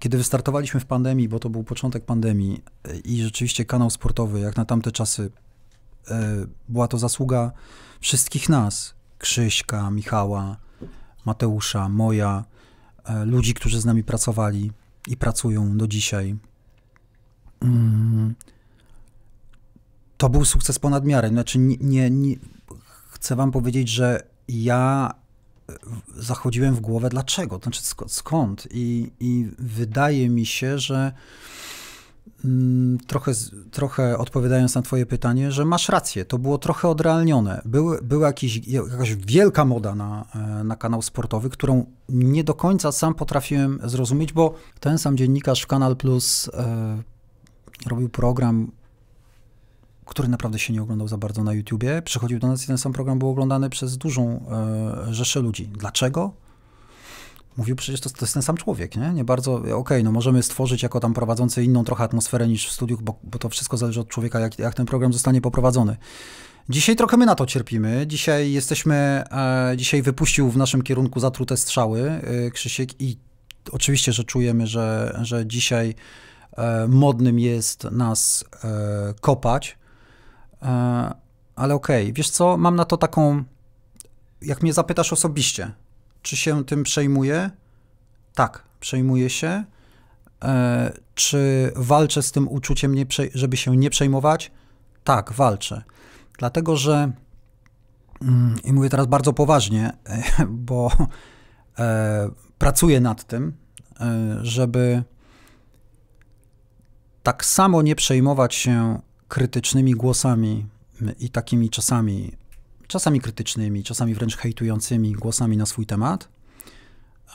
kiedy wystartowaliśmy w pandemii, bo to był początek pandemii i rzeczywiście kanał sportowy, jak na tamte czasy, e, była to zasługa wszystkich nas, Krzyśka, Michała, Mateusza, moja, e, ludzi, którzy z nami pracowali i pracują do dzisiaj. Mm. To był sukces ponad miarę. Znaczy, nie, nie chcę wam powiedzieć, że ja zachodziłem w głowę dlaczego, to znaczy skąd. I, i wydaje mi się, że mm, trochę, trochę odpowiadając na Twoje pytanie, że masz rację, to było trochę odrealnione. Był, była jakiś, jakaś wielka moda na, e, na kanał sportowy, którą nie do końca sam potrafiłem zrozumieć, bo ten sam dziennikarz w Kanal Plus e, robił program który naprawdę się nie oglądał za bardzo na YouTubie, przychodził do nas i ten sam program był oglądany przez dużą e, rzeszę ludzi. Dlaczego? Mówił przecież, to, to jest ten sam człowiek, nie? Nie bardzo, e, okej, okay, no możemy stworzyć jako tam prowadzący inną trochę atmosferę niż w studiach, bo, bo to wszystko zależy od człowieka, jak, jak ten program zostanie poprowadzony. Dzisiaj trochę my na to cierpimy. Dzisiaj jesteśmy, e, dzisiaj wypuścił w naszym kierunku zatrute strzały e, Krzysiek i oczywiście, że czujemy, że, że dzisiaj e, modnym jest nas e, kopać. E, ale okej, okay. wiesz co, mam na to taką. Jak mnie zapytasz osobiście, czy się tym przejmuję? Tak, przejmuję się. E, czy walczę z tym uczuciem, żeby się nie przejmować? Tak, walczę. Dlatego, że mm, i mówię teraz bardzo poważnie, e, bo pracuję nad tym, żeby tak samo nie przejmować się krytycznymi głosami i takimi czasami, czasami krytycznymi, czasami wręcz hejtującymi głosami na swój temat,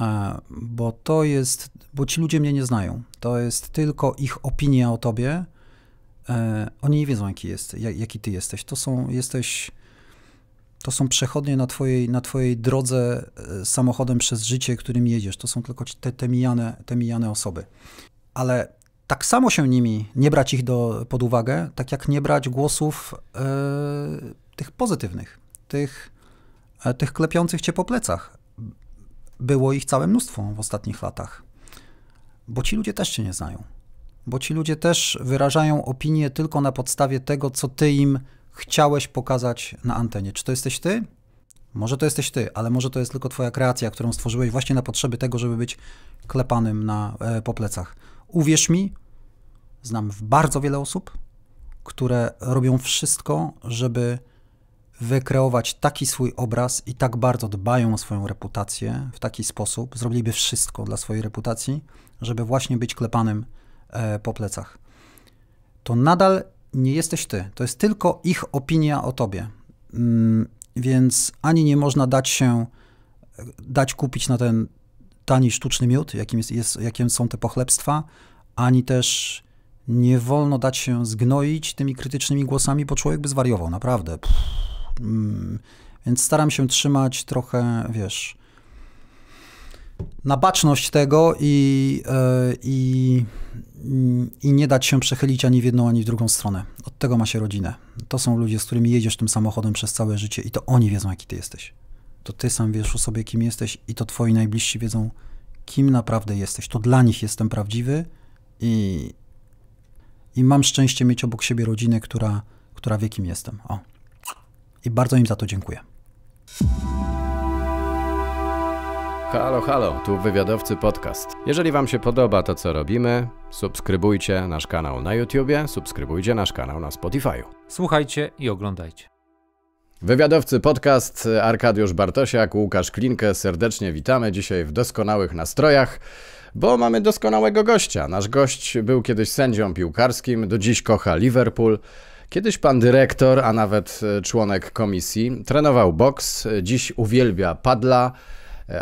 e, bo to jest, bo ci ludzie mnie nie znają. To jest tylko ich opinia o tobie. E, oni nie wiedzą, jaki, jest, jaki ty jesteś. To są, jesteś, to są przechodnie na twojej, na twojej drodze e, samochodem przez życie, którym jedziesz. To są tylko te, te, mijane, te mijane osoby. Ale tak samo się nimi, nie brać ich do, pod uwagę, tak jak nie brać głosów e, tych pozytywnych, tych, e, tych klepiących cię po plecach. Było ich całe mnóstwo w ostatnich latach, bo ci ludzie też cię nie znają, bo ci ludzie też wyrażają opinię tylko na podstawie tego, co ty im chciałeś pokazać na antenie. Czy to jesteś ty? Może to jesteś ty, ale może to jest tylko twoja kreacja, którą stworzyłeś właśnie na potrzeby tego, żeby być klepanym na, e, po plecach. Uwierz mi, znam bardzo wiele osób, które robią wszystko, żeby wykreować taki swój obraz i tak bardzo dbają o swoją reputację w taki sposób, zrobiliby wszystko dla swojej reputacji, żeby właśnie być klepanym e, po plecach. To nadal nie jesteś ty, to jest tylko ich opinia o tobie. Mm, więc ani nie można dać się e, dać kupić na ten tani sztuczny miód, jakim, jest, jest, jakim są te pochlebstwa, ani też nie wolno dać się zgnoić tymi krytycznymi głosami, bo człowiek by zwariował, naprawdę. mm, więc staram się trzymać trochę, wiesz, na baczność tego i, e, i, i nie dać się przechylić ani w jedną, ani w drugą stronę. Od tego ma się rodzinę. To są ludzie, z którymi jedziesz tym samochodem przez całe życie i to oni wiedzą, jaki ty jesteś to ty sam wiesz o sobie, kim jesteś i to twoi najbliżsi wiedzą, kim naprawdę jesteś. To dla nich jestem prawdziwy i, i mam szczęście mieć obok siebie rodzinę, która, która wie, kim jestem. O. I bardzo im za to dziękuję. Halo, halo, tu Wywiadowcy Podcast. Jeżeli Wam się podoba to, co robimy, subskrybujcie nasz kanał na YouTubie, subskrybujcie nasz kanał na Spotify. Słuchajcie i oglądajcie. Wywiadowcy podcast y, Arkadiusz Bartosiak, Łukasz Klinkę, serdecznie witamy dzisiaj w doskonałych nastrojach, bo mamy doskonałego gościa. Nasz gość był kiedyś sędzią piłkarskim, do dziś kocha Liverpool. Kiedyś pan dyrektor, a nawet y, członek komisji, trenował boks, y, dziś uwielbia padla,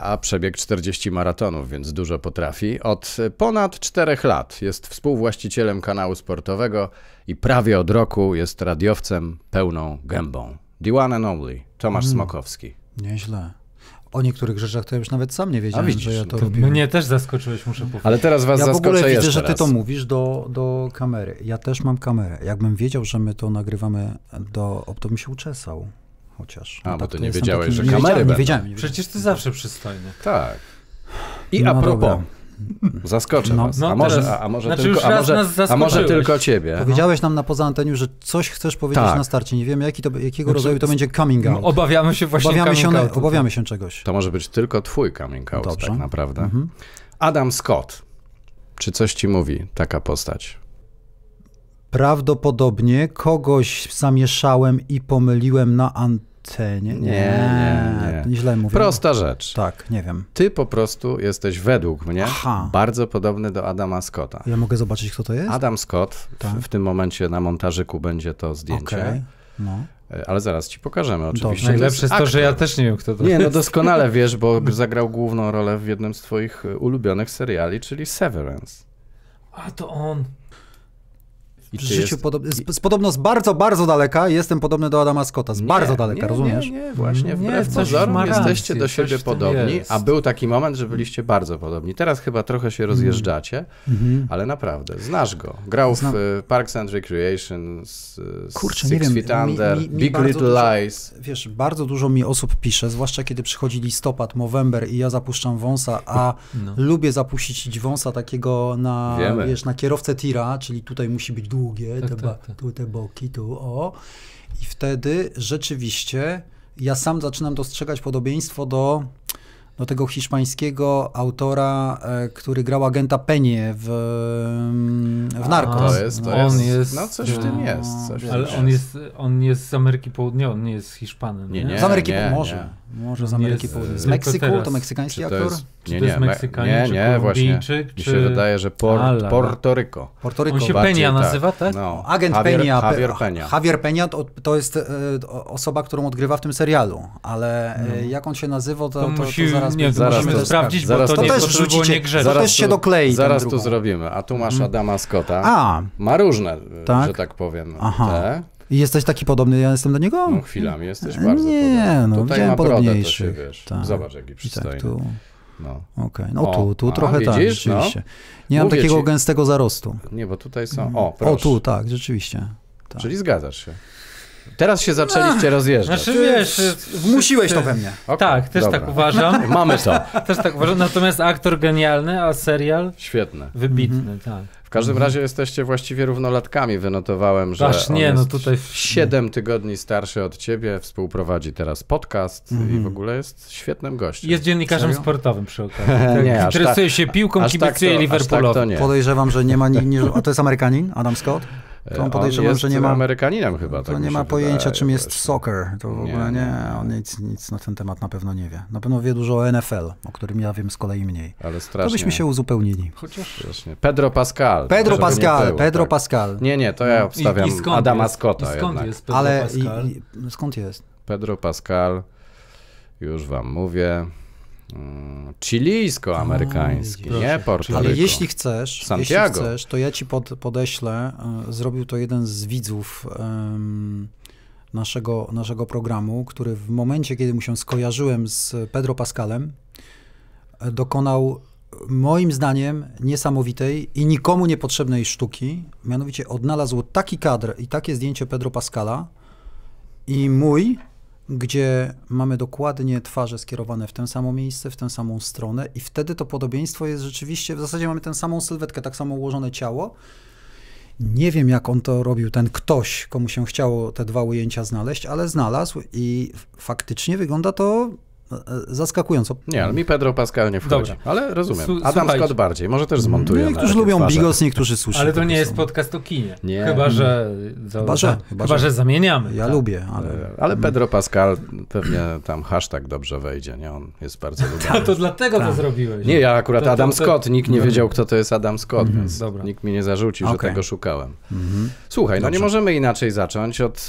a przebieg 40 maratonów, więc dużo potrafi. Od ponad 4 lat jest współwłaścicielem kanału sportowego i prawie od roku jest radiowcem pełną gębą. The one and only, Tomasz mm. Smokowski. Nieźle. O niektórych rzeczach to ja już nawet sam nie wiedziałem, widzisz, że ja to robiłem. Mnie też zaskoczyłeś, muszę powiedzieć. Ale teraz was ja zaskoczę Ja w ogóle widzę, że ty raz. to mówisz do, do kamery. Ja też mam kamerę. Jakbym wiedział, że my to nagrywamy do... to bym się uczesał chociaż. A, no bo tak, to nie wiedziałeś, takim... że kamery nie wiedziałem, nie wiedziałem, nie wiedziałem. Przecież ty zawsze przystojny. Tak. I no, a propos, dobra. Zaskoczę no, was. No, a, może, a, może znaczy tylko, a, może, a może tylko ciebie. No. Powiedziałeś nam na poza anteniu, że coś chcesz powiedzieć tak. na starcie. Nie wiem, jaki to, jakiego znaczy, rodzaju to będzie coming no, out. Obawiamy się właśnie obawiamy się, out. Obawiamy się czegoś. To może być tylko twój coming out Dobrze. tak naprawdę. Mhm. Adam Scott. Czy coś ci mówi taka postać? Prawdopodobnie kogoś zamieszałem i pomyliłem na antenie ty, nie? Nie, nie, nie. Źle mówię. Prosta rzecz. Tak, nie wiem. Ty po prostu jesteś według mnie Aha. bardzo podobny do Adama Scotta. Ja mogę zobaczyć, kto to jest? Adam Scott. Tak. W, w, tym momencie na montażyku będzie to zdjęcie. Okay. No. E, ale zaraz ci pokażemy oczywiście. Najlepsze jest to, że ja też nie wiem, kto to nie, no jest. Nie, no doskonale wiesz, bo zagrał główną rolę w jednym z twoich e, ulubionych seriali, czyli Severance. A, to on. I życiu jest... podob... z, z, podobno z bardzo, bardzo daleka jestem podobny do Adama Scotta. Z nie, bardzo daleka, nie, rozumiesz? Nie, nie, właśnie. Wbrew nie, pozorom jesteście do siebie podobni, a był taki moment, że byliście bardzo podobni. Teraz chyba trochę się mhm. rozjeżdżacie, mm. ale naprawdę, znasz go. Grał Znam. w e, Parks and Recreation, z, z Kurczę, Six Feet Under, mi, mi, mi Big Little dużo, Lies. Wiesz, bardzo dużo mi osób pisze, zwłaszcza kiedy przychodzi listopad, mowember i ja zapuszczam wąsa, a no. lubię zapuścić wąsa takiego na, wiesz, na kierowcę tira, czyli tutaj musi być długo długie, tak, te tak, tak. tu te boki, tu o. I wtedy rzeczywiście ja sam zaczynam dostrzegać podobieństwo do, do tego hiszpańskiego autora, e, który grał agenta Penie w, mm, w Narcos. To jest, to on jest, no coś w tym e, jest. Coś ale tym on, jest. jest. on jest z Ameryki Południowej, on nie jest Hiszpanem. Nie, nie, nie z Ameryki Południowej. Może no, z Ameryki Południowej. Z Meksyku? Teraz. To meksykański czy to aktor? Jest, nie, nie, Meksykanin, nie, nie, właśnie. Czy... Mi się wydaje, że Port, Porto Rico. Porto Rico. On się Bardziej, Penia tak. nazywa, tak? No. no agent Javier, Penia. Javier Penia. Javier Penia to, to jest e, osoba, którą odgrywa w tym serialu, ale e, no. jak on się nazywa, to, to, musi, to zaraz, nie, zaraz musimy to sprawdzić, zaraz bo to, to, nie, też rzucicie, nie Zaraz się doklei. Zaraz to zrobimy. A tu masz mhm. Adama Scotta. A. Ma różne, e, tak. że tak powiem, te i jesteś taki podobny, ja jestem do niego? No chwilami jesteś e, bardzo Nie, podobny. no Tutaj widziałem podobniejszy. Się, wiesz, tak. Zobacz, jaki tak przystojny. tak, tu. No. Okej, okay. no tu, tu trochę tak, no. rzeczywiście. No. Nie mam takiego ci... gęstego zarostu. Nie, bo tutaj są, mm. o proszę. O tu, tak, rzeczywiście. Tak. Czyli zgadzasz się. Teraz się zaczęliście no. rozjeżdżać. Znaczy, wiesz, wmusiłeś to we mnie. Okay, tak, też dobra. tak uważam. Mamy to. też tak uważam. Natomiast aktor genialny, a serial świetny. Wybitny, mhm. tak. W każdym mhm. razie jesteście właściwie równolatkami. Wynotowałem, że Aż nie, no tutaj siedem tygodni starszy od ciebie, współprowadzi teraz podcast mhm. i w mhm. ogóle jest świetnym gościem. Jest dziennikarzem Serio? sportowym przy okazji. Tak, nie, tak- interesuje tak, się piłką, tak kibicuje tak Liverpoolowi. Tak Podejrzewam, że nie ma, ni. a to jest Amerykanin, Adam Scott? To on e, podejrzewam, on że nie ma. Amerykaninem chyba, tak To nie ma pojęcia, czym jest właśnie. soccer. To w ogóle nie, on nic, nic na ten temat na pewno nie wie. Na pewno wie dużo o NFL, o którym ja wiem z kolei mniej. Ale strasznie. To byśmy się uzupełnili. Chociaż. Pedro Pascal. Pedro Pascal, było, Pedro tak. Pascal. Nie, nie, to ja mm. obstawiam I, i Adama jest, Scotta. skąd jednak. jest Pedro Ale Pascal? I, skąd jest? Pedro Pascal, już wam mówię. Mm, chilijsko-amerykański, nie portugalski. Ale jeśli chcesz, jeśli chcesz, to ja ci pod, podeślę, e, zrobił to jeden z widzów um, naszego, naszego programu, który w momencie, kiedy mu się skojarzyłem z Pedro Pascalem, e, dokonał moim zdaniem niesamowitej i nikomu niepotrzebnej sztuki, mianowicie odnalazł taki kadr i takie zdjęcie Pedro Pascala i mój gdzie mamy dokładnie twarze skierowane w tę samą miejsce, w tę samą stronę, i wtedy to podobieństwo jest rzeczywiście, w zasadzie mamy tę samą sylwetkę, tak samo ułożone ciało. Nie wiem, jak on to robił, ten ktoś, komu się chciało te dwa ujęcia znaleźć, ale znalazł i faktycznie wygląda to E, zaskakująco. Nie, ale mi Pedro Pascal nie wchodzi, Dobra. ale rozumiem. Adam Słuchajcie. Scott bardziej, może też mm, zmontuje. No, niektórzy lubią twarze. Bigos, niektórzy słyszą. Ale to nie jest podcast o kinie. Nie. Chyba, że, chyba, że, chyba, chyba że. zamieniamy. Ja tak. lubię, ale... E, ale Pedro Pascal pewnie tam hashtag dobrze wejdzie, nie? On jest bardzo lubiany. to, to dlatego tak. to zrobiłeś. Nie, ja akurat to, to, Adam Scott, nikt no nie wiedział, kto to jest Adam Scott, mhm. więc Dobra. nikt mi nie zarzucił, okay. że tego szukałem. Mhm. Słuchaj, no nie możemy inaczej zacząć od,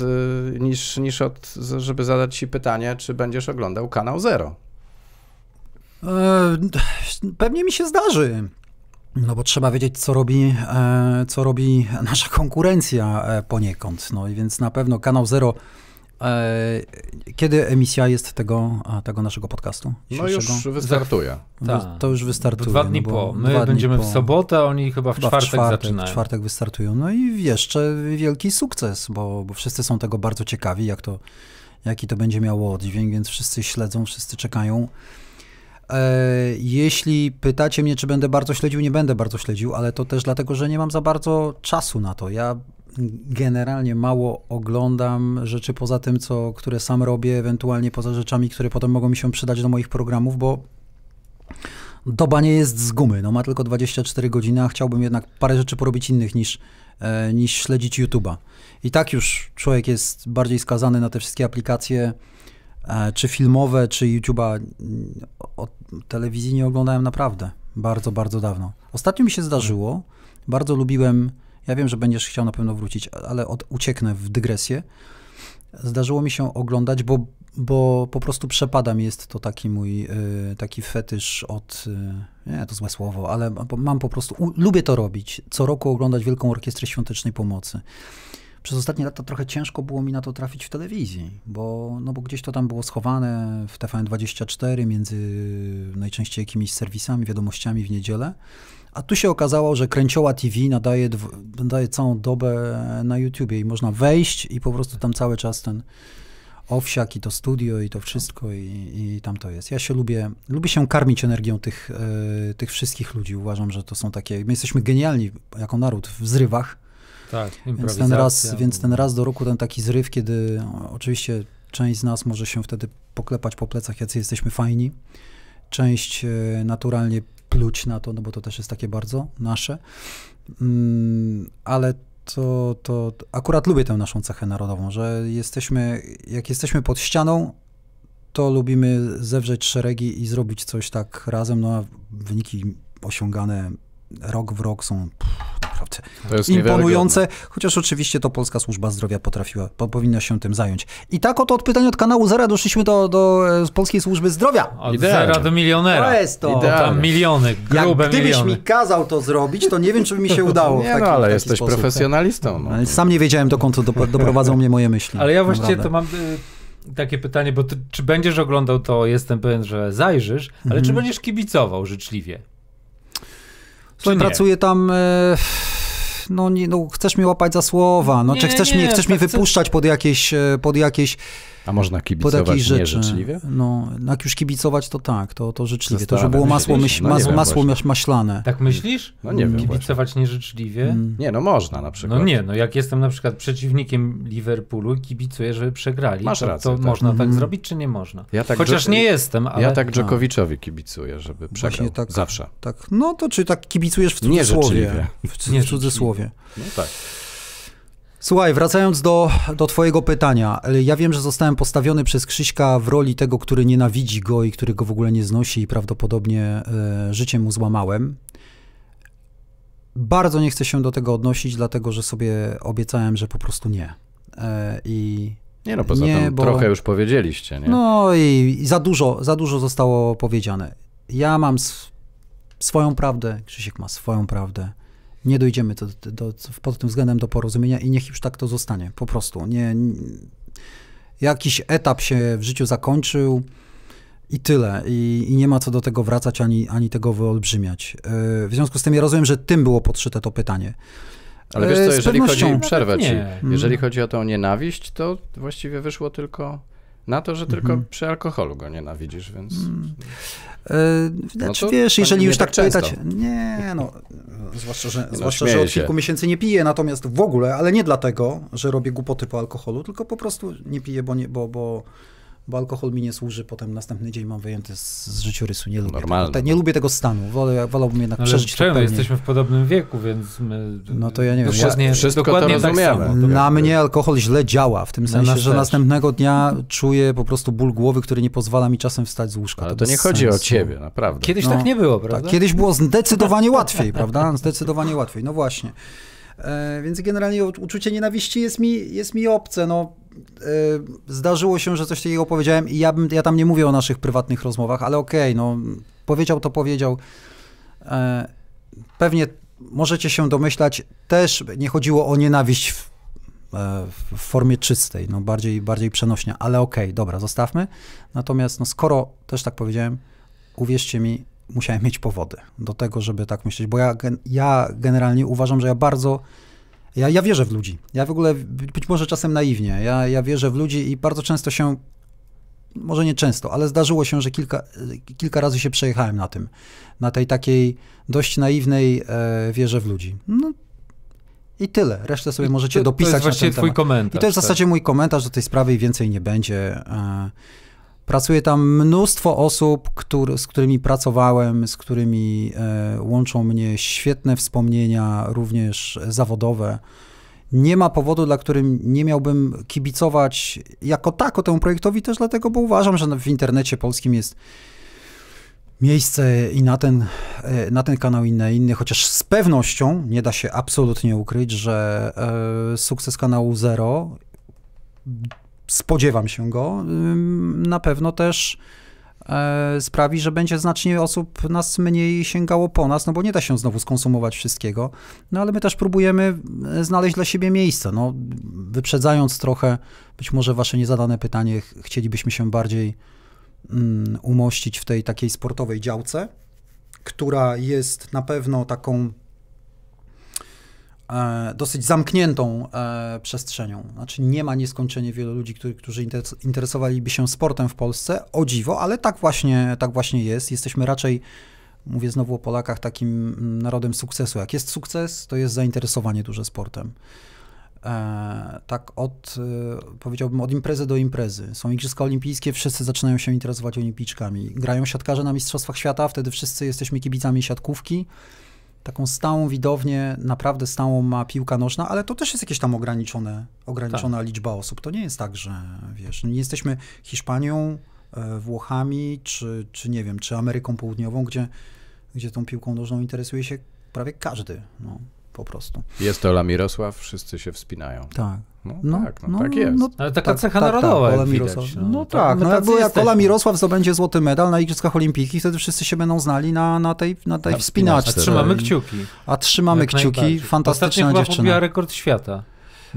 y, niż, niż od, żeby zadać ci pytanie, czy będziesz oglądał kanał Z zero? E, pewnie mi się zdarzy. No bo trzeba wiedzieć, co robi, e, co robi nasza konkurencja e, poniekąd. No i więc na pewno kanał Zero. Kiedy emisja jest tego, tego naszego podcastu? No już wystartuje. Ta. To już wystartuje. Dwa no dni no po. My będziemy po... w sobotę, oni chyba w chyba czwartek, czwartek zaczynają. W czwartek wystartują. No i jeszcze wielki sukces, bo, bo wszyscy są tego bardzo ciekawi, jak to jaki to będzie miało oddźwięk, więc wszyscy śledzą, wszyscy czekają. E, jeśli pytacie mnie, czy będę bardzo śledził, nie będę bardzo śledził, ale to też dlatego, że nie mam za bardzo czasu na to. Ja generalnie mało oglądam rzeczy poza tym, co, które sam robię, ewentualnie poza rzeczami, które potem mogą mi się przydać do moich programów, bo doba nie jest z gumy. No, ma tylko 24 godziny, a chciałbym jednak parę rzeczy porobić innych niż E, niż śledzić YouTube'a. I tak już człowiek jest bardziej skazany na te wszystkie aplikacje, e, czy filmowe, czy YouTube'a. telewizji nie oglądałem naprawdę bardzo, bardzo dawno. Ostatnio mi się zdarzyło, bardzo lubiłem, ja wiem, że będziesz chciał na pewno wrócić, ale od, ucieknę w dygresję. Zdarzyło mi się oglądać, bo bo po prostu przepadam, jest to taki mój, y, taki fetysz od, y, nie, to złe słowo, ale mam po prostu, lubię to robić, co roku oglądać Wielką Orkiestrę Świątecznej Pomocy. Przez ostatnie lata trochę ciężko było mi na to trafić w telewizji, bo, no bo gdzieś to tam było schowane w TVN24 między najczęściej jakimiś serwisami, wiadomościami w niedzielę. A tu się okazało, że Kręcioła TV nadaje, nadaje całą dobę na YouTubie i można wejść i po prostu tam cały czas ten, owsiak i to studio i to wszystko i, i tam to jest. Ja się lubię, lubię się karmić energią tych, y, tych wszystkich ludzi. Uważam, że to są takie, my jesteśmy genialni jako naród w zrywach. Tak, więc ten raz, więc ten raz do roku ten taki zryw, kiedy oczywiście część z nas może się wtedy poklepać po plecach, jacy jesteśmy fajni. Część y, naturalnie pluć na to, no bo to też jest takie bardzo nasze. Mm, ale to, to akurat lubię tę naszą cechę narodową, że jesteśmy, jak jesteśmy pod ścianą, to lubimy zewrzeć szeregi i zrobić coś tak razem, no a wyniki osiągane rok w rok są naprawdę imponujące, chociaż oczywiście to Polska Służba Zdrowia potrafiła, po, powinna się tym zająć. I tak oto od pytania od kanału Zera doszliśmy do, do e, Polskiej Służby Zdrowia. Od Idealnie. zera do milionera. To jest to. Tam miliony, grube Jak gdybyś miliony. mi kazał to zrobić, to nie wiem, czy by mi się udało. Nie, taki, no, ale jesteś sposób. profesjonalistą. No. sam nie wiedziałem, dokąd to do, doprowadzą mnie moje myśli. Ale ja właściwie to mam... Y takie pytanie, bo ty, czy będziesz oglądał to, jestem pewien, że zajrzysz, ale mm. czy mhm. będziesz kibicował życzliwie? Czy Pracuję tam... E, no, nie, no, chcesz mnie łapać za słowa, no, nie, czy chcesz, nie, mnie, chcesz mnie tak, wypuszczać pod jakieś, e, pod jakieś a można kibicować po życzliwie? No, jak już kibicować, to tak, to, to życzliwie. to, że było masło, myśl, no mas, masło maślane. Tak myślisz? No nie wiem Kibicować właśnie. nieżyczliwie? Mm. Nie, no można na przykład. No nie, no jak jestem na przykład przeciwnikiem Liverpoolu i kibicuję, żeby przegrali, Masz rację, to, to tak. można tak mm. tak zrobić, czy nie można? Ja tak Chociaż nie jestem, ale... Ja tak, tak Dżokowiczowi kibicuję, żeby przegrał. Tak, Zawsze. Tak, no to czy tak kibicujesz w cudzysłowie? Nie w cudzysłowie. No tak. Słuchaj, wracając do, do Twojego pytania. E, ja wiem, że zostałem postawiony przez Krzyśka w roli tego, który nienawidzi go i który go w ogóle nie znosi i prawdopodobnie y, życie mu złamałem. Bardzo nie chcę się do tego odnosić, dlatego że sobie obiecałem, że po prostu nie. Y, I nie no, poza nie, tym bo... trochę już powiedzieliście, nie? No i, za dużo, za dużo zostało powiedziane. Ja mam sw swoją prawdę, Krzysiek ma swoją prawdę nie dojdziemy do, do, pod tym względem do porozumienia i niech już tak to zostanie, po prostu. Nie, nie, jakiś etap się w życiu zakończył i tyle. I, i nie ma co do tego wracać, ani, ani tego wyolbrzymiać. Yy, w związku z tym ja rozumiem, że tym było podszyte to pytanie. Ale wiesz e, co, jeżeli chodzi, przerwę ci, jeżeli chodzi o tą nienawiść, to właściwie wyszło tylko na to, że tylko mm -hmm. przy alkoholu go nienawidzisz, więc... Mm. Yy, znaczy, no wiesz, jeżeli już tak, tak pytać... Nie, no, zwłaszcza, że, no, zwłaszcza, że od kilku się. miesięcy nie piję, natomiast w ogóle, ale nie dlatego, że robię głupoty po alkoholu, tylko po prostu nie piję, bo nie, bo, bo bo alkohol mi nie służy, potem następny dzień mam wyjęty z, z życiorysu. Nie lubię, Normalne. tego, nie lubię tego stanu, Wolę, wolałbym jednak no, przeżyć to jesteśmy w podobnym wieku, więc my... No to ja nie wiem. Dokładnie, ja, wszystko dokładnie to rozumiemy. Tak Na mnie alkohol źle działa, w tym sensie, na że też. następnego dnia czuję po prostu ból głowy, który nie pozwala mi czasem wstać z łóżka. Ale to, to nie chodzi sensu. o ciebie, naprawdę. Kiedyś tak no, tak nie było, prawda? Tak, kiedyś było zdecydowanie łatwiej, prawda? Zdecydowanie łatwiej, no właśnie. E, więc generalnie uczucie nienawiści jest mi, jest mi obce, no Y, zdarzyło się, że coś takiego powiedziałem i ja, bym, ja tam nie mówię o naszych prywatnych rozmowach, ale okej, okay, no powiedział to powiedział. E, pewnie możecie się domyślać, też nie chodziło o nienawiść w, e, w formie czystej, no bardziej, bardziej przenośnia, ale okej, okay, dobra, zostawmy. Natomiast no skoro też tak powiedziałem, uwierzcie mi, musiałem mieć powody do tego, żeby tak myśleć, bo ja, ja generalnie uważam, że ja bardzo ja, ja wierzę w ludzi. Ja w ogóle, być może czasem naiwnie, ja, ja wierzę w ludzi i bardzo często się, może nie często, ale zdarzyło się, że kilka, kilka razy się przejechałem na tym, na tej takiej dość naiwnej e, wierze w ludzi. No, i tyle. Resztę sobie możecie to, dopisać. To jest właśnie twój temat. komentarz. I to jest w zasadzie tak? mój komentarz do tej sprawy i więcej nie będzie. E, Pracuje tam mnóstwo osób, który, z którymi pracowałem, z którymi e, łączą mnie świetne wspomnienia, również zawodowe. Nie ma powodu, dla którym nie miałbym kibicować jako tako temu projektowi, też dlatego, bo uważam, że w internecie polskim jest miejsce i na ten, e, na ten kanał i na inny, chociaż z pewnością nie da się absolutnie ukryć, że e, sukces kanału Zero spodziewam się go, na pewno też e, sprawi, że będzie znacznie osób nas mniej sięgało po nas, no bo nie da się znowu skonsumować wszystkiego. No ale my też próbujemy e, znaleźć dla siebie miejsce. No, wyprzedzając trochę być może wasze niezadane pytanie, chcielibyśmy się bardziej mm, umościć w tej takiej sportowej działce, która jest na pewno taką E, dosyć zamkniętą e, przestrzenią. Znaczy nie ma nieskończenie wielu ludzi, którzy interesowaliby się sportem w Polsce, o dziwo, ale tak właśnie, tak właśnie jest. Jesteśmy raczej, mówię znowu o Polakach, takim mm, narodem sukcesu. Jak jest sukces, to jest zainteresowanie duże sportem. E, tak od, powiedziałbym, od imprezy do imprezy. Są Igrzyska Olimpijskie, wszyscy zaczynają się interesować olimpijczkami. Grają siatkarze na Mistrzostwach Świata, wtedy wszyscy jesteśmy kibicami siatkówki taką stałą widownię, naprawdę stałą ma piłka nożna, ale to też jest jakieś tam ograniczone, ograniczona tak. liczba osób. To nie jest tak, że wiesz, nie jesteśmy Hiszpanią, e, Włochami, czy, czy nie wiem, czy Ameryką Południową, gdzie, gdzie tą piłką nożną interesuje się prawie każdy, no, po prostu. Jest Ola Mirosław, wszyscy się wspinają. Tak. No, no, tak, no, no, tak jest. No, Ale taka tak, cecha tak, tak narodowa no. No tak, jak widać, No, tak, no, jak, jak Ola Mirosław zdobędzie złoty medal na Igrzyskach Olimpijskich, wtedy wszyscy się będą znali na, na tej, na tej na wspinaczce. A trzymamy tak. kciuki. A trzymamy jak kciuki, fantastyczna dziewczyna. Ostatnio rekord świata.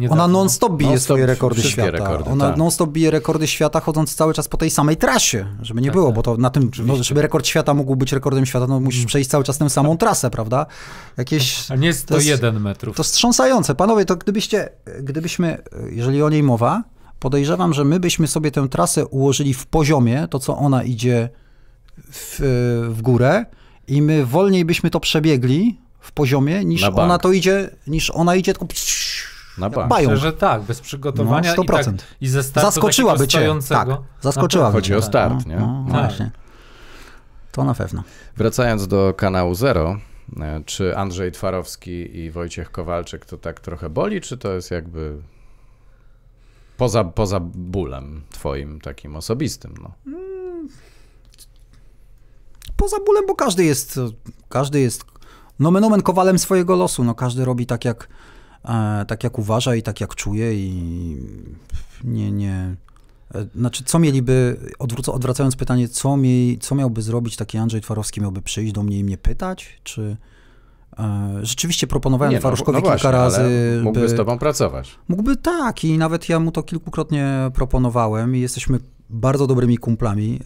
Ona non-stop bije non swoje rekordy świata. Rekordy, Ona tak. non-stop bije rekordy świata, chodząc cały czas po tej samej trasie, żeby nie tak, było, tak. bo to na tym, no, żeby rekord świata mógł być rekordem świata, no musisz mm. przejść cały czas tę samą tak. trasę, prawda? Jakieś... A nie jest to, metrów. To strząsające. Panowie, to gdybyście, gdybyśmy, jeżeli o niej mowa, podejrzewam, że my byśmy sobie tę trasę ułożyli w poziomie, to co ona idzie w, w górę i my wolniej byśmy to przebiegli w poziomie, niż ona to idzie, niż ona idzie tylko psz, na bank. Bają. Myślę, że tak, bez przygotowania no, 100%. I, tak, i ze startu Zaskoczyłaby cię. Tak, zaskoczyłaby Chodzi o start, tak. nie? No, tak. no tak. właśnie. To na pewno. Wracając do kanału Zero, e, czy Andrzej Twarowski i Wojciech Kowalczyk to tak trochę boli, czy to jest jakby poza, poza bólem twoim takim osobistym? No? Mm. Poza bólem, bo każdy jest, każdy jest nomen omen kowalem swojego losu. No, każdy robi tak, jak, E, tak jak uważa i tak jak czuje i nie, nie. E, znaczy, co mieliby, odwróc, odwracając pytanie, co, mi, co miałby zrobić taki Andrzej Twarowski? Miałby przyjść do mnie i mnie pytać? Czy, e, Rzeczywiście proponowałem nie, Twaruszkowi no, no właśnie, kilka razy. Mógłby by, z tobą pracować. Mógłby tak i nawet ja mu to kilkukrotnie proponowałem i jesteśmy bardzo dobrymi kumplami.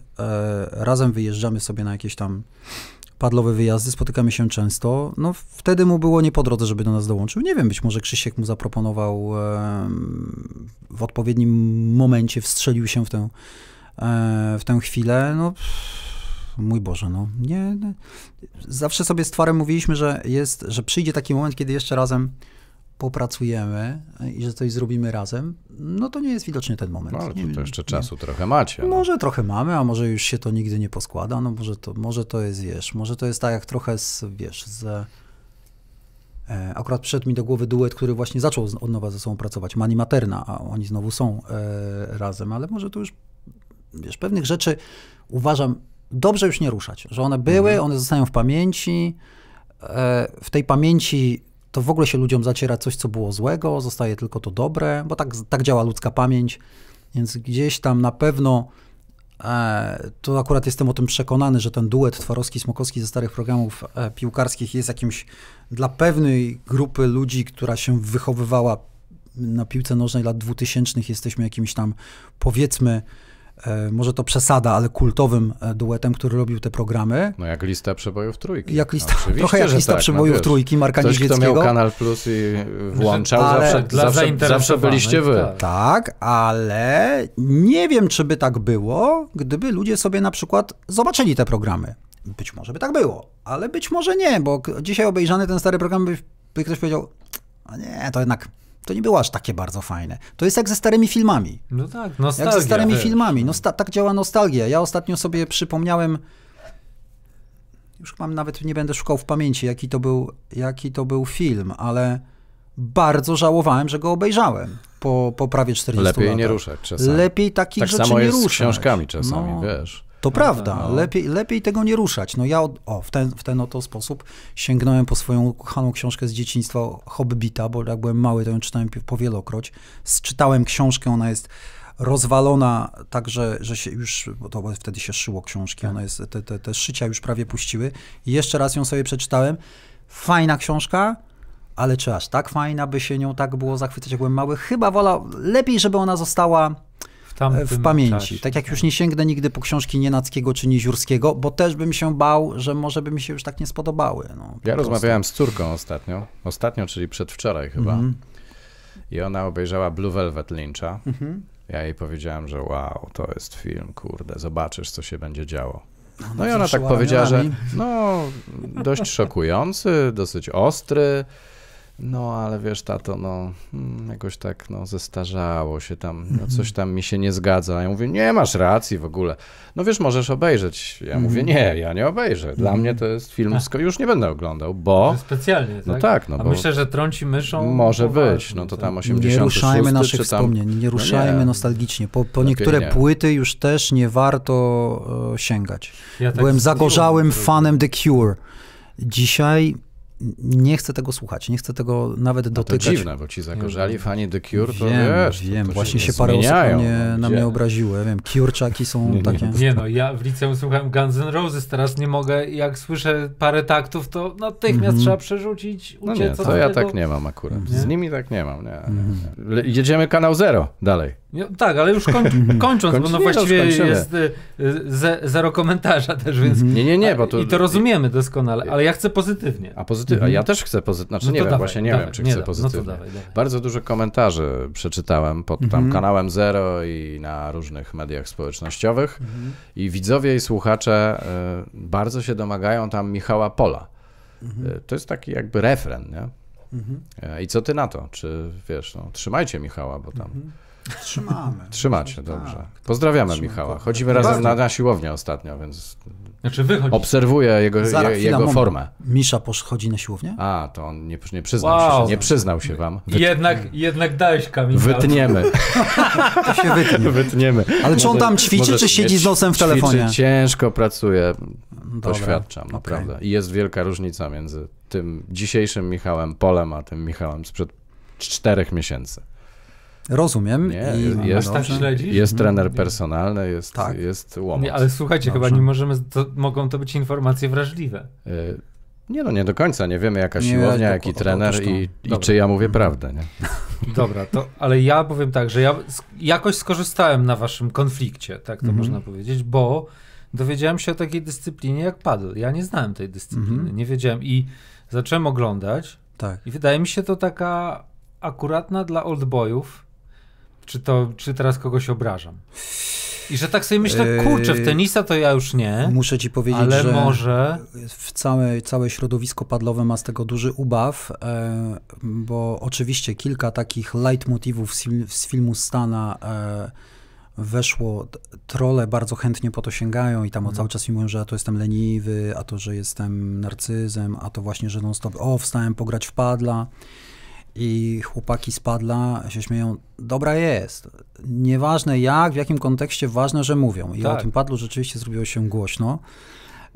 razem wyjeżdżamy sobie na jakieś tam padlowe wyjazdy, spotykamy się często. No wtedy mu było nie po drodze, żeby do nas dołączył. Nie wiem, być może Krzysiek mu zaproponował e, w odpowiednim momencie, wstrzelił się w tę, e, w tę chwilę. No, mój Boże, no nie. No, zawsze sobie z Twarem mówiliśmy, że jest, że przyjdzie taki moment, kiedy jeszcze razem popracujemy i że coś zrobimy razem, no to nie jest widocznie ten moment. No, ale nie, to jeszcze nie. czasu trochę macie. No. Może trochę mamy, a może już się to nigdy nie poskłada, no może to, może to jest, wiesz, może to jest tak jak trochę z, wiesz, z... E, akurat przyszedł mi do głowy duet, który właśnie zaczął od nowa ze sobą pracować, Mani Materna, a oni znowu są e, razem, ale może to już, wiesz, pewnych rzeczy uważam, dobrze już nie ruszać, że one były, mhm. one zostają w pamięci, e, w tej pamięci to w ogóle się ludziom zaciera coś, co było złego, zostaje tylko to dobre, bo tak, tak działa ludzka pamięć, więc gdzieś tam na pewno e, to akurat jestem o tym przekonany, że ten duet Twarowski-Smokowski ze starych programów e, piłkarskich jest jakimś dla pewnej grupy ludzi, która się wychowywała na piłce nożnej lat 2000, jesteśmy jakimś tam powiedzmy E, może to przesada, ale kultowym e, duetem, który robił te programy. No jak lista przebojów trójki. Jak lista, no, trochę jak lista tak, no przebojów no, trójki Marka Ktoś, Niedźwieckiego. Ktoś, miał Kanal Plus i włączał, ale, zawsze, zawsze, zawsze byliście tak. wy. Tak, ale nie wiem, czy by tak było, gdyby ludzie sobie na przykład zobaczyli te programy. Być może by tak było, ale być może nie, bo dzisiaj obejrzany ten stary program by, by ktoś powiedział, no nie, to jednak to nie było aż takie bardzo fajne. To jest jak ze starymi filmami. No tak, nostalgia. Jak ze starymi wiesz. filmami. Nosta tak działa nostalgia. Ja ostatnio sobie przypomniałem, już mam nawet, nie będę szukał w pamięci, jaki to był, jaki to był film, ale bardzo żałowałem, że go obejrzałem po, po prawie 40 Lepiej latach. nie ruszać czasami. Lepiej takich tak rzeczy nie ruszać. Tak samo jest z książkami czasami, no. wiesz. To prawda, no. lepiej, lepiej tego nie ruszać. No ja o, w, ten, w ten oto sposób sięgnąłem po swoją ukochaną książkę z dzieciństwa Hobbita, bo jak byłem mały, to ją czytałem powielokroć. Czytałem książkę, ona jest rozwalona tak, że, że się już, bo to wtedy się szyło książki, tak. ona jest, te, te, te szycia już prawie puściły. I jeszcze raz ją sobie przeczytałem. Fajna książka, ale czy aż tak fajna, by się nią tak było zachwycać, jak byłem mały? Chyba wola, lepiej, żeby ona została w, w pamięci. Czasie. Tak jak tak. już nie sięgnę nigdy po książki Nienackiego czy Niziurskiego, bo też bym się bał, że może by mi się już tak nie spodobały. No, ja prostu. rozmawiałem z córką ostatnio, ostatnio, czyli przedwczoraj chyba, mm i ona obejrzała Blue Velvet Lynch'a. Mm -hmm. Ja jej powiedziałem, że wow, to jest film, kurde, zobaczysz, co się będzie działo. No, no i ona tak powiedziała, że no, dość szokujący, dosyć ostry, no, ale wiesz, tato, no, hmm, jakoś tak, no, zestarzało się tam, no, coś mhm. tam mi się nie zgadza. ja mówię, nie masz racji w ogóle. No wiesz, możesz obejrzeć. Ja mm. mówię, mhm. nie, ja nie obejrzę. Dla mm. mnie to jest film, A. Tak. już nie będę oglądał, bo... specjalnie, no tak? No tak, no A bo... myślę, że trąci myszą... Może być, no to tam 86, Nie ruszajmy naszych tam... wspomnień, nie ruszajmy no nie. nostalgicznie. Po, po niektóre nie. płyty już też nie warto e, sięgać. Ja tak Byłem zagorzałym fanem The Cure. Dzisiaj nie chcę tego słuchać, nie chcę tego nawet dotykać. No to dziwne, bo ci zagorzali fani The Cure, to wiem, wiesz, wiem. To właśnie się, parę osób mnie, no na mnie obraziły, wiem, Cureczaki są nie, nie. takie. Nie no, ja w liceum słuchałem Guns N' Roses, teraz nie mogę, jak słyszę parę taktów, to natychmiast mm -hmm. trzeba przerzucić, no uciec. No nie, to ja tego. tak nie mam akurat, z nimi tak nie mam, nie, mm -hmm. Jedziemy kanał zero dalej. No, tak, ale już koń, mhm. kończąc, bo no, no właściwie jest y, ze, zero komentarza też, więc... Mhm. Nie, nie, nie, bo to... I to rozumiemy doskonale, ale ja chcę pozytywnie. A pozytywnie, ja mhm. też chcę pozytywnie, znaczy no nie wiem, dawaj, właśnie nie dawaj, wiem, czy nie chcę da, no pozytywnie. No dawaj, Bardzo dużo komentarzy przeczytałem pod tam mhm. kanałem Zero i na różnych mediach społecznościowych mhm. i widzowie i słuchacze y, bardzo się domagają tam Michała Pola. Y, mhm. To jest taki jakby refren, nie? I co ty na to? Czy wiesz, no, trzymajcie Michała, bo tam... Trzymamy. Trzymacie, tak, dobrze. Tak, Pozdrawiamy Michała. Chodzimy razem na, na siłownię ostatnio, więc. Znaczy wychodzi. Obserwuję jego, je, jego formę. Misza posz, chodzi na siłownię? A, to on nie, nie przyznał wow. się. Nie przyznał się wam. Wyt... Jednak, jednak dałeś kamień. Wytniemy. to się wytnie. wytniemy. Ale czy on tam ćwiczy, czy siedzi z nosem w telefonie? Ćwiczy, ciężko pracuje. Doświadczam okay. naprawdę. I jest wielka różnica między tym dzisiejszym Michałem Polem, a tym Michałem sprzed czterech miesięcy. Rozumiem. Nie, I jest, tak jest trener mhm. personalny, jest, tak. jest łomoc. Nie, ale słuchajcie, Dobrze. chyba nie możemy, to, mogą to być informacje wrażliwe. E, nie no, nie do końca. Nie wiemy jaka nie, siłownia, to, jaki o, trener to, i, i czy ja mówię prawdę. Nie? Dobra, to, ale ja powiem tak, że ja jakoś skorzystałem na waszym konflikcie, tak to mhm. można powiedzieć, bo dowiedziałem się o takiej dyscyplinie jak padł. Ja nie znałem tej dyscypliny, mhm. nie wiedziałem i zacząłem oglądać. Tak. I wydaje mi się to taka akuratna dla oldboyów czy, to, czy teraz kogoś obrażam? I że tak sobie myślę, eee, kurczę, w tenisa to ja już nie. Muszę ci powiedzieć, ale że może... w całe, całe środowisko padlowe ma z tego duży ubaw, e, bo oczywiście kilka takich leitmotivów z filmu Stana e, weszło, trole bardzo chętnie po to sięgają i tam mm. cały czas mówią, że a to jestem leniwy, a to, że jestem narcyzem, a to właśnie, że non stop, o, wstałem pograć w padla. I chłopaki z Padla się śmieją, dobra jest. Nieważne jak, w jakim kontekście, ważne, że mówią. I tak. o tym Padlu rzeczywiście zrobiło się głośno.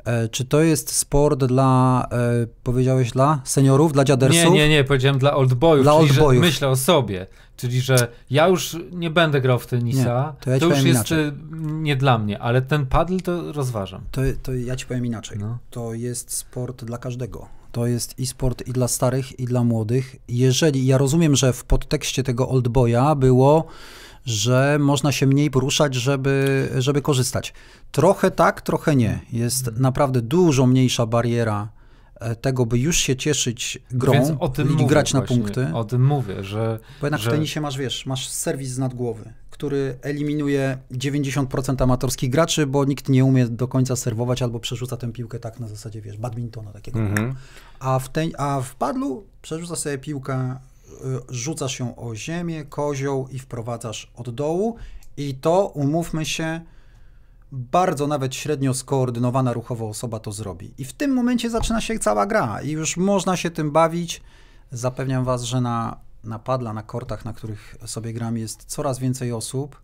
E, czy to jest sport dla, e, powiedziałeś, dla seniorów, dla dziadersów? Nie, nie, nie, powiedziałem dla oldboyów, dla czyli old myślę o sobie. Czyli, że ja już nie będę grał w tenisa, nie, to, ja to już jest inaczej. E, nie dla mnie, ale ten padl to rozważam. To, to ja ci powiem inaczej. No. To jest sport dla każdego. To jest e-sport i dla starych, i dla młodych. Jeżeli, ja rozumiem, że w podtekście tego Oldboya było, że można się mniej poruszać, żeby, żeby korzystać. Trochę tak, trochę nie. Jest mhm. naprawdę dużo mniejsza bariera E, tego, by już się cieszyć grą Więc o tym i grać na punkty. O tym mówię, że... Bo jednak że... w tenisie masz, wiesz, masz serwis z nadgłowy, który eliminuje 90% amatorskich graczy, bo nikt nie umie do końca serwować albo przerzuca tę piłkę tak na zasadzie, wiesz, badmintona takiego. Mhm. A, w ten, a w padlu przerzuca sobie piłkę, y, rzucasz ją o ziemię, kozioł i wprowadzasz od dołu i to, umówmy się, bardzo nawet średnio skoordynowana ruchowo osoba to zrobi. I w tym momencie zaczyna się cała gra i już można się tym bawić. Zapewniam Was, że na, na padla, na kortach, na których sobie gram, jest coraz więcej osób,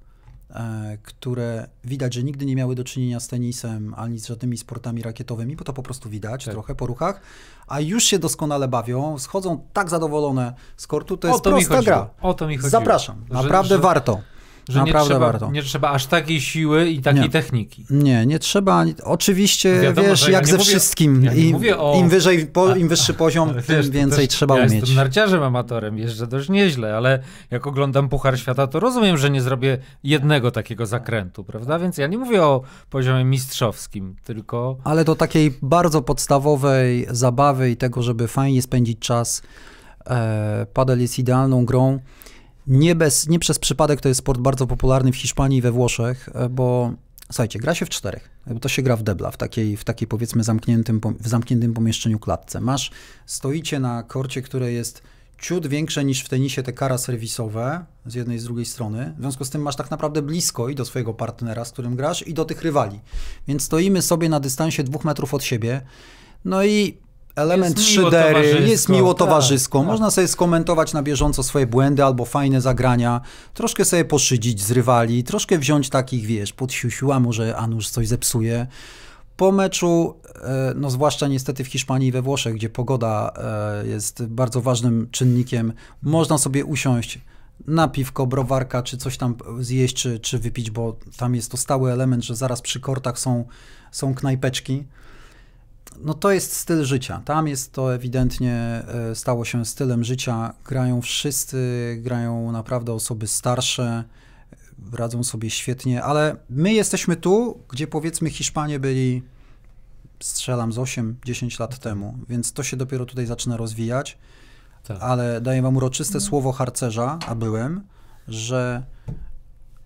e, które widać, że nigdy nie miały do czynienia z tenisem ani z żadnymi sportami rakietowymi, bo to po prostu widać tak. trochę po ruchach, a już się doskonale bawią, schodzą tak zadowolone z kortu, to jest o to prosta gra. O to mi chodziło. Zapraszam, naprawdę że, że... warto. Że nie trzeba, warto. Nie trzeba aż takiej siły i takiej nie. techniki. Nie, nie trzeba. Oczywiście, no Wiadomo, wiesz, jak ja ze mówię, wszystkim. Ja im, o... im, wyżej, po, im wyższy poziom, wiesz, tym więcej też, trzeba ja umieć. Ja jestem narciarzem amatorem, jeżdżę dość nieźle, ale jak oglądam Puchar Świata, to rozumiem, że nie zrobię jednego takiego zakrętu, prawda? Więc ja nie mówię o poziomie mistrzowskim, tylko... Ale do takiej bardzo podstawowej zabawy i tego, żeby fajnie spędzić czas, e, padel jest idealną grą, nie, bez, nie przez przypadek to jest sport bardzo popularny w Hiszpanii i we Włoszech, e, bo słuchajcie, gra się w czterech. bo To się gra w debla, w takiej, w takiej powiedzmy zamkniętym, w zamkniętym pomieszczeniu klatce. Masz, stoicie na korcie, które jest ciut większe niż w tenisie te kara serwisowe z jednej i z drugiej strony. W związku z tym masz tak naprawdę blisko i do swojego partnera, z którym grasz, i do tych rywali. Więc stoimy sobie na dystansie dwóch metrów od siebie. No i element jest 3D jest miło tak. towarzysko. Tak, Można sobie skomentować na bieżąco swoje błędy albo fajne zagrania, troszkę sobie poszydzić z rywali, troszkę wziąć takich, wiesz, pod siusiu, a może Anusz coś zepsuje. Po meczu, e, no zwłaszcza niestety w Hiszpanii i we Włoszech, gdzie pogoda e, jest bardzo ważnym czynnikiem, można sobie usiąść na piwko, browarka, czy coś tam zjeść, czy, czy wypić, bo tam jest to stały element, że zaraz przy kortach są, są knajpeczki no to jest styl życia. Tam jest to ewidentnie e, stało się stylem życia. Grają wszyscy, grają naprawdę osoby starsze, radzą sobie świetnie, ale my jesteśmy tu, gdzie powiedzmy Hiszpanie byli strzelam z 8-10 lat temu, więc to się dopiero tutaj zaczyna rozwijać. Tak. Ale daję wam uroczyste mhm. słowo harcerza, a byłem, że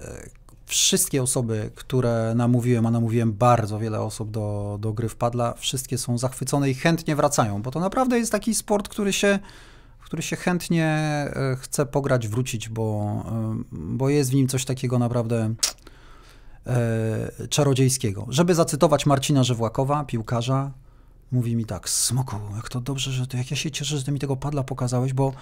e, wszystkie osoby, które namówiłem, a namówiłem bardzo wiele osób do, do gry w padla, wszystkie są zachwycone i chętnie wracają, bo to naprawdę jest taki sport, który się, który się chętnie e, chce pograć, wrócić, bo, e, bo jest w nim coś takiego naprawdę e, czarodziejskiego. Żeby zacytować Marcina Żewłakowa, piłkarza, mówi mi tak, Smoku, jak to dobrze, że to, jak ja się cieszę, że ty mi tego padla pokazałeś, bo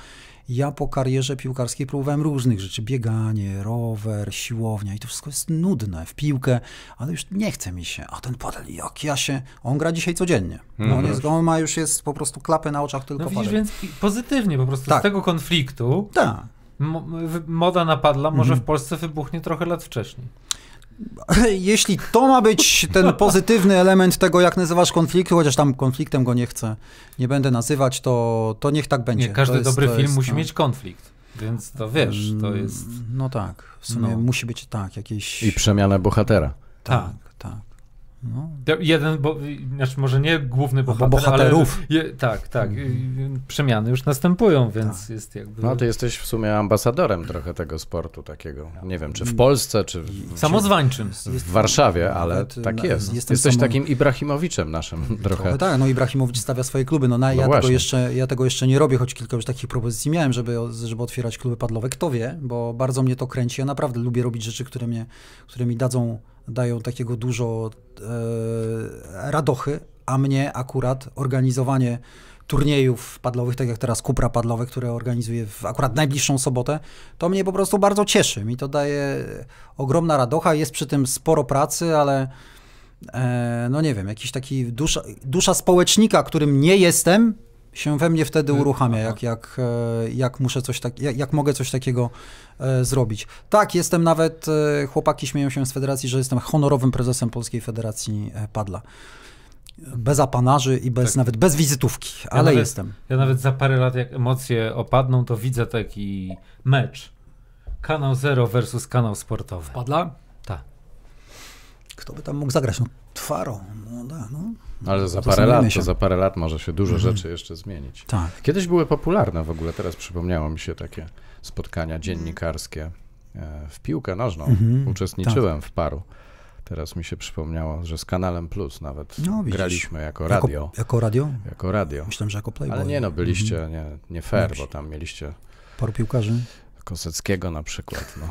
ja po karierze piłkarskiej próbowałem różnych rzeczy, bieganie, rower, siłownia i to wszystko jest nudne, w piłkę, ale już nie chce mi się, a ten padel, jak ja się, on gra dzisiaj codziennie, no, mhm. on, jest, on, ma już jest po prostu klapę na oczach tylko no, widzisz, więc pozytywnie po prostu tak. z tego konfliktu. Tak. Moda na padla może mhm. w Polsce wybuchnie trochę lat wcześniej. Jeśli to ma być ten pozytywny element tego, jak nazywasz konflikt, chociaż tam konfliktem go nie chcę, nie będę nazywać, to, to niech tak będzie. Nie, każdy jest, dobry film jest, musi no. mieć konflikt, więc to wiesz, to mm, jest... No tak, w sumie no. musi być tak, jakieś... I przemiana bohatera. Tak. No. Jeden, bo, znaczy może nie główny bohater, bohaterów. Ale, je, tak, tak. Mhm. Przemiany już następują, tak. więc tak. jest jakby. No ty jesteś w sumie ambasadorem trochę tego sportu takiego. Nie wiem, czy w mm. Polsce, czy w, Samozwańczym. w Warszawie, ale tak jest. jesteś samą... takim Ibrahimowiczem naszym trochę. No tak, no Ibrahimowicz stawia swoje kluby. No, na, no ja, tego jeszcze, ja tego jeszcze nie robię, choć kilka już takich propozycji miałem, żeby, żeby otwierać kluby padlowe. Kto wie, bo bardzo mnie to kręci. Ja naprawdę lubię robić rzeczy, które, mnie, które mi dadzą dają takiego dużo e, radochy, a mnie akurat organizowanie turniejów padlowych, tak jak teraz Kupra padlowe, które organizuję w akurat najbliższą sobotę, to mnie po prostu bardzo cieszy. Mi to daje ogromna radocha, jest przy tym sporo pracy, ale e, no nie wiem, jakiś taki dusza, dusza społecznika, którym nie jestem, się we mnie wtedy y, uruchamia, jak, jak, e, jak muszę coś tak, jak, jak mogę coś takiego e, zrobić. Tak, jestem nawet, e, chłopaki śmieją się z federacji, że jestem honorowym prezesem Polskiej Federacji Padla. Bez apanarzy i bez tak. nawet bez wizytówki, ja ale nawet, jestem. Ja nawet za parę lat, jak emocje opadną, to widzę taki mecz. Kanał Zero versus kanał sportowy. Padla? Tak. Kto by tam mógł zagrać? No, Twaro, no, da, no. Ale za parę, lat, się. to za parę lat może się dużo mhm. rzeczy jeszcze zmienić. Tak. Kiedyś były popularne w ogóle, teraz przypomniało mi się takie spotkania dziennikarskie e, w piłkę nożną. Mhm. Tak. Uczestniczyłem tak. w paru. Teraz mi się przypomniało, że z Kanalem Plus nawet no, graliśmy jako radio. Jako, jako, radio? Jako radio. Myślałem, że jako Playboy. Ale nie no, byliście mhm. nie, nie fair, bo tam mieliście... Paru piłkarzy? Koseckiego na przykład. No.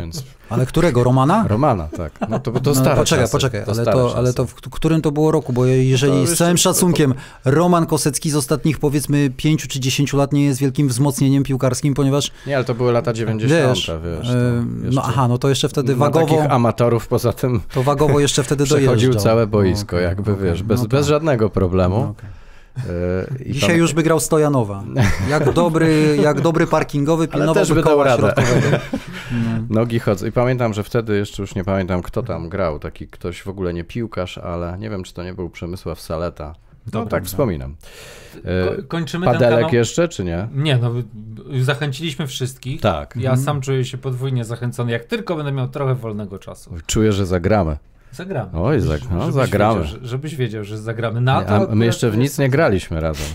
Więc... Ale którego? Romana? Romana, tak. No to, to stare no, Poczekaj, czasy, poczekaj, to ale, to, ale to w którym to było roku? Bo jeżeli z całym szacunkiem Roman Kosecki z ostatnich powiedzmy 5 czy 10 lat nie jest wielkim wzmocnieniem piłkarskim, ponieważ... Nie, ale to były lata 90. Wiesz, wiesz e, no aha, no to jeszcze wtedy wagowo... takich amatorów poza tym... To wagowo jeszcze wtedy dojeżdżał. Przechodził całe boisko, no, jakby, okay, wiesz, no bez, no, bez żadnego problemu. No, okay. E, I Dzisiaj tam... już by grał Stojanowa. Jak dobry, jak dobry parkingowy pilnował by koła środkowego. No. Nogi chodzą. I pamiętam, że wtedy, jeszcze już nie pamiętam kto tam grał, taki ktoś w ogóle nie piłkarz, ale nie wiem czy to nie był Przemysław Saleta. No, no tak, no. wspominam. Ko e, kończymy Padelek kanał... jeszcze, czy nie? Nie, no zachęciliśmy wszystkich. Tak. Ja mhm. sam czuję się podwójnie zachęcony, jak tylko będę miał trochę wolnego czasu. Czuję, że zagramy. Zagramy. Oj, żebyś, no, żebyś zagramy. Wiedział, żebyś wiedział, że zagramy na to. A my jeszcze w nic nie graliśmy razem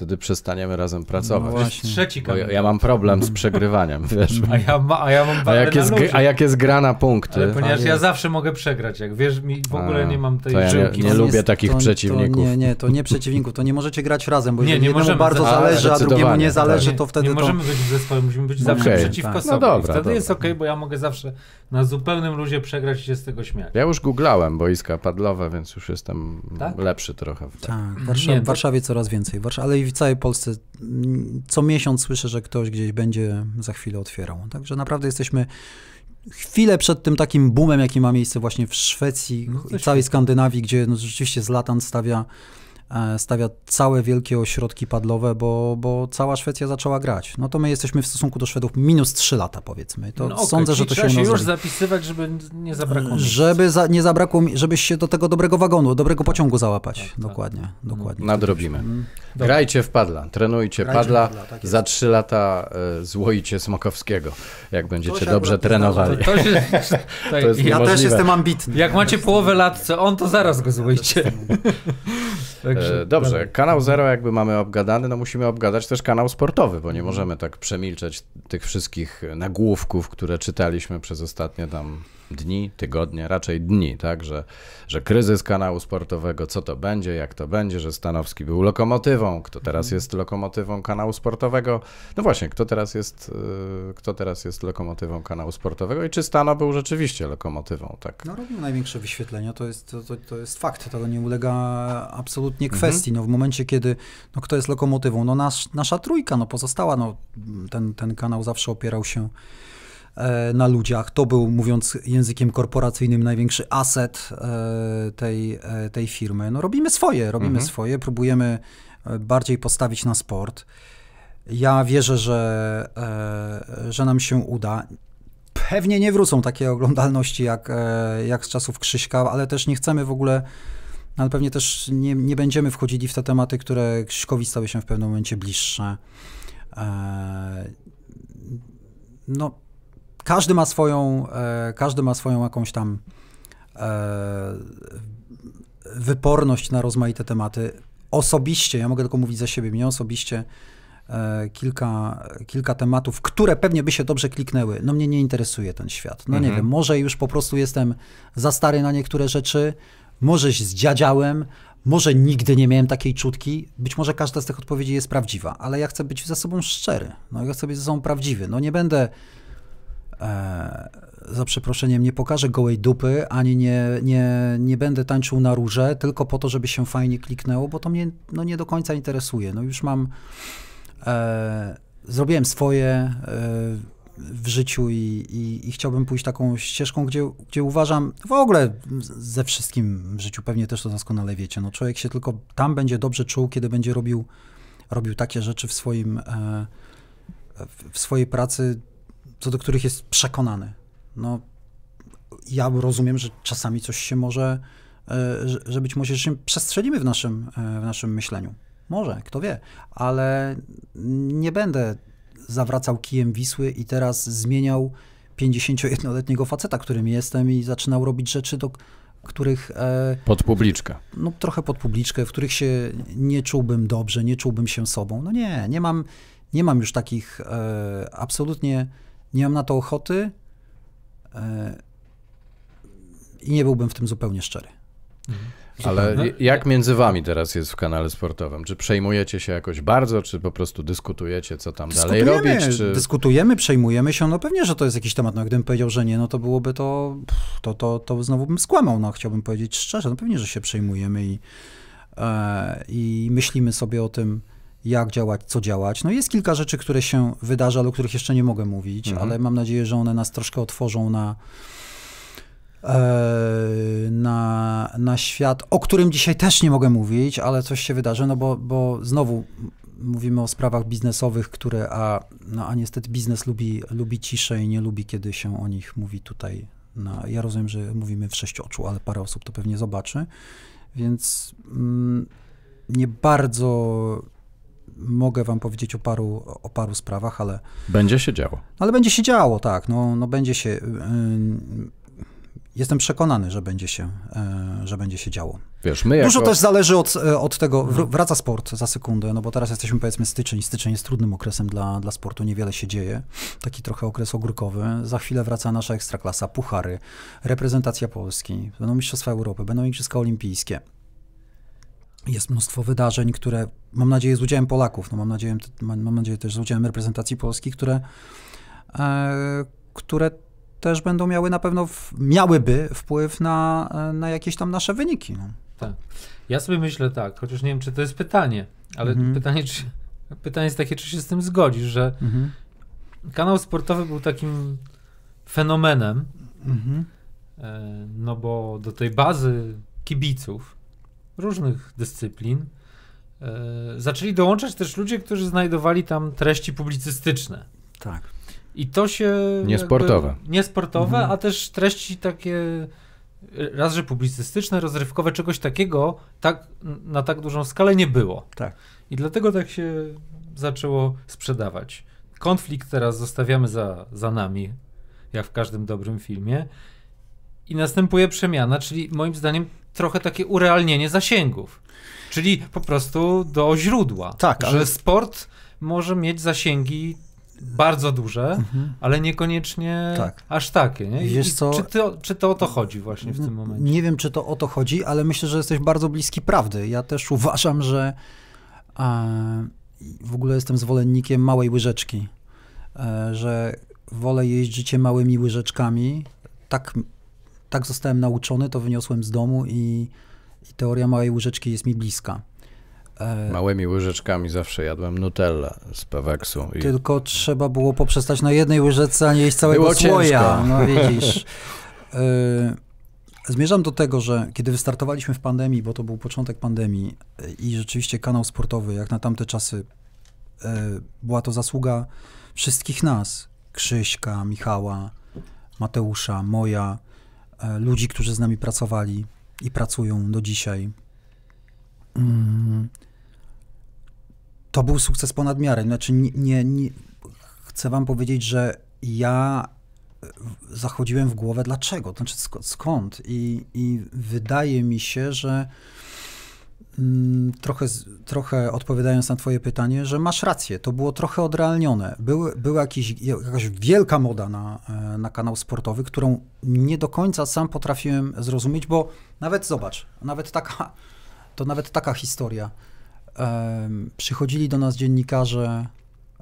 wtedy przestaniemy razem pracować. No trzeci ja, ja, mam problem z przegrywaniem, wiesz. A ja, ma, a ja mam a jak, jest, a jak jest gra na punkty? Ale ponieważ ja zawsze mogę przegrać, jak wiesz, mi w ogóle a, nie mam tej ja żyłki. Nie, nie lubię jest, takich to, przeciwników. To nie, nie, to nie przeciwników, to nie możecie grać razem, bo nie, jeżeli nie jednemu możemy, bardzo a, zależy, a drugiemu nie tak. zależy, to wtedy Nie to... możemy być w zespole, musimy być zawsze okay, przeciwko tak. sobie. No dobra, wtedy dobra. jest okej, okay, bo ja mogę zawsze na zupełnym luzie przegrać i się z tego śmiać. Ja już googlałem boiska padlowe, więc już jestem tak? lepszy trochę. W... Tak, w Warszawie coraz więcej, ale i w całej Polsce mm, co miesiąc słyszę, że ktoś gdzieś będzie za chwilę otwierał. Także naprawdę jesteśmy chwilę przed tym takim boomem, jaki ma miejsce właśnie w Szwecji no i całej Skandynawii, gdzie no rzeczywiście Zlatan stawia E, stawia całe wielkie ośrodki padlowe, bo, bo cała Szwecja zaczęła grać. No to my jesteśmy w stosunku do Szwedów minus 3 lata, powiedzmy. To no okay, sądzę, że to się, się już zapisywać, żeby nie zabrakło Żeby za, nie zabrakło, żeby się do tego dobrego wagonu, dobrego tak, pociągu załapać. Tak, tak. dokładnie, mhm. dokładnie. Nadrobimy. Mm, Grajcie w padla, trenujcie Grajcie padla, padla tak za 3 lata e, złoicie Smokowskiego, jak będziecie dobrze trenowali. To, to, się, to jest ja też jestem ambitny. Jak macie połowę lat, co on, to zaraz go złoicie. Tak Także dobrze, kanał Zero jakby mamy obgadany, no musimy obgadać też kanał sportowy, bo nie możemy tak przemilczeć tych wszystkich nagłówków, które czytaliśmy przez ostatnie tam dni, tygodnie, raczej dni, tak, że, że kryzys kanału sportowego, co to będzie, jak to będzie, że Stanowski był lokomotywą, kto teraz mhm. jest lokomotywą kanału sportowego, no właśnie, kto teraz jest, y, kto teraz jest lokomotywą kanału sportowego i czy Stano był rzeczywiście lokomotywą, tak. No robimy największe wyświetlenia, to jest, to, to jest fakt, to nie ulega absolutnie mhm. kwestii, mhm. no w momencie, kiedy, no kto jest lokomotywą, no nasz, nasza trójka, no pozostała, no ten, ten kanał zawsze opierał się E, na ludziach. To był, mówiąc językiem korporacyjnym, największy aset e, tej, e, tej firmy. No, robimy swoje, robimy mhm. swoje, próbujemy bardziej postawić na sport. Ja wierzę, że, że nam się uda. Pewnie nie wrócą takie oglądalności jak, jak z czasów Krzyśka, ale też nie chcemy w ogóle no, ale pewnie też nie, nie, będziemy wchodzili w te tematy, które Krzyszkowi stały się w pewnym momencie bliższe. no, każdy ma swoją, e, każdy ma swoją jakąś tam e, wyporność na rozmaite tematy. Osobiście, ja mogę tylko mówić za siebie, mnie osobiście e, kilka, kilka tematów, które pewnie by się dobrze kliknęły. No mnie nie interesuje ten świat. No mhm. nie wiem, może już po prostu jestem za stary na niektóre rzeczy, może zdziadziałem, może nigdy nie miałem takiej czutki. Być może każda z tych odpowiedzi jest prawdziwa, ale ja chcę być ze sobą szczery. No ja chcę być ze sobą prawdziwy. No nie będę E, za przeproszeniem, nie pokażę gołej dupy, ani nie, nie, nie będę tańczył na róże, tylko po to, żeby się fajnie kliknęło, bo to mnie no, nie do końca interesuje. No już mam, e, zrobiłem swoje e, w życiu i, i, i, chciałbym pójść taką ścieżką, gdzie, gdzie uważam, w ogóle ze wszystkim w życiu, pewnie też to doskonale wiecie, no człowiek się tylko tam będzie dobrze czuł, kiedy będzie robił, robił takie rzeczy w swoim... E, w swojej pracy, co do których jest przekonany. No, ja rozumiem, że czasami coś się może, e, że, być może się przestrzelimy w naszym, e, w naszym myśleniu. Może, kto wie, ale nie będę zawracał kijem Wisły i teraz zmieniał 51-letniego faceta, którym jestem i zaczynał robić rzeczy, do których... E, pod publiczkę. No trochę pod publiczkę, w których się nie czułbym dobrze, nie czułbym się sobą. No nie, nie mam, nie mam już takich absolutnie nie mam na to ochoty e, i nie byłbym w tym zupełnie szczery. Mhm. Ale jak między wami teraz jest w kanale sportowym? Czy przejmujecie się jakoś bardzo, czy po prostu dyskutujecie, co tam dalej robić? Czy... Dyskutujemy, przejmujemy się, no pewnie, że to jest jakiś temat. No gdybym powiedział, że nie, no to byłoby to, to, to, to znowu bym skłamał, no chciałbym powiedzieć szczerze, no pewnie, że się przejmujemy i, e, i myślimy sobie o tym, jak działać, co działać. No jest kilka rzeczy, które się wydarzą, ale o których jeszcze nie mogę mówić, mhm. ale mam nadzieję, że one nas troszkę otworzą na, e, na, na świat, o którym dzisiaj też nie mogę mówić, ale coś się wydarzy, no bo, bo znowu mówimy o sprawach biznesowych, które, a, no, a niestety biznes lubi, lubi ciszę i nie lubi, kiedy się o nich mówi tutaj. ja rozumiem, że mówimy w sześć oczu, ale parę osób to pewnie zobaczy, więc mm, nie bardzo mogę wam powiedzieć o paru, o paru sprawach, ale... Będzie się działo. No, ale będzie się działo, tak. No, no będzie się... Y, y, jestem przekonany, że będzie się, y, że będzie się działo. Wiesz, my Dużo jako... też zależy od, od tego, mhm. wraca sport za sekundę, no bo teraz jesteśmy powiedzmy styczeń, styczeń jest trudnym okresem dla, dla sportu, niewiele się dzieje, taki trochę okres ogórkowy, za chwilę wraca nasza ekstraklasa, puchary, reprezentacja Polski, będą Mistrzostwa Europy, będą Igrzyska Olimpijskie jest mnóstwo wydarzeń, które mam nadzieję z udziałem Polaków, no mam, nadzieję, mam nadzieję też z udziałem reprezentacji Polski, które, e, które też będą miały na pewno, w, miałyby wpływ na, na jakieś tam nasze wyniki. No. Tak. Ja sobie myślę tak, chociaż nie wiem, czy to jest pytanie, ale mhm. pytanie, czy, pytanie jest takie, czy się z tym zgodzisz, że mhm. kanał sportowy był takim fenomenem, mhm. E, no bo do tej bazy kibiców, różnych dyscyplin. E, zaczęli dołączać też ludzie, którzy znajdowali tam treści publicystyczne. Tak. I to się. Niesportowe. Niesportowe, mhm. a też treści takie raz, że publicystyczne, rozrywkowe, czegoś takiego tak, na tak dużą skalę nie było. Tak. I dlatego tak się zaczęło sprzedawać. Konflikt teraz zostawiamy za, za nami, jak w każdym dobrym filmie. I następuje przemiana, czyli moim zdaniem trochę takie urealnienie zasięgów. Czyli po prostu do źródła. Tak, ale... Że sport może mieć zasięgi bardzo duże, mhm. ale niekoniecznie tak. aż takie. Nie? I Wiesz co, czy, ty, czy to o to chodzi właśnie w tym momencie? Nie wiem, czy to o to chodzi, ale myślę, że jesteś bardzo bliski prawdy. Ja też uważam, że w ogóle jestem zwolennikiem małej łyżeczki, e, że wolę jeździć małymi łyżeczkami. Tak tak zostałem nauczony, to wyniosłem z domu i, i teoria małej łyżeczki jest mi bliska. E, Małymi łyżeczkami zawsze jadłem Nutella z Peweksu. I... Tylko trzeba było poprzestać na jednej łyżeczce, a nie jeść całego było słoja. No widzisz. E, zmierzam do tego, że kiedy wystartowaliśmy w pandemii, bo to był początek pandemii e, i rzeczywiście kanał sportowy, jak na tamte czasy, była to zasługa wszystkich nas. Krzyśka, Michała, Mateusza, moja. E, ludzi, którzy z nami pracowali i pracują do dzisiaj. Mm. To był sukces ponad miarę. Znaczy, nie, nie, nie, chcę wam powiedzieć, że ja e, zachodziłem w głowę dlaczego, znaczy skąd. I, i wydaje mi się, że Mm, trochę, trochę odpowiadając na Twoje pytanie, że masz rację, to było trochę odrealnione. Były, była jakiś, jakaś wielka moda na, e, na kanał sportowy, którą nie do końca sam potrafiłem zrozumieć, bo nawet zobacz, nawet taka, to nawet taka historia. przychodzili do nas dziennikarze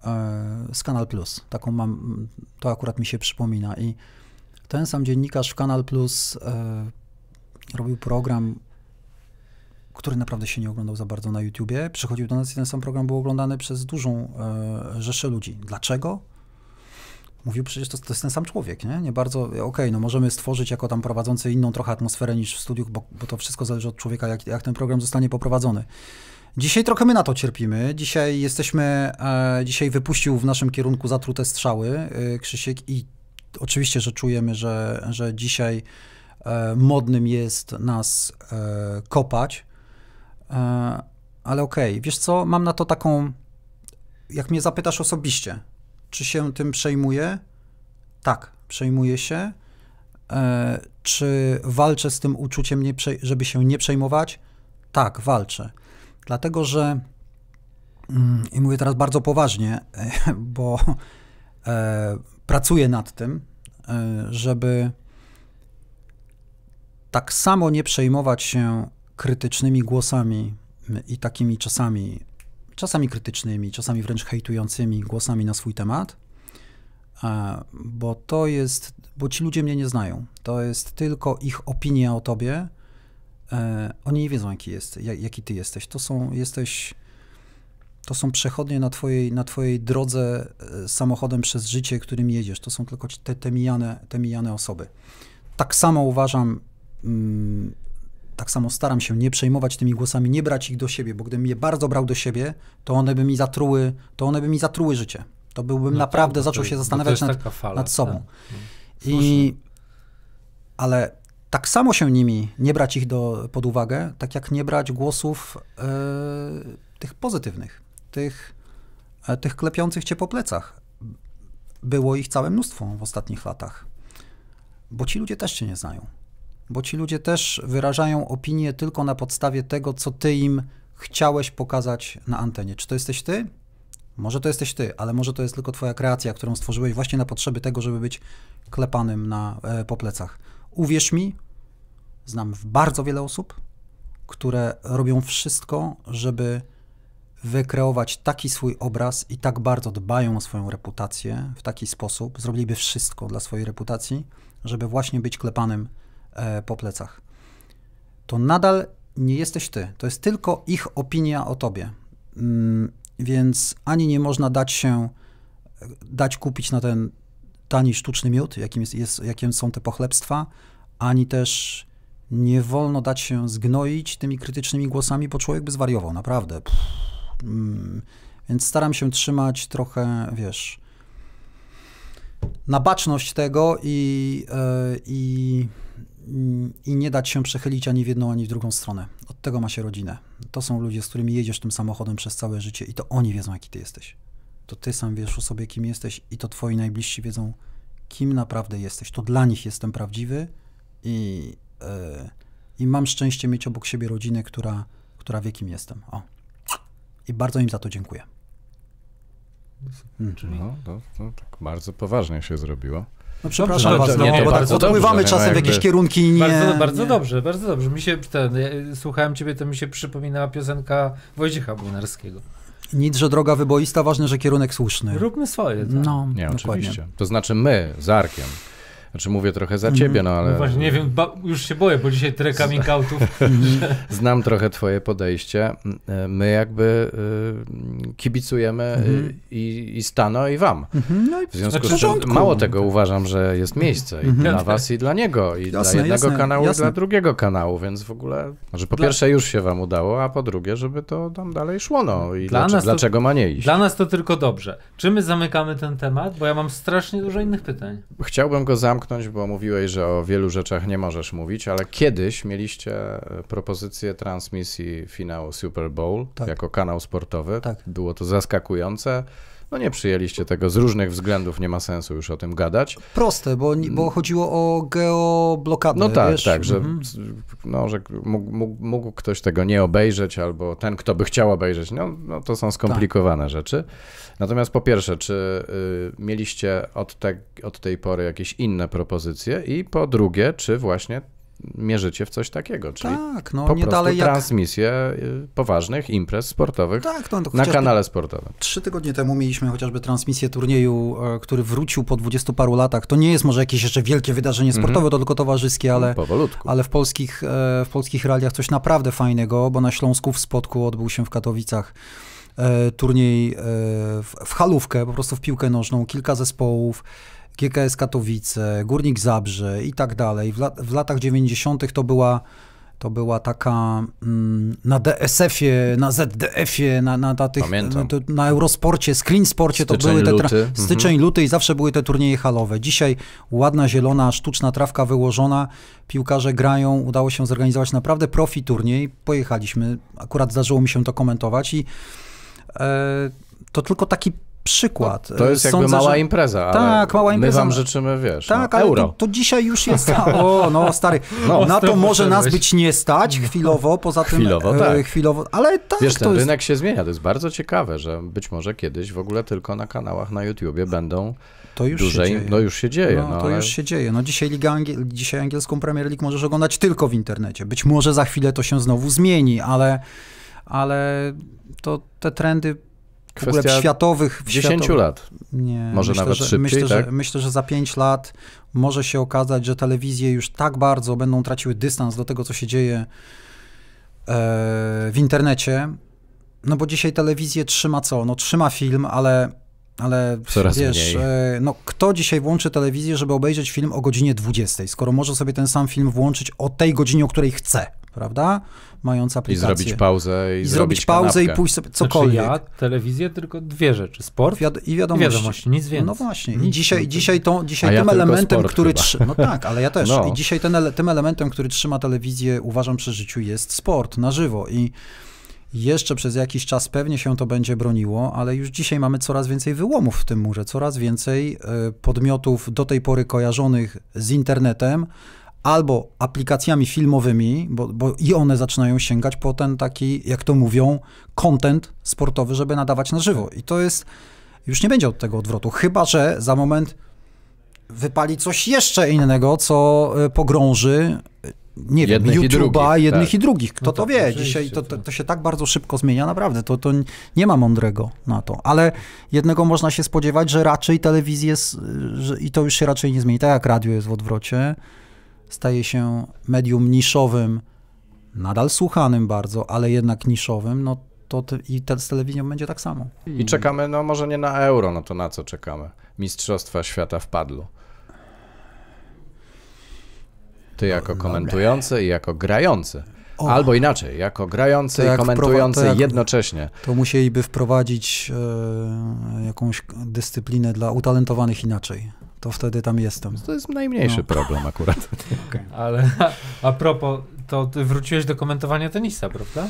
e, z Kanal Plus. Taką mam, to akurat mi się przypomina. I ten sam dziennikarz w Kanal Plus e, robił program który naprawdę się nie oglądał za bardzo na YouTubie, przychodził do nas i ten sam program był oglądany przez dużą e, rzeszę ludzi. Dlaczego? Mówił przecież, to, to jest ten sam człowiek, nie? Nie bardzo, e, okej, okay, no możemy stworzyć jako tam prowadzący inną trochę atmosferę niż w studiu, bo, bo to wszystko zależy od człowieka, jak, jak ten program zostanie poprowadzony. Dzisiaj trochę my na to cierpimy. Dzisiaj jesteśmy, e, dzisiaj wypuścił w naszym kierunku zatrute strzały e, Krzysiek i oczywiście, że czujemy, że, że dzisiaj e, modnym jest nas e, kopać, E, ale okej, okay. wiesz co, mam na to taką. Jak mnie zapytasz osobiście, czy się tym przejmuję? Tak, przejmuję się. E, czy walczę z tym uczuciem, żeby się nie przejmować? Tak, walczę. Dlatego, że mm, i mówię teraz bardzo poważnie, e, bo pracuję nad tym, żeby tak samo nie przejmować się krytycznymi głosami i takimi czasami, czasami krytycznymi, czasami wręcz hejtującymi głosami na swój temat, bo to jest, bo ci ludzie mnie nie znają. To jest tylko ich opinia o tobie. E, oni nie wiedzą, jaki, jest, jaki ty jesteś. To są, jesteś, to są przechodnie na twojej, na twojej drodze e, samochodem przez życie, którym jedziesz. To są tylko te, te, mijane, te mijane osoby. Tak samo uważam mm, tak samo staram się nie przejmować tymi głosami, nie brać ich do siebie, bo gdybym je bardzo brał do siebie, to one by mi zatruły, to one by mi zatruły życie. To byłbym no naprawdę tak, zaczął się zastanawiać nad, fala, nad, sobą. Tak. I, ale tak samo się nimi, nie brać ich do, pod uwagę, tak jak nie brać głosów e, tych pozytywnych, tych, e, tych klepiących cię po plecach. Było ich całe mnóstwo w ostatnich latach, bo ci ludzie też cię nie znają bo ci ludzie też wyrażają opinię tylko na podstawie tego, co ty im chciałeś pokazać na antenie. Czy to jesteś ty? Może to jesteś ty, ale może to jest tylko twoja kreacja, którą stworzyłeś właśnie na potrzeby tego, żeby być klepanym na, e, po plecach. Uwierz mi, znam bardzo wiele osób, które robią wszystko, żeby wykreować taki swój obraz i tak bardzo dbają o swoją reputację w taki sposób, zrobiliby wszystko dla swojej reputacji, żeby właśnie być klepanym E, po plecach, to nadal nie jesteś ty. To jest tylko ich opinia o tobie. Mm, więc ani nie można dać się, dać kupić na ten tani sztuczny miód, jakim, jest, jest, jakim są te pochlebstwa, ani też nie wolno dać się zgnoić tymi krytycznymi głosami, bo człowiek by zwariował, naprawdę. Pff, mm. więc staram się trzymać trochę, wiesz, na baczność tego i, e, i i nie dać się przechylić ani w jedną, ani w drugą stronę. Od tego ma się rodzinę. To są ludzie, z którymi jedziesz tym samochodem przez całe życie i to oni wiedzą, jaki ty jesteś. To ty sam wiesz o sobie, kim jesteś i to twoi najbliżsi wiedzą, kim naprawdę jesteś. To dla nich jestem prawdziwy i, yy, i mam szczęście mieć obok siebie rodzinę, która, która wie, kim jestem. O. I bardzo im za to dziękuję. Hmm. No, to, to tak bardzo poważnie się zrobiło. No przepraszam dobrze, nie, no, nie, bo tak odpływamy no czasem jakby... w jakieś kierunki nie... Bardzo, bardzo nie. dobrze, bardzo dobrze. Mi się, ten, ja y, słuchałem ciebie, to mi się przypominała piosenka Wojciecha Błynarskiego. Nic, że droga wyboista, ważne, że kierunek słuszny. Róbmy swoje. Tak? No, nie, dokładnie. oczywiście. To znaczy my, z Arkiem, znaczy mówię trochę za ciebie, mhm. no ale... No właśnie, nie wiem, już się boję, bo dzisiaj tyle coming outów. Znam trochę twoje podejście. My jakby y, kibicujemy mhm. i, i Stano i wam. Mhm. No w związku znaczy, z czym mało tego uważam, że jest miejsce i dla was i dla niego, i jasne, dla jednego jasne, kanału jasne. i dla drugiego kanału, więc w ogóle... Może po dla... pierwsze już się wam udało, a po drugie, żeby to tam dalej szło, no. I dla dlaczego, nas to, dlaczego ma nie iść? Dla nas to tylko dobrze. Czy my zamykamy ten temat? Bo ja mam strasznie dużo innych pytań. Chciałbym go zamknąć zamknąć, bo mówiłeś, że o wielu rzeczach nie możesz mówić, ale kiedyś mieliście e, propozycję transmisji finału Super Bowl tak. jako kanał sportowy. Tak. Było to zaskakujące. No nie przyjęliście tego z różnych względów, nie ma sensu już o tym gadać. Proste, bo, bo mm. chodziło o geoblokadę. No tak, wiesz? tak, że, mhm. no, że mógł, mógł, ktoś tego nie obejrzeć, albo ten, kto by chciał obejrzeć. No, no to są skomplikowane tak. rzeczy. Natomiast po pierwsze, czy y, mieliście od, te, od tej pory jakieś inne propozycje? I po drugie, czy właśnie mierzycie w coś takiego, czyli tak, no, po nie dalej transmisję jak... Y, poważnych imprez sportowych tak, no, na kanale sportowym. Trzy tygodnie temu mieliśmy chociażby transmisję turnieju, e, który wrócił po dwudziestu paru latach. To nie jest może jakieś jeszcze wielkie wydarzenie mhm. sportowe, to tylko towarzyskie, ale, no, ale w, polskich, e, w polskich realiach coś naprawdę fajnego, bo na Śląsku w Spodku odbył się w Katowicach e, turniej w halówkę, po prostu w piłkę nożną, kilka zespołów, GKS Katowice, Górnik Zabrze i tak dalej. W, lat, w latach 90. to była, to była taka mm, na DSF-ie, na ZDF-ie, na, na, na, tych, na, na, Eurosporcie, Screen Sporcie to były te luty. Mhm. styczeń, mhm. luty i zawsze były te turnieje halowe. Dzisiaj ładna, zielona, sztuczna trawka wyłożona, piłkarze grają, udało się zorganizować naprawdę profi turniej. Pojechaliśmy, akurat zdarzyło mi się to komentować i e, to tylko taki przykład. To jest Sądzę, jakby mała że... impreza. Tak, mała impreza. My wam życzymy, wiesz, no, tak, no, euro. To, to, dzisiaj już jest. O, no stary, no, na to może nas być. nie stać chwilowo, poza tym chwilowo, e, tak. chwilowo ale tak. Wiesz, ten rynek się zmienia, to jest bardzo ciekawe, że być może kiedyś w ogóle tylko na kanałach na YouTubie będą to już Dużej, się dzieje. No już się dzieje. No, no to ale... już się dzieje. No dzisiaj, Liga Angiel... dzisiaj angielską Premier League możesz oglądać tylko w internecie. Być może za chwilę to się znowu zmieni, ale, ale to te trendy Kwestia w ogóle światowych... W 10 światowych, lat, nie, może myślę, nawet że, szybciej, myślę, tak? że, myślę, że za 5 lat może się okazać, że telewizje już tak bardzo będą traciły dystans do tego, co się dzieje e, w internecie, no bo dzisiaj telewizję trzyma co? No trzyma film, ale ale Coraz wiesz, mniej. E, no kto dzisiaj włączy telewizję, żeby obejrzeć film o godzinie 20, skoro może sobie ten sam film włączyć o tej godzinie, o której chce, prawda? mając aplikację. I zrobić pauzę. I, I zrobić pauzę i pójść sobie znaczy, cokolwiek. Znaczy ja, telewizję, tylko dwie rzeczy. Sport Wiad i wiadomości. I wiadomości, nic no więcej. No właśnie. dzisiaj, dzisiaj, tą, dzisiaj ja tym elementem, który trzyma... No tak, ale ja też. No. I dzisiaj ten, tym elementem, który trzyma telewizję, uważam przy życiu, jest sport na żywo. I jeszcze przez jakiś czas pewnie się to będzie broniło, ale już dzisiaj mamy coraz więcej wyłomów w tym murze, coraz więcej e, podmiotów do tej pory kojarzonych z internetem, albo aplikacjami filmowymi, bo, bo, i one zaczynają sięgać po ten taki, jak to mówią, content sportowy, żeby nadawać na żywo. I to jest, już nie będzie od tego odwrotu, chyba że za moment wypali coś jeszcze innego, co y, pogrąży y, nie wiem, jednych YouTube'a, i tak. jednych tak. i drugich. Kto no to tak, wie? Dzisiaj to, to, tak. to, się tak bardzo szybko zmienia, naprawdę, to, to nie ma mądrego na to. Ale jednego można się spodziewać, że raczej telewizja jest, y, i to już się raczej nie zmieni, tak jak radio jest w odwrocie, staje się medium niszowym, nadal słuchanym bardzo, ale jednak niszowym, no to i ten z telewizją będzie tak samo. I czekamy, no może nie na euro, no to na co czekamy? Mistrzostwa świata w padlu. Ty no, jako komentujący i jako grający. O, Albo inaczej, jako grający i komentujący jak, jednocześnie. To musieliby wprowadzić e, jakąś dyscyplinę dla utalentowanych inaczej to wtedy tam jestem. To jest najmniejszy no. problem akurat. okay. Ale a propos, to ty wróciłeś do komentowania tenisa, prawda?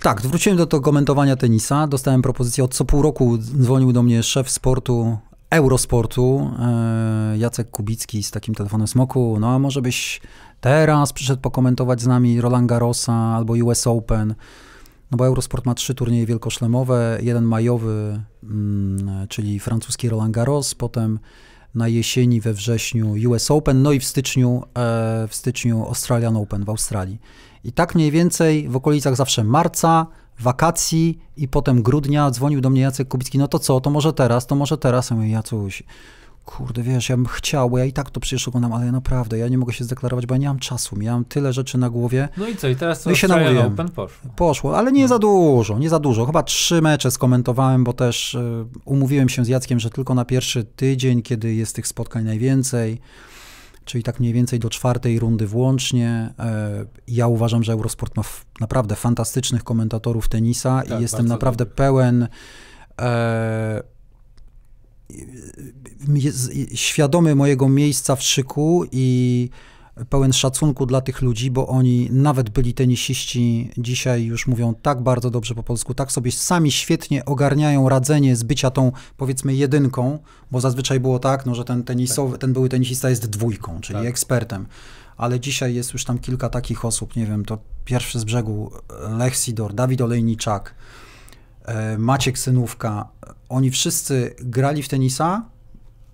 Tak, wróciłem do, do komentowania tenisa. Dostałem propozycję, od co pół roku dzwonił do mnie szef sportu Eurosportu, e, Jacek Kubicki z takim telefonem smoku, no a może byś teraz przyszedł pokomentować z nami Roland Garrosa albo US Open, no bo Eurosport ma trzy turnieje wielkoszlemowe, jeden majowy, mm, czyli francuski Roland Garros, potem na jesieni, we wrześniu US Open, no i w styczniu, e, w styczniu Australian Open w Australii. I tak mniej więcej w okolicach zawsze marca, wakacji i potem grudnia dzwonił do mnie Jacek Kubicki, no to co, to może teraz, to może teraz. Ja mówię, Jacuś, kurde, wiesz, ja bym chciał, bo ja i tak to przecież oglądam, ale ja naprawdę, ja nie mogę się zdeklarować, bo ja nie mam czasu, miałem tyle rzeczy na głowie. No i co, i teraz co, no i się namówiłem. Open poszło. Poszło, ale nie no. za dużo, nie za dużo. Chyba trzy mecze skomentowałem, bo też y, umówiłem się z Jackiem, że tylko na pierwszy tydzień, kiedy jest tych spotkań najwięcej, czyli tak mniej więcej do czwartej rundy włącznie. E, ja uważam, że Eurosport ma naprawdę fantastycznych komentatorów tenisa tak, i jestem naprawdę dobry. pełen e, świadomy mojego miejsca w szyku i pełen szacunku dla tych ludzi, bo oni, nawet byli tenisiści, dzisiaj już mówią tak bardzo dobrze po polsku, tak sobie sami świetnie ogarniają radzenie z bycia tą, powiedzmy, jedynką, bo zazwyczaj było tak, no, że ten tenisowy, tak. ten były tenisista jest dwójką, czyli tak. ekspertem. Ale dzisiaj jest już tam kilka takich osób, nie wiem, to pierwszy z brzegu Lech Sidor, Dawid Olejniczak, e, Maciek Synówka, oni wszyscy grali w tenisa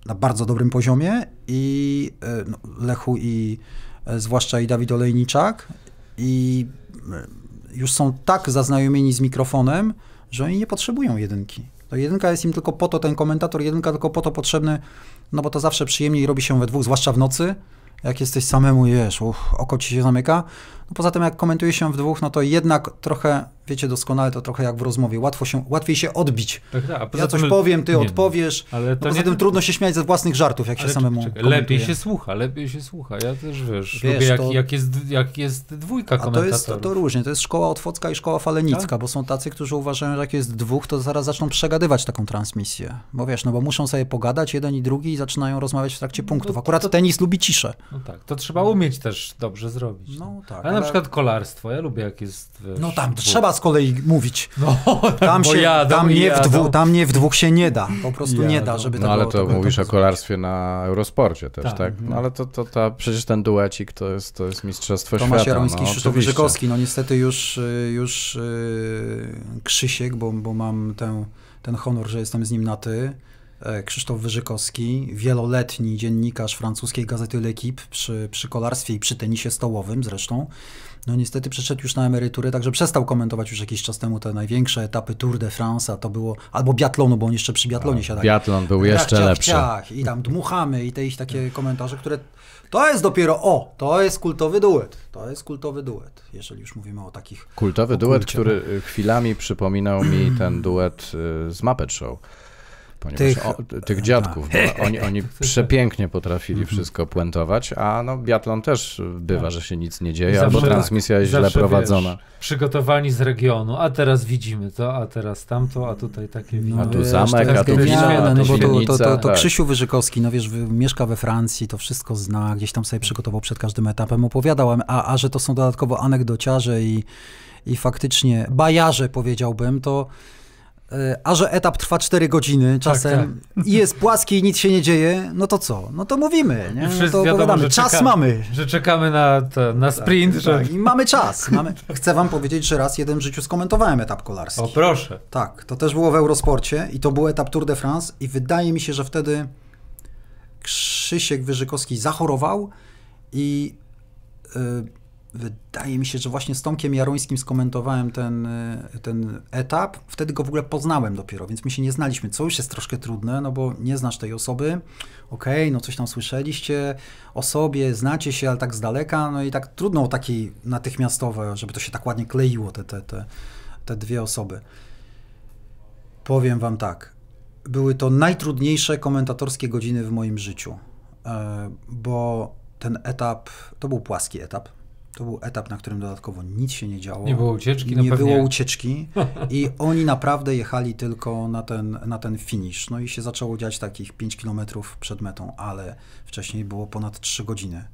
na bardzo dobrym poziomie i e, no, Lechu i e, zwłaszcza i Dawid Olejniczak i e, już są tak zaznajomieni z mikrofonem, że oni nie potrzebują jedynki. To jedynka jest im tylko po to, ten komentator jedynka tylko po to potrzebny, no bo to zawsze przyjemniej robi się we dwóch, zwłaszcza w nocy, jak jesteś samemu, wiesz, uch, oko ci się zamyka, poza tym, jak komentuje się w dwóch, no to jednak trochę, wiecie doskonale, to trochę jak w rozmowie, łatwo się, łatwiej się odbić. Tak, tak, ja coś tym, powiem, ty nie, no, odpowiesz. Ale to no poza tym trudno się śmiać ze własnych żartów, jak się samemu czekaj, Lepiej się słucha, lepiej się słucha. Ja też, wiesz, wiesz jak, to, jak, jest, jak jest dwójka komentatorów. A to jest to, to różnie, to jest szkoła Otwocka i szkoła Falenicka, tak? bo są tacy, którzy uważają, że jak jest dwóch, to zaraz zaczną przegadywać taką transmisję. Bo wiesz, no bo muszą sobie pogadać jeden i drugi i zaczynają rozmawiać w trakcie no punktów. Akurat to, tenis lubi ciszę. No tak, to trzeba umieć też dobrze zrobić. No, no. tak. Ale na przykład kolarstwo. Ja lubię jak jest. Wiesz, no tam trzeba z kolei mówić. No, tam, się, jadą, tam, nie w dwu, tam nie w dwóch się nie da. Po prostu jadą. nie da, żeby No ale było, to, to mówisz o kolarstwie na Eurosporcie też, tak? tak? No, ale to, to, ta, przecież ten duecik to jest, to jest mistrzostwo Tomasz świata. Tomasz Jaroński, no, Krzysztof Brzykowski. No niestety już, y, już yy, Krzysiek, bo, bo mam tę, ten honor, że jestem z nim na ty. E, Krzysztof Wyżykowski, wieloletni dziennikarz francuskiej gazety L'Equipe przy, przy kolarstwie i przy tenisie stołowym zresztą. No niestety przeszedł już na emeryturę, także przestał komentować już jakiś czas temu te największe etapy Tour de France, a to było, albo biatlonu, bo on jeszcze przy biatlonie tak, siadał. Biatlon był jeszcze lepszy. I tam dmuchamy i te ich takie komentarze, które to jest dopiero, o, to jest kultowy duet. To jest kultowy duet, jeżeli już mówimy o takich. Kultowy o duet, który chwilami przypominał mi ten duet y, z Muppet Show ponieważ tych, o, tych dziadków, tak. oni, oni tak, tak, przepięknie potrafili mhm. wszystko puentować, a no biatlon też bywa, tak. że się nic nie dzieje, zawsze, albo transmisja jest źle prowadzona. Wiesz, przygotowani z regionu, a teraz widzimy to, a teraz tamto, a tutaj takie wino. A tu zamek, a tu wino, a no to, to, to, Krzysiu Wyżykowski, no wiesz, mieszka we Francji, to wszystko zna, gdzieś tam sobie przygotował przed każdym etapem, opowiadał, a, a że to są dodatkowo anegdociarze i, i faktycznie bajarze powiedziałbym, to E, a że etap trwa 4 godziny tak, czasem tak, tak. i jest płaski i nic się nie dzieje, no to co? No to mówimy, nie? No to wiadomo, czas czeka, mamy. Że czekamy na, to, na tak, sprint. Tak, że... I mamy czas. Mamy... Chcę wam powiedzieć, że raz w jednym życiu skomentowałem etap kolarski. O proszę. Tak, to też było w Eurosporcie i to był etap Tour de France i wydaje mi się, że wtedy Krzysiek Wyżykowski zachorował i... Yy, Wydaje mi się, że właśnie z Tomkiem Jarońskim skomentowałem ten, y, ten etap. Wtedy go w ogóle poznałem dopiero, więc my się nie znaliśmy, co już jest troszkę trudne, no bo nie znasz tej osoby. Okej, okay, no coś tam słyszeliście o sobie, znacie się, ale tak z daleka, no i tak trudno o takiej natychmiastowe, żeby to się tak ładnie kleiło, te, te, te, te dwie osoby. Powiem wam tak, były to najtrudniejsze komentatorskie godziny w moim życiu, e, bo ten etap, to był płaski etap, to był etap, na którym dodatkowo nic się nie działo. Nie było ucieczki. nie było ucieczki i oni naprawdę jechali tylko na ten, na ten finish. No i się zaczęło dziać takich 5 km przed metą, ale wcześniej było ponad 3 godziny.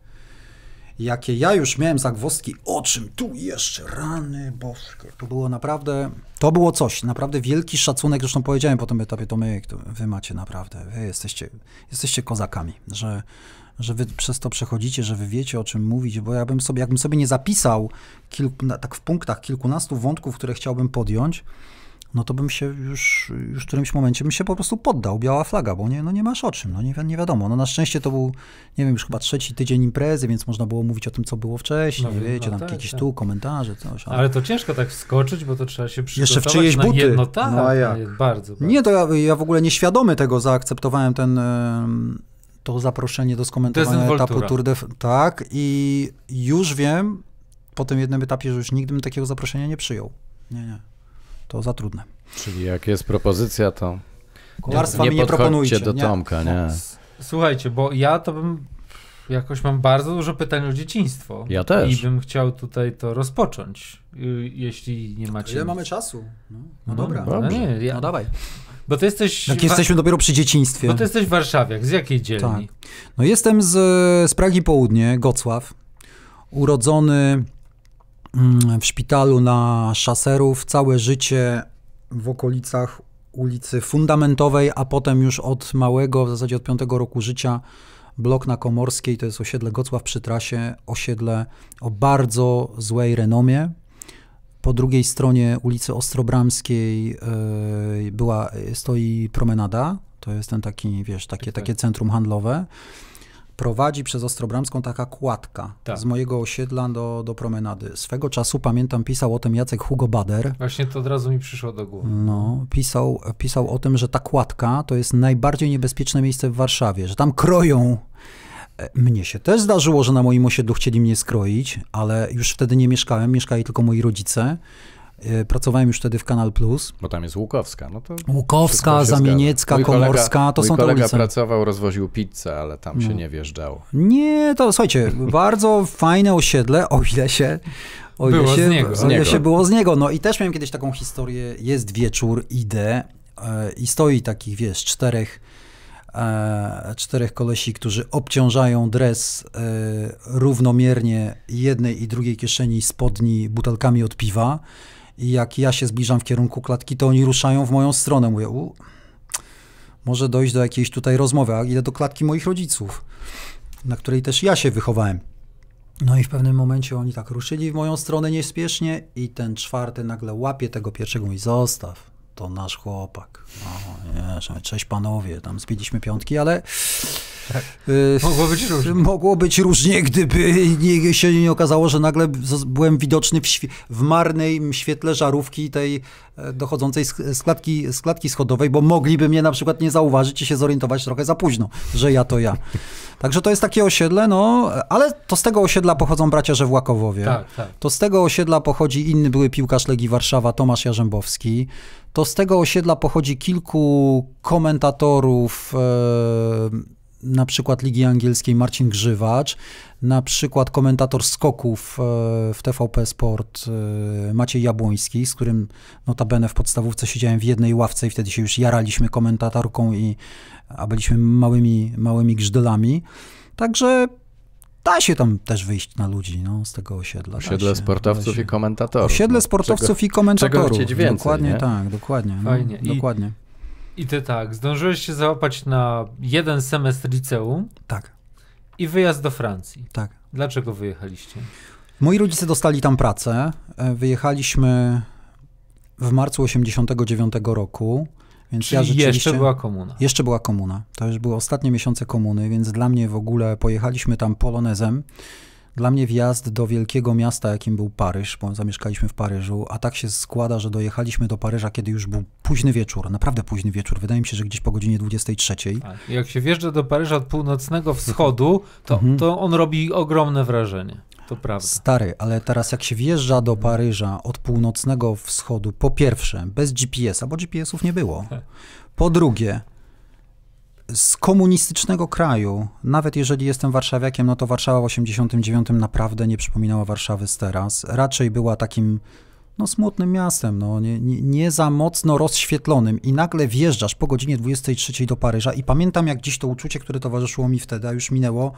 Jakie ja już miałem zagwozdki, o czym tu jeszcze rany boskie. To było naprawdę, to było coś, naprawdę wielki szacunek. Zresztą powiedziałem po tym etapie, to my, wy macie naprawdę, wy jesteście, jesteście kozakami, że że wy przez to przechodzicie, że wy wiecie, o czym mówić, bo ja bym sobie, jakbym sobie nie zapisał kilku, tak w punktach kilkunastu wątków, które chciałbym podjąć, no to bym się już, już w którymś momencie bym się po prostu poddał, biała flaga, bo nie, no nie masz o czym, no nie, nie wiadomo. No na szczęście to był, nie wiem, już chyba trzeci tydzień imprezy, więc można było mówić o tym, co było wcześniej, no, wiecie, no, tam tak, jakieś tak. tu komentarze, coś. Ale... ale... to ciężko tak wskoczyć, bo to trzeba się przygotować Jeszcze w czyjeś buty. Jedno, tak, no, a jak? Bardzo, bardzo, Nie, to ja, ja w ogóle nieświadomy tego zaakceptowałem ten... Yy to zaproszenie do skomentowania etapu Tour de Tak, i już wiem po tym jednym etapie, że już nigdy bym takiego zaproszenia nie przyjął. Nie, nie. To za trudne. Czyli jak jest propozycja, to Kolarstwa nie, nie proponujcie. do Tomka, nie. Słuchajcie, bo ja to bym jakoś mam bardzo dużo pytań o dzieciństwo. Ja też. I bym chciał tutaj to rozpocząć, y, jeśli nie macie. Ile mamy czasu? No, no, no dobra. No, nie, ja... no dawaj. Bo ty jesteś... Tak, jesteśmy dopiero przy dzieciństwie. Bo ty jesteś warszawiak. Z jakiej dzielni? Tak. No jestem z, z Pragi Południe, Gocław. Urodzony mm, w szpitalu na Szaserów. Całe życie w okolicach ulicy Fundamentowej, a potem już od małego, w zasadzie od piątego roku życia, blok na Komorskiej, to jest osiedle Gocław przy trasie, osiedle o bardzo złej renomie, po drugiej stronie ulicy Ostrobramskiej e, była, stoi promenada, to jest ten taki, wiesz, takie, tak, takie tak. centrum handlowe. Prowadzi przez Ostrobramską taka kładka tak. z mojego osiedla do, do promenady. Swego czasu, pamiętam, pisał o tym Jacek Hugo Bader. Właśnie to od razu mi przyszło do głowy. No, pisał, pisał o tym, że ta kładka to jest najbardziej niebezpieczne miejsce w Warszawie, że tam kroją E, mnie się też zdarzyło, że na moim osiedlu chcieli mnie skroić, ale już wtedy nie mieszkałem, mieszkali tylko moi rodzice. E, pracowałem już wtedy w Kanal Plus. Bo tam jest Łukowska. No to Łukowska, Zamieniecka, Komorska, kolega, to są te ulice. pracował, rozwoził pizzę, ale tam no. się nie wjeżdżał. Nie, to słuchajcie, bardzo fajne osiedle, o ile się... O ile było się, z niego. O ile się było z niego. No i też miałem kiedyś taką historię, jest wieczór, idę, e, i stoi takich, wiesz, czterech E, czterech kolesi, którzy obciążają dres e, równomiernie jednej i drugiej kieszeni spodni butelkami od piwa. I jak ja się zbliżam w kierunku klatki, to oni ruszają w moją stronę. Mówię, u, może dojść do jakiejś tutaj rozmowy, a idę do klatki moich rodziców, na której też ja się wychowałem. No i w pewnym momencie oni tak ruszyli w moją stronę nieśpiesznie i ten czwarty nagle łapie tego pierwszego i zostaw, to nasz chłopak. O, no, nie, no, cześć panowie, tam zbiliśmy piątki, ale tak. Mogło być różnie. Mogło być różnie, gdyby nie, się nie okazało, że nagle byłem widoczny w, w marnej świetle żarówki tej e, dochodzącej z klatki, schodowej, bo mogliby mnie na przykład nie zauważyć i się zorientować trochę za późno, że ja to ja. Także to jest takie osiedle, no, ale to z tego osiedla pochodzą bracia Żewłakowowie. Tak, tak. To z tego osiedla pochodzi inny były piłkarz Legii Warszawa, Tomasz Jarzębowski. To z tego osiedla pochodzi kilku komentatorów, e, na przykład Ligi Angielskiej Marcin Grzywacz, na przykład komentator skoków e, w TVP Sport e, Maciej Jabłoński, z którym notabene w podstawówce siedziałem w jednej ławce i wtedy się już jaraliśmy komentatorką, i, a byliśmy małymi, małymi grzdelami. Także da się tam też wyjść na ludzi no, z tego osiedla. Osiedle się, sportowców no. i komentatorów. Osiedle sportowców czego, i komentatorów. Czego chcieć więcej, Dokładnie nie? tak, dokładnie. No. Fajnie. No, dokładnie. I ty tak, zdążyłeś się załapać na jeden semestr liceum. Tak. I wyjazd do Francji. Tak. Dlaczego wyjechaliście? Moi rodzice dostali tam pracę. E, wyjechaliśmy w marcu 89 roku. Więc Czyli ja rzeczywiście, jeszcze była komuna. Jeszcze była komuna. To już były ostatnie miesiące komuny, więc dla mnie w ogóle pojechaliśmy tam polonezem. Dla mnie wjazd do wielkiego miasta, jakim był Paryż, bo zamieszkaliśmy w Paryżu, a tak się składa, że dojechaliśmy do Paryża, kiedy już był późny wieczór, naprawdę późny wieczór. Wydaje mi się, że gdzieś po godzinie 23. Tak. Jak się wjeżdża do Paryża od północnego wschodu, to, mhm. to on robi ogromne wrażenie. To prawda. Stary, ale teraz jak się wjeżdża do Paryża od północnego wschodu, po pierwsze, bez GPS-a, bo GPS-ów nie było. Tak. Po drugie, z komunistycznego kraju, nawet jeżeli jestem warszawiakiem, no to Warszawa w 89 naprawdę nie przypominała Warszawy z teraz. Raczej była takim no, smutnym miastem, no, nie, nie, nie, za mocno rozświetlonym i nagle wjeżdżasz po godzinie 23 do Paryża i pamiętam jak dziś to uczucie, które towarzyszyło mi wtedy, a już minęło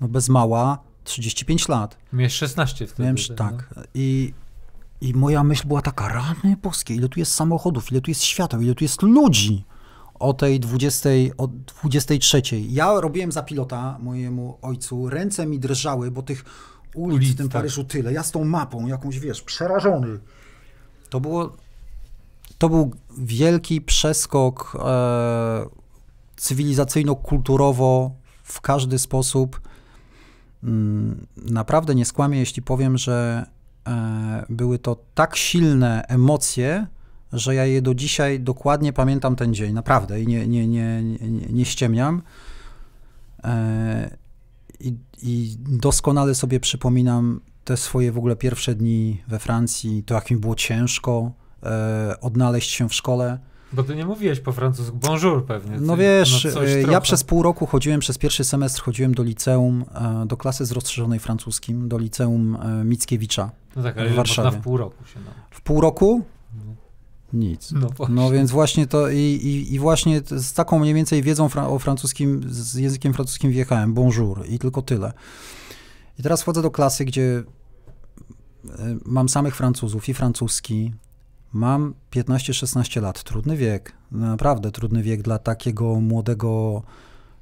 no, bez mała 35 lat. Miałeś 16 wtedy. Miałem, wtedy, tak, tak. No. I, I moja myśl była taka, rany boskie, ile tu jest samochodów, ile tu jest świateł, ile tu jest ludzi o tej 20, o 23. Ja robiłem za pilota mojemu ojcu, ręce mi drżały, bo tych ulic, ulic w tym tak. Paryżu tyle. Ja z tą mapą jakąś, wiesz, przerażony. To było, to był wielki przeskok e, cywilizacyjno-kulturowo w każdy sposób. Mm, naprawdę nie skłamię, jeśli powiem, że e, były to tak silne emocje, że ja je do dzisiaj dokładnie pamiętam ten dzień, naprawdę, i nie, nie, nie, nie, nie ściemniam. E, I, I doskonale sobie przypominam te swoje w ogóle pierwsze dni we Francji, to jak mi było ciężko e, odnaleźć się w szkole. Bo ty nie mówiłeś po francusku bonjour pewnie. No wiesz, e, ja przez pół roku chodziłem, przez pierwszy semestr chodziłem do liceum, do klasy z rozszerzonej francuskim, do liceum Mickiewicza no tak, ale w Warszawie. w pół roku się no. W pół roku? Nic. No, no właśnie. no więc właśnie to i, i, i, właśnie z taką mniej więcej wiedzą fra o francuskim, z językiem francuskim wjechałem, bonjour i tylko tyle. I teraz wchodzę do klasy, gdzie e, mam samych Francuzów i francuski. Mam 15-16 lat, trudny wiek, naprawdę trudny wiek dla takiego młodego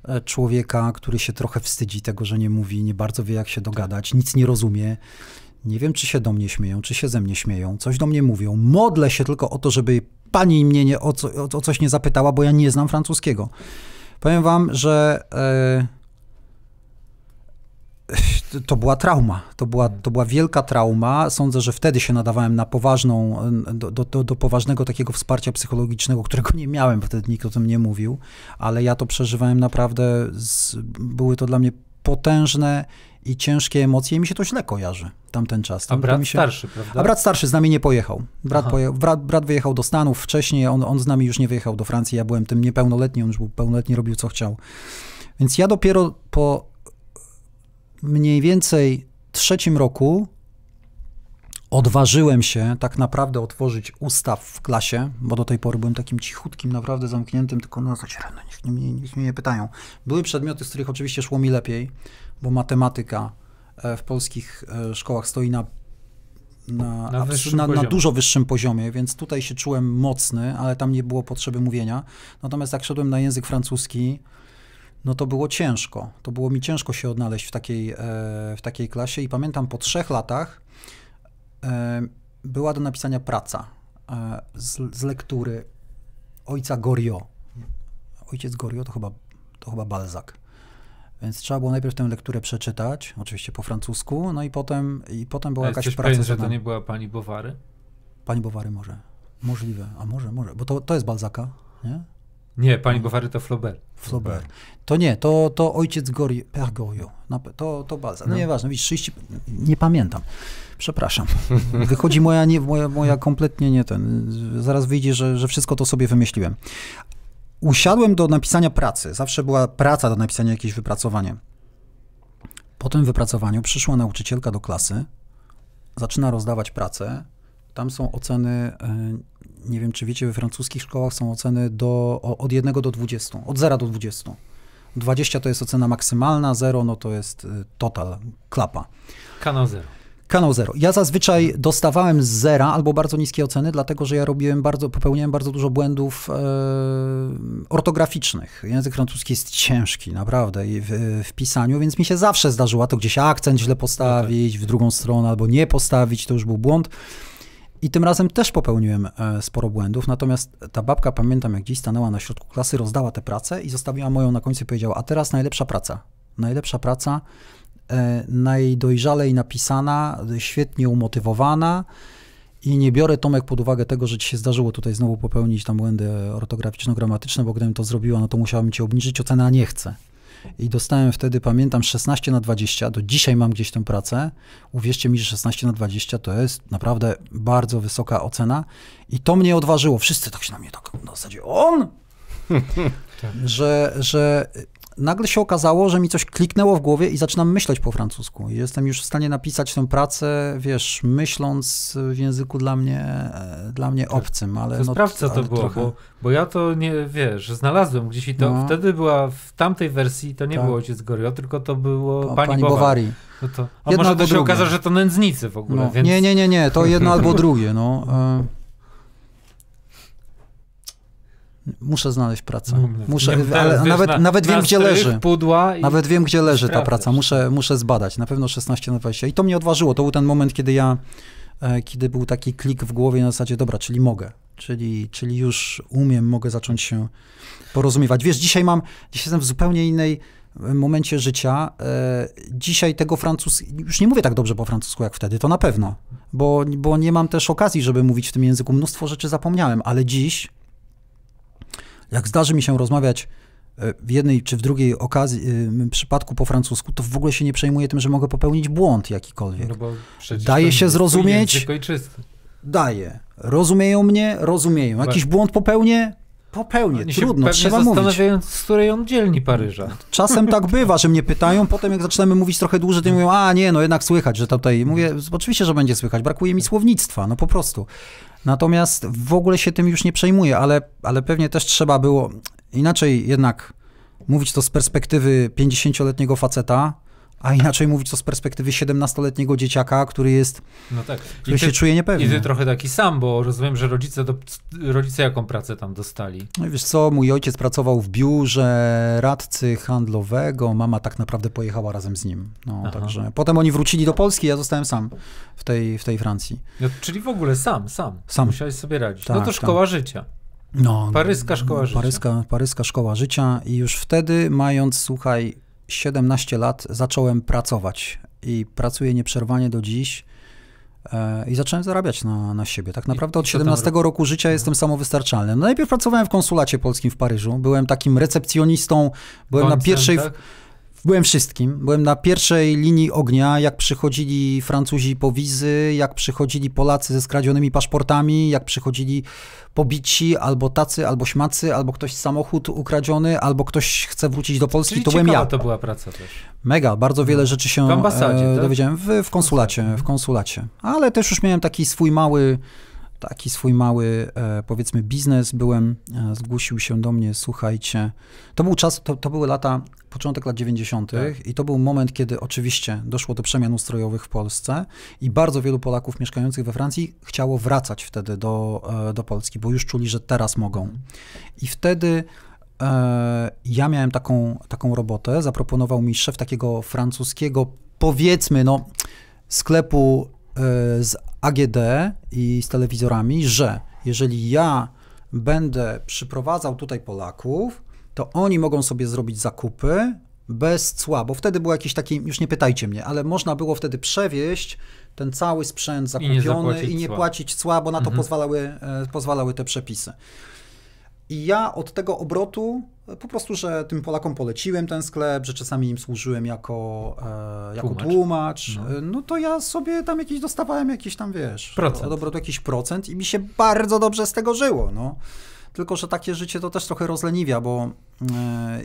e, człowieka, który się trochę wstydzi tego, że nie mówi, nie bardzo wie jak się dogadać, nic nie rozumie. Nie wiem, czy się do mnie śmieją, czy się ze mnie śmieją, coś do mnie mówią. Modlę się tylko o to, żeby pani mnie nie, o, co, o, coś nie zapytała, bo ja nie znam francuskiego. Powiem wam, że yy, to była trauma. To była, to była wielka trauma. Sądzę, że wtedy się nadawałem na poważną, do, do, do poważnego takiego wsparcia psychologicznego, którego nie miałem, wtedy nikt o tym nie mówił, ale ja to przeżywałem naprawdę, z, były to dla mnie potężne i ciężkie emocje. I mi się to źle kojarzy tamten czas. Tam, a brat się... starszy, prawda? A brat starszy z nami nie pojechał. Brat, poje... brat, brat wyjechał do Stanów wcześniej, on, on z nami już nie wyjechał do Francji. Ja byłem tym niepełnoletni, on już był pełnoletni, robił co chciał. Więc ja dopiero po mniej więcej trzecim roku odważyłem się tak naprawdę otworzyć ustaw w klasie, bo do tej pory byłem takim cichutkim, naprawdę zamkniętym, tylko no co się niech mnie nie pytają. Były przedmioty, z których oczywiście szło mi lepiej bo matematyka e, w polskich e, szkołach stoi na na, na, na, na, dużo wyższym poziomie, więc tutaj się czułem mocny, ale tam nie było potrzeby mówienia. Natomiast jak szedłem na język francuski, no to było ciężko. To było mi ciężko się odnaleźć w takiej, e, w takiej klasie i pamiętam po trzech latach była do napisania praca z, z, lektury ojca Goriot. Ojciec Goriot to chyba, to chyba Balzak. Więc trzeba było najpierw tę lekturę przeczytać, oczywiście po francusku, no i potem, i potem była jakaś praca. Pewien, że to nie była pani Bowary? Pani Bowary może. Możliwe, a może, może, bo to, to jest Balzaka, nie? Nie, pani no. Bowary to Flaubert. Flaubert. To nie, to, to ojciec Gori, Pergorio. To, to Balzac. No, no nieważne, widzisz, 30, nie pamiętam. Przepraszam. Wychodzi moja, nie, moja, moja kompletnie nie ten. Zaraz wyjdzie, że, że wszystko to sobie wymyśliłem usiadłem do napisania pracy. Zawsze była praca do napisania, jakieś wypracowanie. Po tym wypracowaniu przyszła nauczycielka do klasy, zaczyna rozdawać pracę. Tam są oceny, e, nie wiem czy wiecie, we francuskich szkołach są oceny do, od 1 do 20, od 0 do 20. 20 to jest ocena maksymalna, 0 no to jest e, total, klapa. Kanał 0. Kanał Zero. Ja zazwyczaj dostawałem z zera albo bardzo niskie oceny, dlatego że ja robiłem bardzo, popełniałem bardzo dużo błędów e, ortograficznych. Język francuski jest ciężki, naprawdę, i w, w, pisaniu, więc mi się zawsze zdarzyło to gdzieś akcent źle postawić, no tak. w drugą stronę albo nie postawić, to już był błąd. I tym razem też popełniłem e, sporo błędów, natomiast ta babka, pamiętam jak dziś stanęła na środku klasy, rozdała tę pracę i zostawiła moją na końcu i powiedziała, a teraz najlepsza praca. Najlepsza praca E, najdojrzalej napisana, świetnie umotywowana. I nie biorę Tomek pod uwagę tego, że ci się zdarzyło tutaj znowu popełnić tam błędy ortograficzno-gramatyczne, bo gdybym to zrobiła, no to musiałem ci obniżyć ocenę, a nie chcę. I dostałem wtedy, pamiętam, 16 na 20. Do dzisiaj mam gdzieś tę pracę. Uwierzcie mi, że 16 na 20 to jest naprawdę bardzo wysoka ocena. I to mnie odważyło. Wszyscy tak się na mnie tak na zasadzie on! że, że nagle się okazało, że mi coś kliknęło w głowie i zaczynam myśleć po francusku. Jestem już w stanie napisać tę pracę, wiesz, myśląc w języku dla mnie, e, dla mnie obcym, ale... To no, sprawdź, co to było, trochę... bo, bo, ja to nie, wiesz, znalazłem gdzieś i to no. wtedy była, w tamtej wersji to nie tak. było Ojciec Gorio, tylko to było Pani, Pani Bowarii. No to, a jedno może to się okazało, że to nędznicy w ogóle, no. więc... Nie, nie, nie, nie, to jedno albo drugie, no. Y Muszę znaleźć pracę. No, no, muszę, no, ale nawet, nawet wiem, gdzie leży. nawet wiem, gdzie leży ta praca. Muszę, muszę zbadać. Na pewno 16 na 20. I to mnie odważyło. To był ten moment, kiedy ja, e, kiedy był taki klik w głowie na zasadzie, dobra, czyli mogę. Czyli, czyli już umiem, mogę zacząć się porozumiewać. Wiesz, dzisiaj mam, dzisiaj jestem w zupełnie innej e, momencie życia. E, dzisiaj tego francuskiego, już nie mówię tak dobrze po francusku jak wtedy, to na pewno, bo, bo nie mam też okazji, żeby mówić w tym języku. Mnóstwo rzeczy zapomniałem, ale dziś jak zdarzy mi się rozmawiać e, w jednej czy w drugiej okazji, e, przypadku po francusku, to w ogóle się nie przejmuję tym, że mogę popełnić błąd jakikolwiek. No Daje się zrozumieć. Daje. Rozumieją mnie, rozumieją. Jakiś błąd popełnię, Popełnię, Oni trudno, trzeba mówić. zastanawiając, z której on dzielni Paryża. Czasem tak bywa, że mnie pytają, potem jak zaczynamy mówić trochę dłużej, to mówią, a nie, no jednak słychać, że tutaj... Mówię, oczywiście, że będzie słychać, brakuje mi słownictwa, no po prostu. Natomiast w ogóle się tym już nie przejmuję, ale, ale pewnie też trzeba było inaczej jednak mówić to z perspektywy 50-letniego faceta, a inaczej mówić to z perspektywy 17-letniego dzieciaka, który jest. No tak. Który ty, się czuje niepewnie. I ty trochę taki sam, bo rozumiem, że rodzice, do, rodzice jaką pracę tam dostali? No wiesz co, mój ojciec pracował w biurze radcy handlowego, mama tak naprawdę pojechała razem z nim. No, także. Potem oni wrócili do Polski, ja zostałem sam w tej, w tej Francji. No, czyli w ogóle sam, sam. Sam. Musiałeś sobie radzić. Tak, no to tak, tak. szkoła tak. życia. No, paryska szkoła życia. Paryska, paryska szkoła życia i już wtedy mając, słuchaj, 17 lat zacząłem pracować i pracuję nieprzerwanie do dziś. E, I zacząłem zarabiać na, na siebie. Tak naprawdę od 17 roku życia jestem mhm. samowystarczalny. No, najpierw pracowałem w konsulacie polskim w Paryżu. Byłem takim recepcjonistą, byłem na pierwszej. Tak? Byłem wszystkim. Byłem na pierwszej linii ognia, jak przychodzili Francuzi po wizy, jak przychodzili Polacy ze skradzionymi paszportami, jak przychodzili pobici, albo tacy, albo śmacy, albo ktoś samochód ukradziony, albo ktoś chce wrócić do Polski, Czyli to byłem ja. to była praca też. Mega, bardzo wiele no. rzeczy się w ambasadzie, e, tak? dowiedziałem, w, w konsulacie, w mhm. konsulacie. Ale też już miałem taki swój mały taki swój mały, e, powiedzmy, biznes. Byłem, e, zgłosił się do mnie, słuchajcie. To był czas, to, to były lata, początek lat 90. Tak. i to był moment, kiedy oczywiście doszło do przemian ustrojowych w Polsce i bardzo wielu Polaków mieszkających we Francji chciało wracać wtedy do, e, do Polski, bo już czuli, że teraz mogą. I wtedy ja miałem taką, taką robotę. Zaproponował mi szef takiego francuskiego, powiedzmy, no, sklepu z AGD i z telewizorami, że jeżeli ja będę przyprowadzał tutaj Polaków, to oni mogą sobie zrobić zakupy bez cła, bo wtedy było jakiś taki, już nie pytajcie mnie, ale można było wtedy przewieźć ten cały sprzęt zakupiony i nie, i nie cła. płacić cła, bo na to mhm. pozwalały, e, pozwalały te przepisy. I ja od tego obrotu po prostu, że tym Polakom poleciłem ten sklep, że czasami im służyłem jako, e, jako tłumacz, tłumacz no. E, no. to ja sobie tam jakieś dostawałem jakiś tam, wiesz, procent. dobro to jakiś procent i mi się bardzo dobrze z tego żyło, no. Tylko, że takie życie to też trochę rozleniwia, bo e,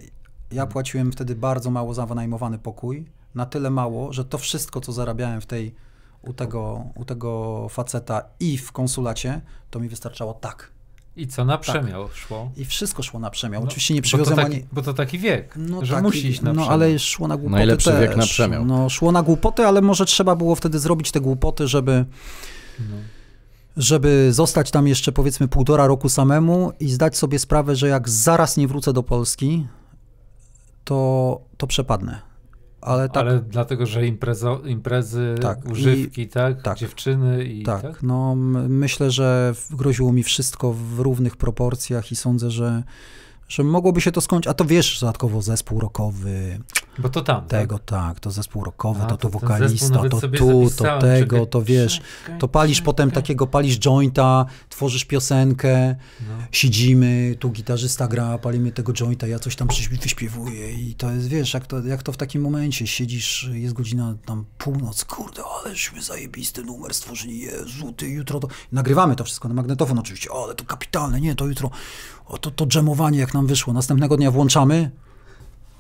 ja płaciłem wtedy bardzo mało za wynajmowany pokój, na tyle mało, że to wszystko, co zarabiałem w tej, u tego, u tego faceta i w konsulacie, to mi wystarczało tak. I co, na tak. przemiał tak. szło? I wszystko szło na przemiał. No, Oczywiście nie przywiozłem bo taki, ani... Bo to taki wiek, no, że taki, musi iść na no, przemiał. No ale szło na głupoty Najlepszy też. wiek na przemiał. No szło na głupoty, ale może trzeba było wtedy zrobić te głupoty, żeby... No. Żeby zostać tam jeszcze powiedzmy półtora roku samemu i zdać sobie sprawę, że jak zaraz nie wrócę do Polski, to, to przepadnę ale, tak, ale dlatego, że imprezo, imprezy, tak, używki, i, tak, tak, dziewczyny i tak. tak? No, myślę, że groziło mi wszystko w równych proporcjach i sądzę, że że mogłoby się to skończyć, a to wiesz, dodatkowo zespół rokowy, Bo to tam. Tak? Tego, tak, tak to zespół rokowy, a, to, to wokalista, to tu, to tego, to wiesz, to palisz potem takiego, palisz jointa, tworzysz piosenkę, no. siedzimy, tu gitarzysta gra, palimy tego jointa, ja coś tam wyśpiewuję i to jest, wiesz, jak to, jak to w takim momencie, siedzisz, jest godzina tam północ, kurde, aleśmy zajebisty numer stworzyli, Jezu, ty jutro to... Nagrywamy to wszystko na magnetofon oczywiście, ale to kapitalne, nie, to jutro o to, to dżemowanie jak nam wyszło, następnego dnia włączamy,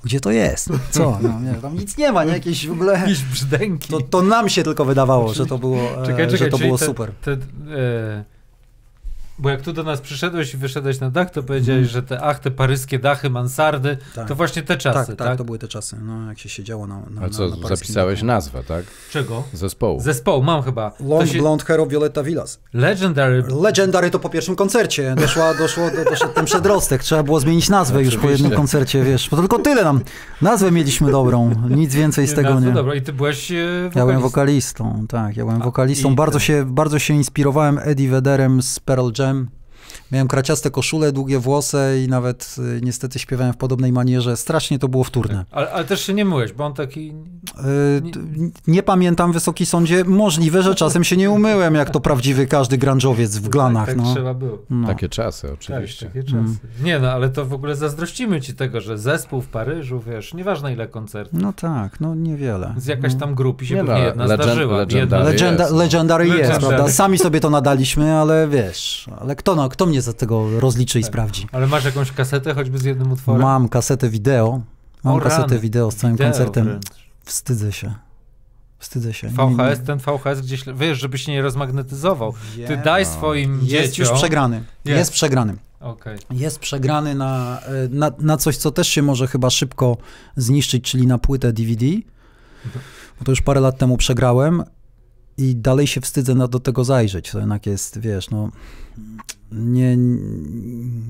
gdzie to jest? Co? No, nie, tam nic nie ma, nie? Jakieś w ogóle... Jakieś brzdęki. To, to nam się tylko wydawało, że to było, e, czekaj, czekaj, że to było te, super. Te, e bo jak tu do nas przyszedłeś i wyszedłeś na dach, to powiedziałeś, mm. że te achty, te paryskie dachy, mansardy, tak. to właśnie te czasy, tak, tak? Tak, to były te czasy, no jak się siedziało na, na A co, na zapisałeś dachu. nazwę, tak? Czego? Zespołu. Zespołu, mam chyba. Long się... Blonde Hair of Violetta Villas. Legendary. Legendary to po pierwszym koncercie, doszła, doszło, do, doszedł ten przedrostek, trzeba było zmienić nazwę no, już po jednym koncercie, wiesz, bo tylko tyle nam, nazwę mieliśmy dobrą, nic więcej z tego nie. Dobra, i ty byłeś e, wokalistą. Ja byłem wokalistą, tak, ja byłem wokalistą, bardzo, się, bardzo się inspirowałem Eddie Wederem z Pearl Jam, Um, Miałem kraciaste koszule, długie włosy i nawet y, niestety śpiewałem w podobnej manierze. Strasznie to było wtórne. Tak. Ale, ale też się nie myłeś, bo on taki... Y, nie... pamiętam, Wysoki Sądzie, możliwe, że czasem się nie umyłem, jak to prawdziwy każdy granżowiec w glanach. Tak, tak no. trzeba było. No. Takie czasy, oczywiście. Tak, takie czasy. Mm. Nie no, ale to w ogóle zazdrościmy ci tego, że zespół w Paryżu, wiesz, nieważne ile koncertów. No tak, no niewiele. Z jakaś no. tam grupi się nie pewnie no, jedna legend, zdarzyła. Legendary, jedna. Legenda, jest, no. legendary jest, prawda? Sami sobie to nadaliśmy, ale wiesz, ale kto, no, kto mnie się za tego rozliczy i tak. sprawdzi. Ale masz jakąś kasetę choćby z jednym utworem? Mam kasetę wideo. Mam o, kasetę wideo z całym wideo koncertem. Wręcz. Wstydzę się. Wstydzę się. VHS, nie, nie. ten VHS gdzieś, wiesz, żebyś nie rozmagnetyzował. Ty daj no. swoim jest dzieciom. już przegrany. Jest, jest przegrany. Okay. Jest przegrany na, e, na, na, coś, co też się może chyba szybko zniszczyć, czyli na płytę DVD. Bo to już parę lat temu przegrałem i dalej się wstydzę na, do tego zajrzeć. To jednak jest, wiesz, no nie,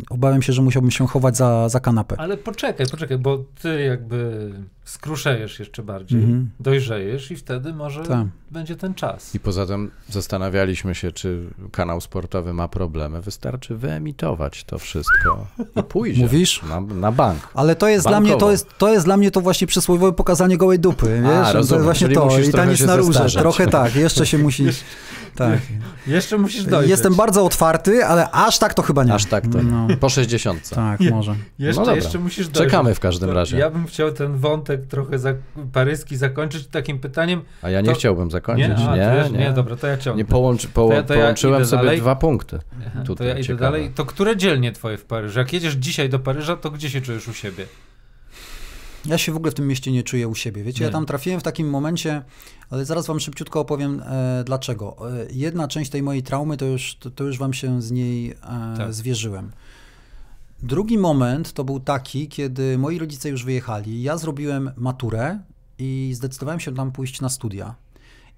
obawiam się, że musiałbym się chować za, za kanapę. Ale poczekaj, poczekaj, bo ty jakby skruszejesz jeszcze bardziej, mm -hmm. dojrzejesz i wtedy może tak. będzie ten czas. I poza tym zastanawialiśmy się, czy kanał sportowy ma problemy. Wystarczy wyemitować to wszystko i pójdzie Mówisz? Na, na bank. Ale to jest, dla mnie, to, jest, to jest dla mnie to właśnie przysłowiowe pokazanie gołej dupy, wiesz? A, rozumiem. to jest właśnie Czyli to i taniec na róże. Trochę tak, jeszcze się musisz... Tak. Jeszcze musisz dojść. Jestem bardzo otwarty, ale aż tak to chyba nie. Aż tak to. No. Po 60. Tak, może. Jeszcze, no jeszcze musisz dojść. Czekamy w każdym razie. Ja bym chciał ten wątek trochę za, paryski zakończyć takim pytaniem. A ja nie to... chciałbym zakończyć. Nie, a, nie, nie, nie, dobra, to ja ciągnę. Nie połączy, po, to ja, to ja połączyłem sobie dalej. dwa punkty. Tutaj, to ja idę ciekawe. dalej. To które dzielnie twoje w Paryżu? Jak jedziesz dzisiaj do Paryża, to gdzie się czujesz u siebie? Ja się w ogóle w tym mieście nie czuję u siebie. Wiecie, nie. ja tam trafiłem w takim momencie, ale zaraz wam szybciutko opowiem e, dlaczego. E, jedna część tej mojej traumy, to już, to, to już wam się z niej e, tak. zwierzyłem. Drugi moment to był taki, kiedy moi rodzice już wyjechali. Ja zrobiłem maturę i zdecydowałem się tam pójść na studia.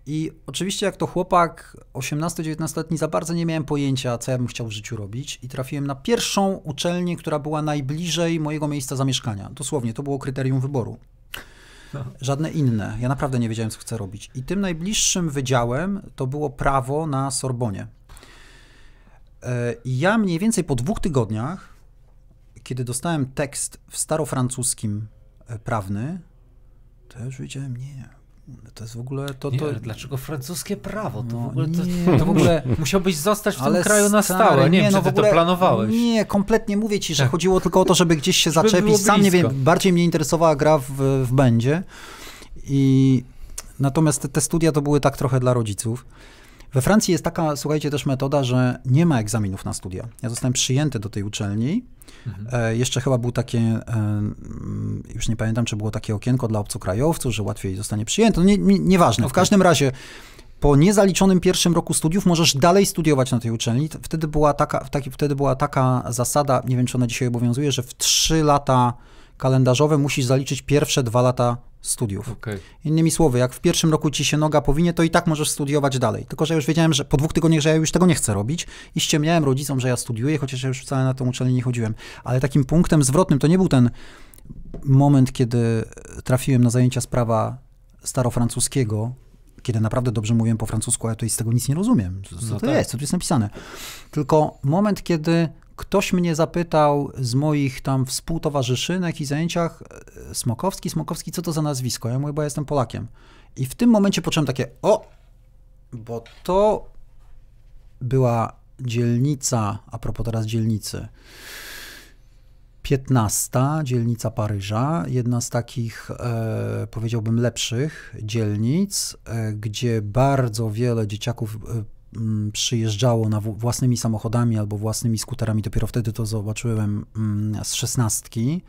I oczywiście jak to chłopak 18-19-letni za bardzo nie miałem pojęcia, co ja bym chciał w życiu robić i trafiłem na pierwszą uczelnię, która była najbliżej mojego miejsca zamieszkania. Dosłownie, to było kryterium wyboru. No. Żadne inne. Ja naprawdę nie wiedziałem, co chcę robić. I tym najbliższym wydziałem to było prawo na Sorbonie. E, I ja mniej więcej po dwóch tygodniach, kiedy dostałem tekst w starofrancuskim e, prawny, to już wiedziałem, nie, to jest w ogóle to. Nie, dlaczego francuskie prawo? To w no ogóle, to, nie, to w ogóle... musiałbyś zostać w ale tym kraju na stałe. Nie, nie no, czy ty ogóle... to planowałeś. Nie, kompletnie mówię ci, że tak. chodziło tylko o to, żeby gdzieś się zaczepić. Sam nie wiem, bardziej mnie interesowała gra w, w będzie. I natomiast te, te studia to były tak trochę dla rodziców. We Francji jest taka, słuchajcie, też metoda, że nie ma egzaminów na studia. Ja zostałem przyjęty do tej uczelni. Mhm. E, jeszcze chyba było takie, e, mm, już nie pamiętam, czy było takie okienko dla obcokrajowców, że łatwiej zostanie przyjęty. No nie, nie, nieważne. Okay. W każdym razie po niezaliczonym pierwszym roku studiów możesz dalej studiować na tej uczelni. Wtedy była taka, taki, wtedy była taka zasada, nie wiem czy ona dzisiaj obowiązuje, że w trzy lata kalendarzowe musisz zaliczyć pierwsze dwa lata studiów. Okay. Innymi słowy, jak w pierwszym roku ci się noga powinie, to i tak możesz studiować dalej. Tylko, że już wiedziałem, że po dwóch tygodniach, że ja już tego nie chcę robić i ściemniałem rodzicom, że ja studiuję, chociaż ja już wcale na tą uczelnię nie chodziłem. Ale takim punktem zwrotnym to nie był ten moment, kiedy trafiłem na zajęcia z prawa starofrancuskiego, kiedy naprawdę dobrze mówiłem po francusku, a ja tutaj z tego nic nie rozumiem. Co, no to tak. jest? Co tu jest napisane? Tylko moment, kiedy Ktoś mnie zapytał z moich tam współtowarzyszynek i zajęciach, e, Smokowski, Smokowski, co to za nazwisko? Ja mówię, bo ja jestem Polakiem. I w tym momencie począłem takie, o, bo to była dzielnica, a propos teraz dzielnicy, 15, dzielnica Paryża, jedna z takich, e, powiedziałbym, lepszych dzielnic, e, gdzie bardzo wiele dzieciaków e, Mm, przyjeżdżało na własnymi samochodami albo własnymi skuterami, dopiero wtedy to zobaczyłem mm, z szesnastki.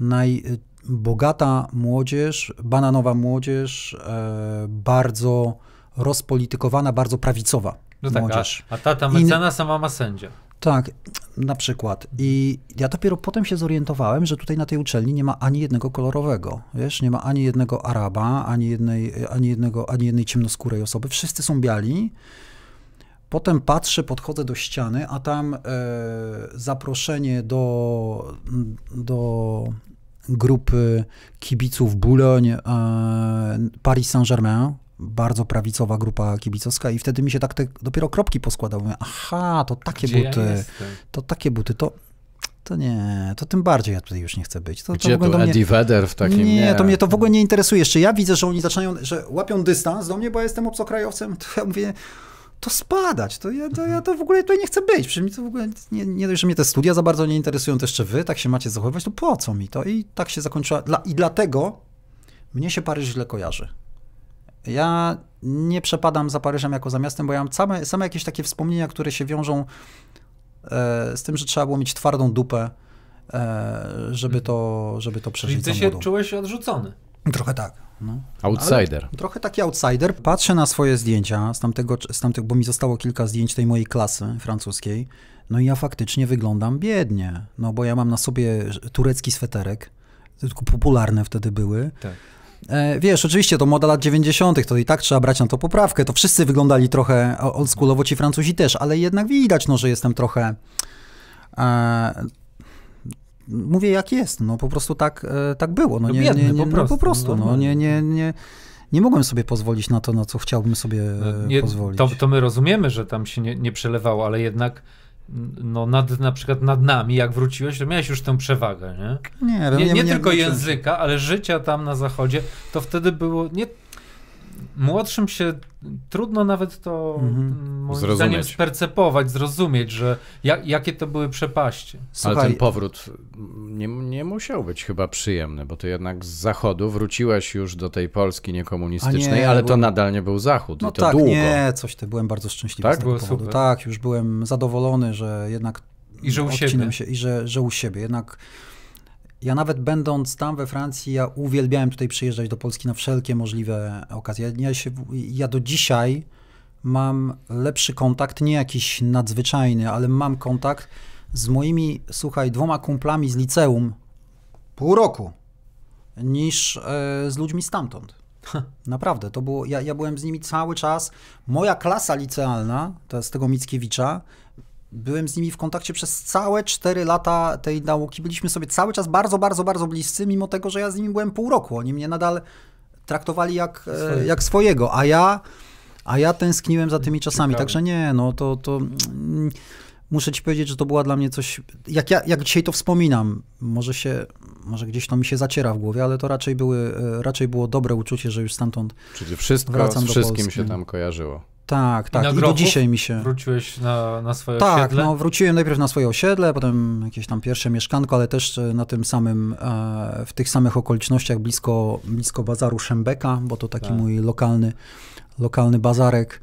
Najbogata y, młodzież, bananowa młodzież, e, bardzo rozpolitykowana, bardzo prawicowa no tak, młodzież. A, a tata mecenas, a mama sędzia. Tak, na przykład. I ja dopiero potem się zorientowałem, że tutaj na tej uczelni nie ma ani jednego kolorowego. Wiesz, nie ma ani jednego Araba, ani jednej, ani jednego, ani jednej ciemnoskórej osoby. Wszyscy są biali. Potem patrzę, podchodzę do ściany, a tam e, zaproszenie do, do grupy kibiców Boulogne, e, Paris Saint-Germain, bardzo prawicowa grupa kibicowska i wtedy mi się tak te, dopiero kropki poskładały. Mówię, aha, to takie Gdzie buty, ja to takie buty, to to nie, to tym bardziej ja tutaj już nie chcę być. To, Gdzie to, to Eddie Vedder w takim... Nie, nie, to mnie to w ogóle nie interesuje. Jeszcze ja widzę, że oni zaczynają, że łapią dystans do mnie, bo ja jestem obcokrajowcem, to ja mówię, to spadać. To ja to, ja to w ogóle tutaj nie chcę być. Przynajmniej mi to w ogóle nie, nie dość, że mnie te studia za bardzo nie interesują, to jeszcze wy tak się macie zachowywać, to po co mi to? I tak się zakończyła. Dla, I dlatego mnie się Paryż źle kojarzy. Ja nie przepadam za Paryżem jako za miastem, bo ja mam same, same jakieś takie wspomnienia, które się wiążą e, z tym, że trzeba było mieć twardą dupę, e, żeby, mhm. to, żeby to przeżyć. Czyli ty się czułeś odrzucony. Trochę tak. No. Outsider. Ale trochę taki outsider. Patrzę na swoje zdjęcia z tamtego, z tamtego, bo mi zostało kilka zdjęć tej mojej klasy francuskiej. No i ja faktycznie wyglądam biednie. No bo ja mam na sobie turecki sweterek. Tylko popularne wtedy były. Tak. E, wiesz, oczywiście to moda lat 90., to i tak trzeba brać na to poprawkę. To wszyscy wyglądali trochę oldschoolowo, ci Francuzi też, ale jednak widać, no, że jestem trochę. E, mówię jak jest, no po prostu tak, e, tak było. No, no, nie, biedny, nie, nie, po no, prostu. No, po no, prostu no, nie, nie, nie, nie mogłem sobie pozwolić na to, na co chciałbym sobie e, nie, pozwolić. To, to my rozumiemy, że tam się nie, nie przelewało, ale jednak no nad, na przykład nad nami, jak wróciłeś, to miałeś już tę przewagę, nie? Nie, nie, nie, nie tylko języka, ale życia tam na zachodzie, to wtedy było, nie młodszym się trudno nawet to mhm. moim zrozumieć. zdaniem spercepować, zrozumieć, że jak, jakie to były przepaście. Słuchaj, Ale ten powrót nie, nie musiał być chyba przyjemny, bo to jednak z zachodu wróciłeś już do tej Polski niekomunistycznej, nie, ale to nadal nie był zachód. No tak, długo. nie, coś ty, byłem bardzo szczęśliwy tak? z tego Było powodu. Super. Tak, już byłem zadowolony, że jednak I że u siebie. Się, I że, że u siebie. Jednak ja nawet będąc tam we Francji, ja uwielbiałem tutaj przyjeżdżać do Polski na wszelkie możliwe okazje. Ja, się, ja do dzisiaj mam lepszy kontakt, nie jakiś nadzwyczajny, ale mam kontakt z moimi, słuchaj, dwoma kumplami z liceum pół roku niż e, z ludźmi stamtąd. Naprawdę, to było, ja, ja byłem z nimi cały czas. Moja klasa licealna, to z tego Mickiewicza, Byłem z nimi w kontakcie przez całe 4 lata tej nauki. Byliśmy sobie cały czas bardzo, bardzo, bardzo bliscy, mimo tego, że ja z nimi byłem pół roku. Oni mnie nadal traktowali jak, e, Swoje. jak swojego, a ja, a ja tęskniłem za tymi czasami. Ciekawe. Także nie, no to, to mm, muszę ci powiedzieć, że to była dla mnie coś. Jak, ja, jak dzisiaj to wspominam, może się, może gdzieś to mi się zaciera w głowie, ale to raczej, były, e, raczej było dobre uczucie, że już stamtąd. Czyli wszystko wracam z wszystkim do Polski. się tam kojarzyło. Tak, tak. I, tak, I do dzisiaj mi się. Wróciłeś na, na swoje tak, osiedle? Tak, no, wróciłem najpierw na swoje osiedle, potem jakieś tam pierwsze mieszkanko, ale też e, na tym samym, e, w tych samych okolicznościach blisko, blisko bazaru Szembeka, bo to taki tak. mój lokalny, lokalny bazarek.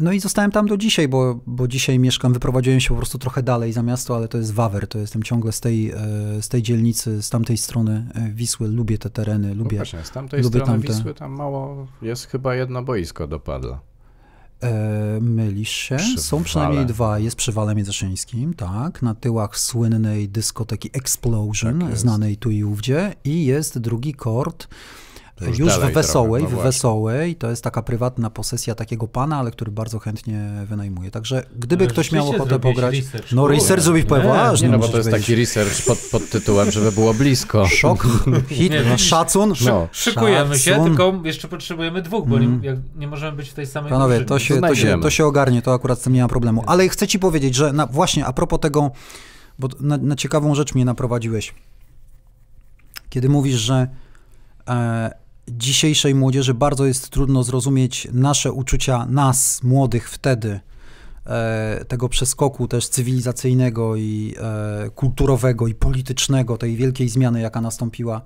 No i zostałem tam do dzisiaj, bo, bo dzisiaj mieszkam, wyprowadziłem się po prostu trochę dalej za miasto, ale to jest Wawer, to jestem ciągle z tej, e, z tej dzielnicy, z tamtej strony Wisły, lubię te tereny, lubię. No właśnie, z tamtej lubię strony tamte. Wisły tam mało, jest chyba jedno boisko do padla. E, mylisz się. Przywale. Są przynajmniej dwa. Jest przywale międzyszyńskim, tak, na tyłach słynnej dyskoteki Explosion, tak znanej tu i ówdzie. I jest drugi kord już, w Wesołej, trochę, no w Wesołej, to jest taka prywatna posesja takiego pana, ale który bardzo chętnie wynajmuje. Także gdyby no, ktoś miał ochotę pograć, research, no research zrobił poważnie. No bo to jest taki research pod, pod, tytułem, żeby było blisko. Szok, hit, nie, no, szacun. No. Szykujemy się, tylko jeszcze potrzebujemy dwóch, bo mm. nie, mhm. nie, możemy być w tej samej Panowie, to się, to, się, to się ogarnie, to akurat z tym nie ma problemu. Ale chcę ci powiedzieć, że na, właśnie a propos tego, bo na, na ciekawą rzecz mnie naprowadziłeś. Kiedy mówisz, że e, dzisiejszej młodzieży bardzo jest trudno zrozumieć nasze uczucia, nas, młodych wtedy, e, tego przeskoku też cywilizacyjnego i e, kulturowego i politycznego, tej wielkiej zmiany, jaka nastąpiła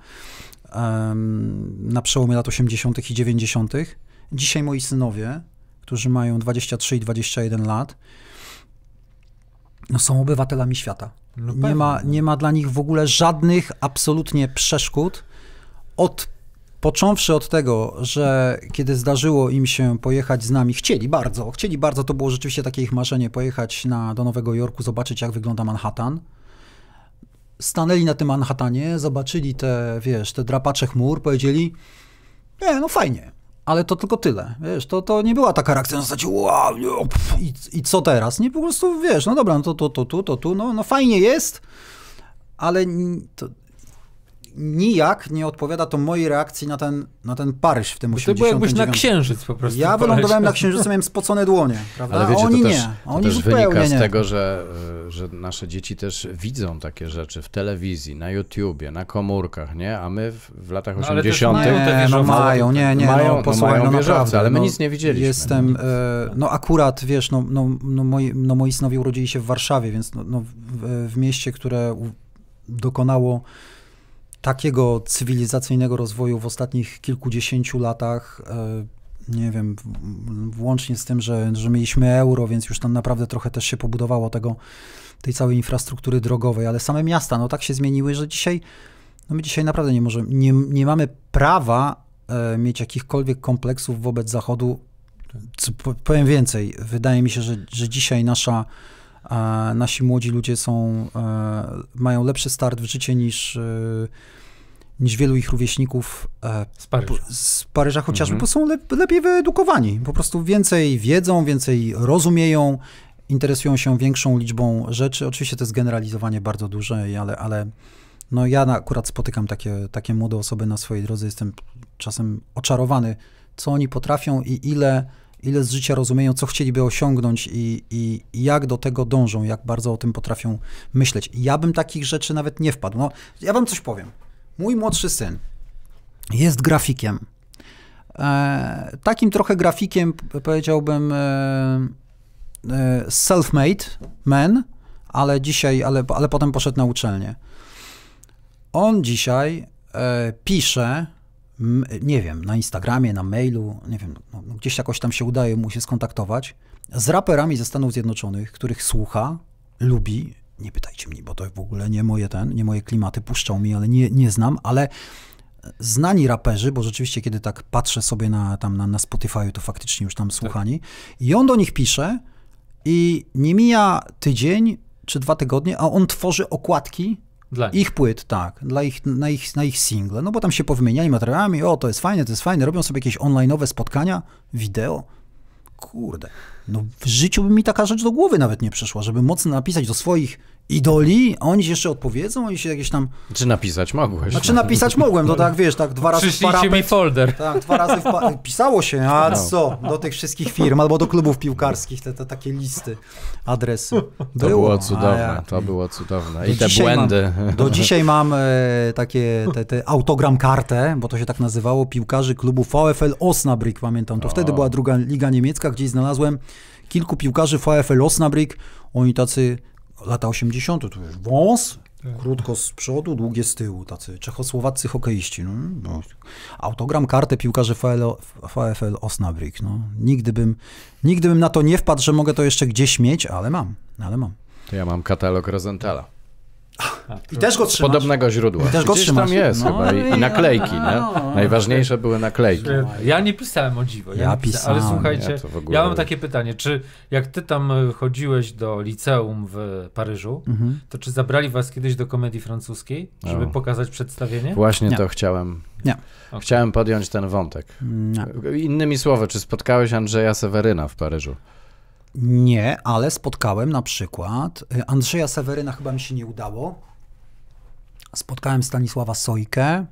na przełomie lat 80. i 90. Dzisiaj moi synowie, którzy mają 23 i 21 lat, no są obywatelami świata. No nie, ma, nie ma dla nich w ogóle żadnych absolutnie przeszkód od Począwszy od tego, że kiedy zdarzyło im się pojechać z nami, chcieli bardzo, chcieli bardzo, to było rzeczywiście takie ich marzenie, pojechać na, do Nowego Jorku, zobaczyć jak wygląda Manhattan. Stanęli na tym Manhattanie, zobaczyli te, wiesz, te drapacze chmur, powiedzieli, nie, no fajnie, ale to tylko tyle, wiesz, to, to nie była taka reakcja na zasadzie wow, i, i co teraz? Nie, po prostu, wiesz, no dobra, no to tu, to tu, to tu, no, no fajnie jest, ale to, nijak nie odpowiada to mojej reakcji na ten, na ten Paryż w tym 89. Ty byłeś na księżyc po prostu. Ja wylądowałem na księżycu, miałem spocone dłonie, prawda? Ale wiecie, oni to też, nie. To oni to też wynika z tego, że, że nasze dzieci też widzą takie rzeczy w telewizji, na YouTubie, na komórkach, nie? A my w, latach 80. No, mają, te no mają, nie, nie, mają, no, posłuchaj, no, mają no, no naprawdę, ale my nic no, nie widzieliśmy. Jestem, no, e, no akurat, wiesz, no, no, no, moi, no moi synowie urodzili się w Warszawie, więc no, no w, w mieście, które dokonało takiego cywilizacyjnego rozwoju w ostatnich kilkudziesięciu latach e, nie wiem, włącznie z tym, że, że mieliśmy euro, więc już tam naprawdę trochę też się pobudowało tego, tej całej infrastruktury drogowej, ale same miasta, no tak się zmieniły, że dzisiaj, no my dzisiaj naprawdę nie możemy, nie, nie mamy prawa e, mieć jakichkolwiek kompleksów wobec Zachodu. Co, powiem więcej, wydaje mi się, że, że dzisiaj nasza nasi młodzi ludzie są, e, mają lepszy start w życie niż, e, niż wielu ich rówieśników e, z Paryża, z Paryża chociażby, mhm. bo są lepiej wyedukowani. Po prostu więcej wiedzą, więcej rozumieją, interesują się większą liczbą rzeczy. Oczywiście to jest generalizowanie bardzo duże, ale, ale no ja akurat spotykam takie, takie młode osoby na swojej drodze. Jestem czasem oczarowany, co oni potrafią i ile ile z życia rozumieją, co chcieliby osiągnąć i, i, jak do tego dążą, jak bardzo o tym potrafią myśleć. Ja bym takich rzeczy nawet nie wpadł. No, ja wam coś powiem. Mój młodszy syn jest grafikiem. E, takim trochę grafikiem, powiedziałbym, e, e, self-made man, ale dzisiaj, ale, ale potem poszedł na uczelnię. On dzisiaj e, pisze nie wiem, na Instagramie, na mailu, nie wiem, no, no, gdzieś jakoś tam się udaje mu się skontaktować z raperami ze Stanów Zjednoczonych, których słucha, lubi. Nie pytajcie mnie, bo to w ogóle nie moje ten, nie moje klimaty puszczą mi, ale nie, nie znam, ale znani raperzy, bo rzeczywiście kiedy tak patrzę sobie na, tam na, na Spotify, to faktycznie już tam tak. słuchani. I on do nich pisze i nie mija tydzień czy dwa tygodnie, a on tworzy okładki dla ich płyt, tak, dla ich, na, ich, na ich single, no bo tam się powymieniali materiałami, o to jest fajne, to jest fajne, robią sobie jakieś online'owe spotkania, wideo. Kurde, no w życiu by mi taka rzecz do głowy nawet nie przyszła, żeby mocno napisać do swoich idoli, oni jeszcze odpowiedzą, oni się jakieś tam... Czy napisać mogłeś? Znaczy napisać mogłem, to no tak, wiesz, tak dwa razy Przyszliście w parapet. mi folder. Tak, dwa razy w pa... Pisało się, a no. co, do tych wszystkich firm albo do klubów piłkarskich, te, te takie listy, adresy. to było cudowne, ja... to było cudowne. I do te błędy. Mam, do dzisiaj mam e, takie te, te autogram kartę, bo to się tak nazywało, piłkarzy klubu VfL Osnabrück, pamiętam. To o. wtedy była druga liga niemiecka, gdzie znalazłem kilku piłkarzy VfL Osnabrück, oni tacy lata 80. to już wąs, tak. Krótko z przodu, długie z tyłu, tacy czechosłowaccy hokeiści. No, no. Autogram kartę piłkarzy VFL, VFL Osnabrück. No. Nigdy, bym, nigdy bym na to nie wpadł, że mogę to jeszcze gdzieś mieć, ale mam, ale mam. To ja mam katalog Rosenthala. I też go trzymasz. Podobnego źródła. I też go tam jest no, chyba. I, i naklejki, no, no, Najważniejsze były naklejki. Ja nie pisałem o dziwo. Ja, ja pisałem, Ale słuchajcie, ja, ogóle... ja, mam takie pytanie. Czy jak ty tam e, chodziłeś do liceum w Paryżu, mhm. to czy zabrali was kiedyś do komedii francuskiej, żeby pokazać przedstawienie? Właśnie nie. to chciałem. Nie. Chciałem podjąć ten wątek. Nie. Innymi słowy, czy spotkałeś Andrzeja Seweryna w Paryżu? Nie, ale spotkałem na przykład y, Andrzeja Seweryna, chyba mi się nie udało. Spotkałem Stanisława Sojkę.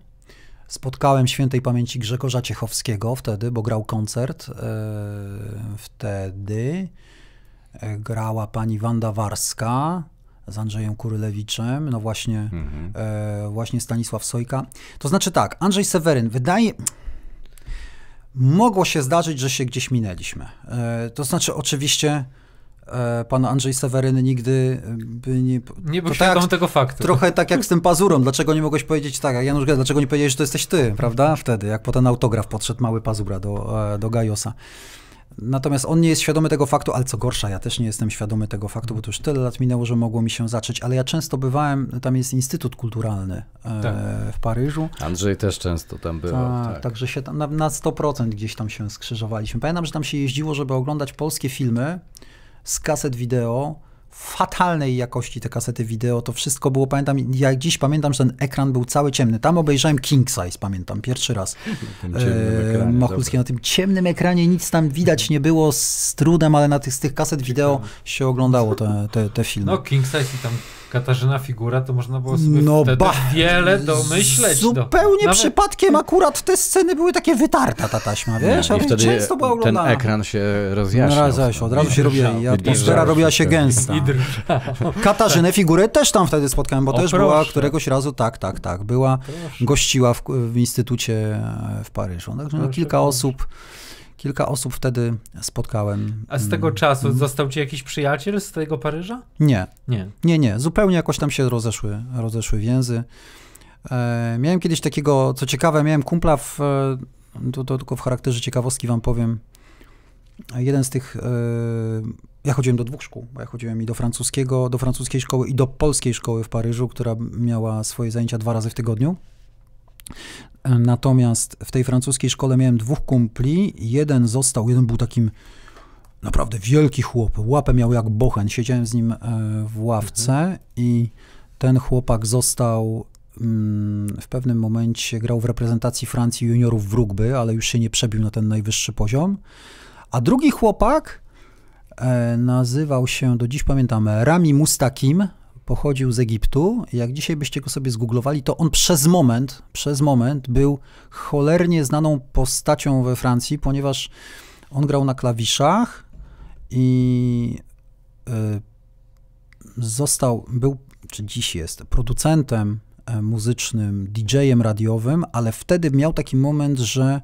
Spotkałem świętej pamięci Grzegorza Ciechowskiego wtedy, bo grał koncert. Y, wtedy e, grała pani Wanda Warska z Andrzejem Kurylewiczem, no właśnie, mhm. E, właśnie Stanisław Sojka. To znaczy tak, Andrzej Seweryn, wydaje, mogło się zdarzyć, że się gdzieś minęliśmy. E, to znaczy, oczywiście, e, pan Andrzej Seweryn nigdy e, by nie... Nie był tak, tego faktu. Trochę tak jak z tym pazurą. Dlaczego nie mogłeś powiedzieć tak, Janusz dlaczego nie powiedziałeś, że to jesteś ty, prawda? Wtedy, jak po ten autograf podszedł mały pazura do, do Gajosa. Natomiast on nie jest świadomy tego faktu, ale co gorsza, ja też nie jestem świadomy tego faktu, bo to już tyle lat minęło, że mogło mi się zacząć, ale ja często bywałem, tam jest Instytut Kulturalny e, tak. w Paryżu. Andrzej też często tam był. Ta, tak. Także się tam na, na 100% gdzieś tam się skrzyżowaliśmy. Pamiętam, że tam się jeździło, żeby oglądać polskie filmy z kaset wideo, fatalnej jakości te kasety wideo, to wszystko było, pamiętam, jak dziś pamiętam, że ten ekran był cały ciemny. Tam obejrzałem King Size, pamiętam, pierwszy raz. E, na tym ciemnym ekranie, nic tam widać nie było z trudem, ale na tych, z tych kaset wideo się oglądało te, te, te filmy. No, King Size i tam Katarzyna Figura, to można było sobie no wtedy ba, wiele domyśleć. No. Zupełnie do, przypadkiem nawet... akurat te sceny były takie wytarta ta taśma, wiesz? Nie, I wtedy często była oglądana. ten ekran się rozjaśniał. od razu się robiła, atmosfera robiła się gęsta. Katarzynę Figurę też tam wtedy spotkałem, bo o, też proszę. była któregoś razu, tak, tak, tak, była, proszę. gościła w, w instytucie w Paryżu. Także no, proszę, kilka osób Kilka osób wtedy spotkałem. A z tego mm. czasu mm. został ci jakiś przyjaciel z tego Paryża? Nie. Nie, nie, nie. Zupełnie jakoś tam się rozeszły, rozeszły więzy. E, miałem kiedyś takiego, co ciekawe, miałem kumpla, w, e, to, to tylko w charakterze ciekawostki wam powiem, jeden z tych, e, ja chodziłem do dwóch szkół, bo ja chodziłem i do francuskiego, do francuskiej szkoły i do polskiej szkoły w Paryżu, która miała swoje zajęcia dwa razy w tygodniu. Natomiast w tej francuskiej szkole miałem dwóch kumpli. Jeden został, jeden był takim naprawdę wielki chłop. Łapę miał jak bochen. Siedziałem z nim e, w ławce mhm. i ten chłopak został mm, w pewnym momencie grał w reprezentacji Francji juniorów w rugby, ale już się nie przebił na ten najwyższy poziom. A drugi chłopak e, nazywał się, do dziś pamiętam, Rami Mustakim pochodził z Egiptu. Jak dzisiaj byście go sobie zgooglowali, to on przez moment, przez moment był cholernie znaną postacią we Francji, ponieważ on grał na klawiszach i e, został, był, czy dziś jest, producentem e, muzycznym, DJ-em radiowym, ale wtedy miał taki moment, że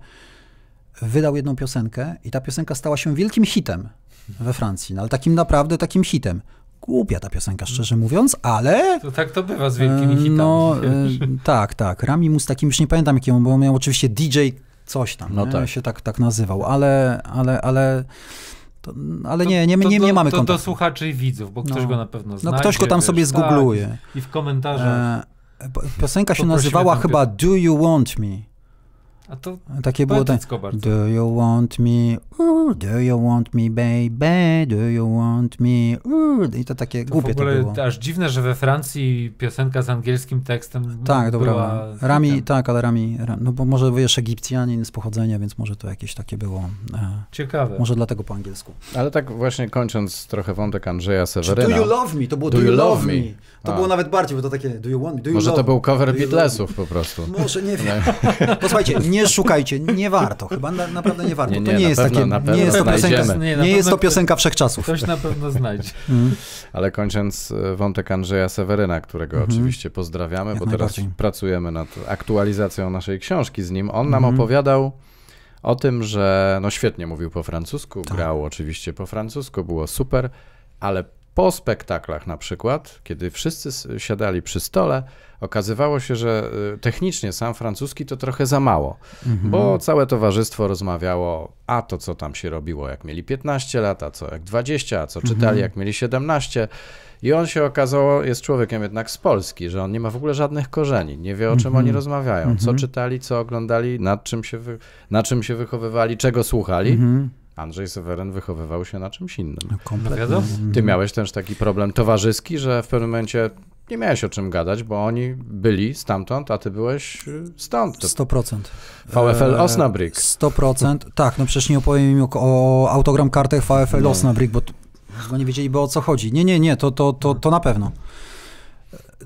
wydał jedną piosenkę i ta piosenka stała się wielkim hitem we Francji, no, ale takim naprawdę takim hitem głupia ta piosenka, szczerze mówiąc, ale... To tak to bywa z wielkimi e, no, hitami. No, tak, tak. Rami mu z takim, już nie pamiętam jakim, bo miał oczywiście DJ coś tam, no nie? tak. się tak, tak nazywał, ale, ale, ale... To, ale to, nie, nie, nie, nie mamy kontaktu. To do słuchaczy i widzów, bo ktoś no. go na pewno zna. No ktoś go tam wiesz, sobie tak. zgoogluje. Tak, I w komentarzach. E, piosenka się nazywała chyba Do You Want Me. A to takie było tak. Do you want me? Ooh, do you want me, baby? Do you want me? Ooh. I to takie to głupie w ogóle to było. Aż dziwne, że we Francji piosenka z angielskim tekstem. Tak, dobra. Była... Rami, tak, ale Rami, no bo może wiesz, Egipcjanin z pochodzenia, więc może to jakieś takie było. E, Ciekawe. Może dlatego po angielsku. Ale tak właśnie kończąc trochę wątek Andrzeja Seweryna. Czy do you love me? To było do, you love me. me. To A. było nawet bardziej, bo to takie do you want me? Do you może love to był cover Beatlesów po prostu. Może, nie no. wiem. Posłuchajcie, nie nie szukajcie, nie warto, chyba na, naprawdę nie warto. Nie, nie, to nie jest pewno, takie, pewno, nie jest to piosenka, znajdziemy. nie, jest to piosenka wszechczasów. Ktoś na pewno znajdzie. Mm. Ale kończąc e, wątek Andrzeja Seweryna, którego mm oczywiście pozdrawiamy, Jak bo teraz pracujemy nad aktualizacją naszej książki z nim, on nam mm opowiadał o tym, że no świetnie mówił po francusku, tak. grał oczywiście po francusku, było super, ale po spektaklach na przykład, kiedy wszyscy siadali przy stole, okazywało się, że y, technicznie sam francuski to trochę za mało, mhm. bo całe towarzystwo rozmawiało, a to co tam się robiło, jak mieli 15 lat, a co jak 20, a co czytali, mhm. jak mieli 17. I on się okazało, jest człowiekiem jednak z Polski, że on nie ma w ogóle żadnych korzeni, nie wie o czym mhm. oni rozmawiają, co mhm. czytali, co oglądali, nad czym się wy... na czym się wychowywali, czego słuchali. Mhm. Andrzej Seweryn wychowywał się na czymś innym. No, kompletnie. Ty miałeś też taki problem towarzyski, że w pewnym momencie nie miałeś o czym gadać, bo oni byli stamtąd, a ty byłeś stąd. 100%. VFL e, Osnabrück. 100%. Tak, no przecież nie opowiem im o, autogram kartek VFL no. Osnabrück, bo, bo no nie wiedzieliby o co chodzi. Nie, nie, nie, to, to, to, to na pewno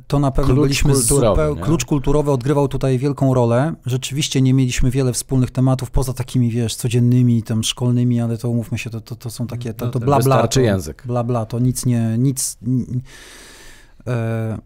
to na pewno klucz byliśmy kulturowy, zupeł... Klucz kulturowy odgrywał tutaj wielką rolę. Rzeczywiście nie mieliśmy wiele wspólnych tematów, poza takimi, wiesz, codziennymi, tam szkolnymi, ale to umówmy się, to, to, to są takie, to, to no, bla, bla, to, język. bla, bla, to nic nie, nic... E,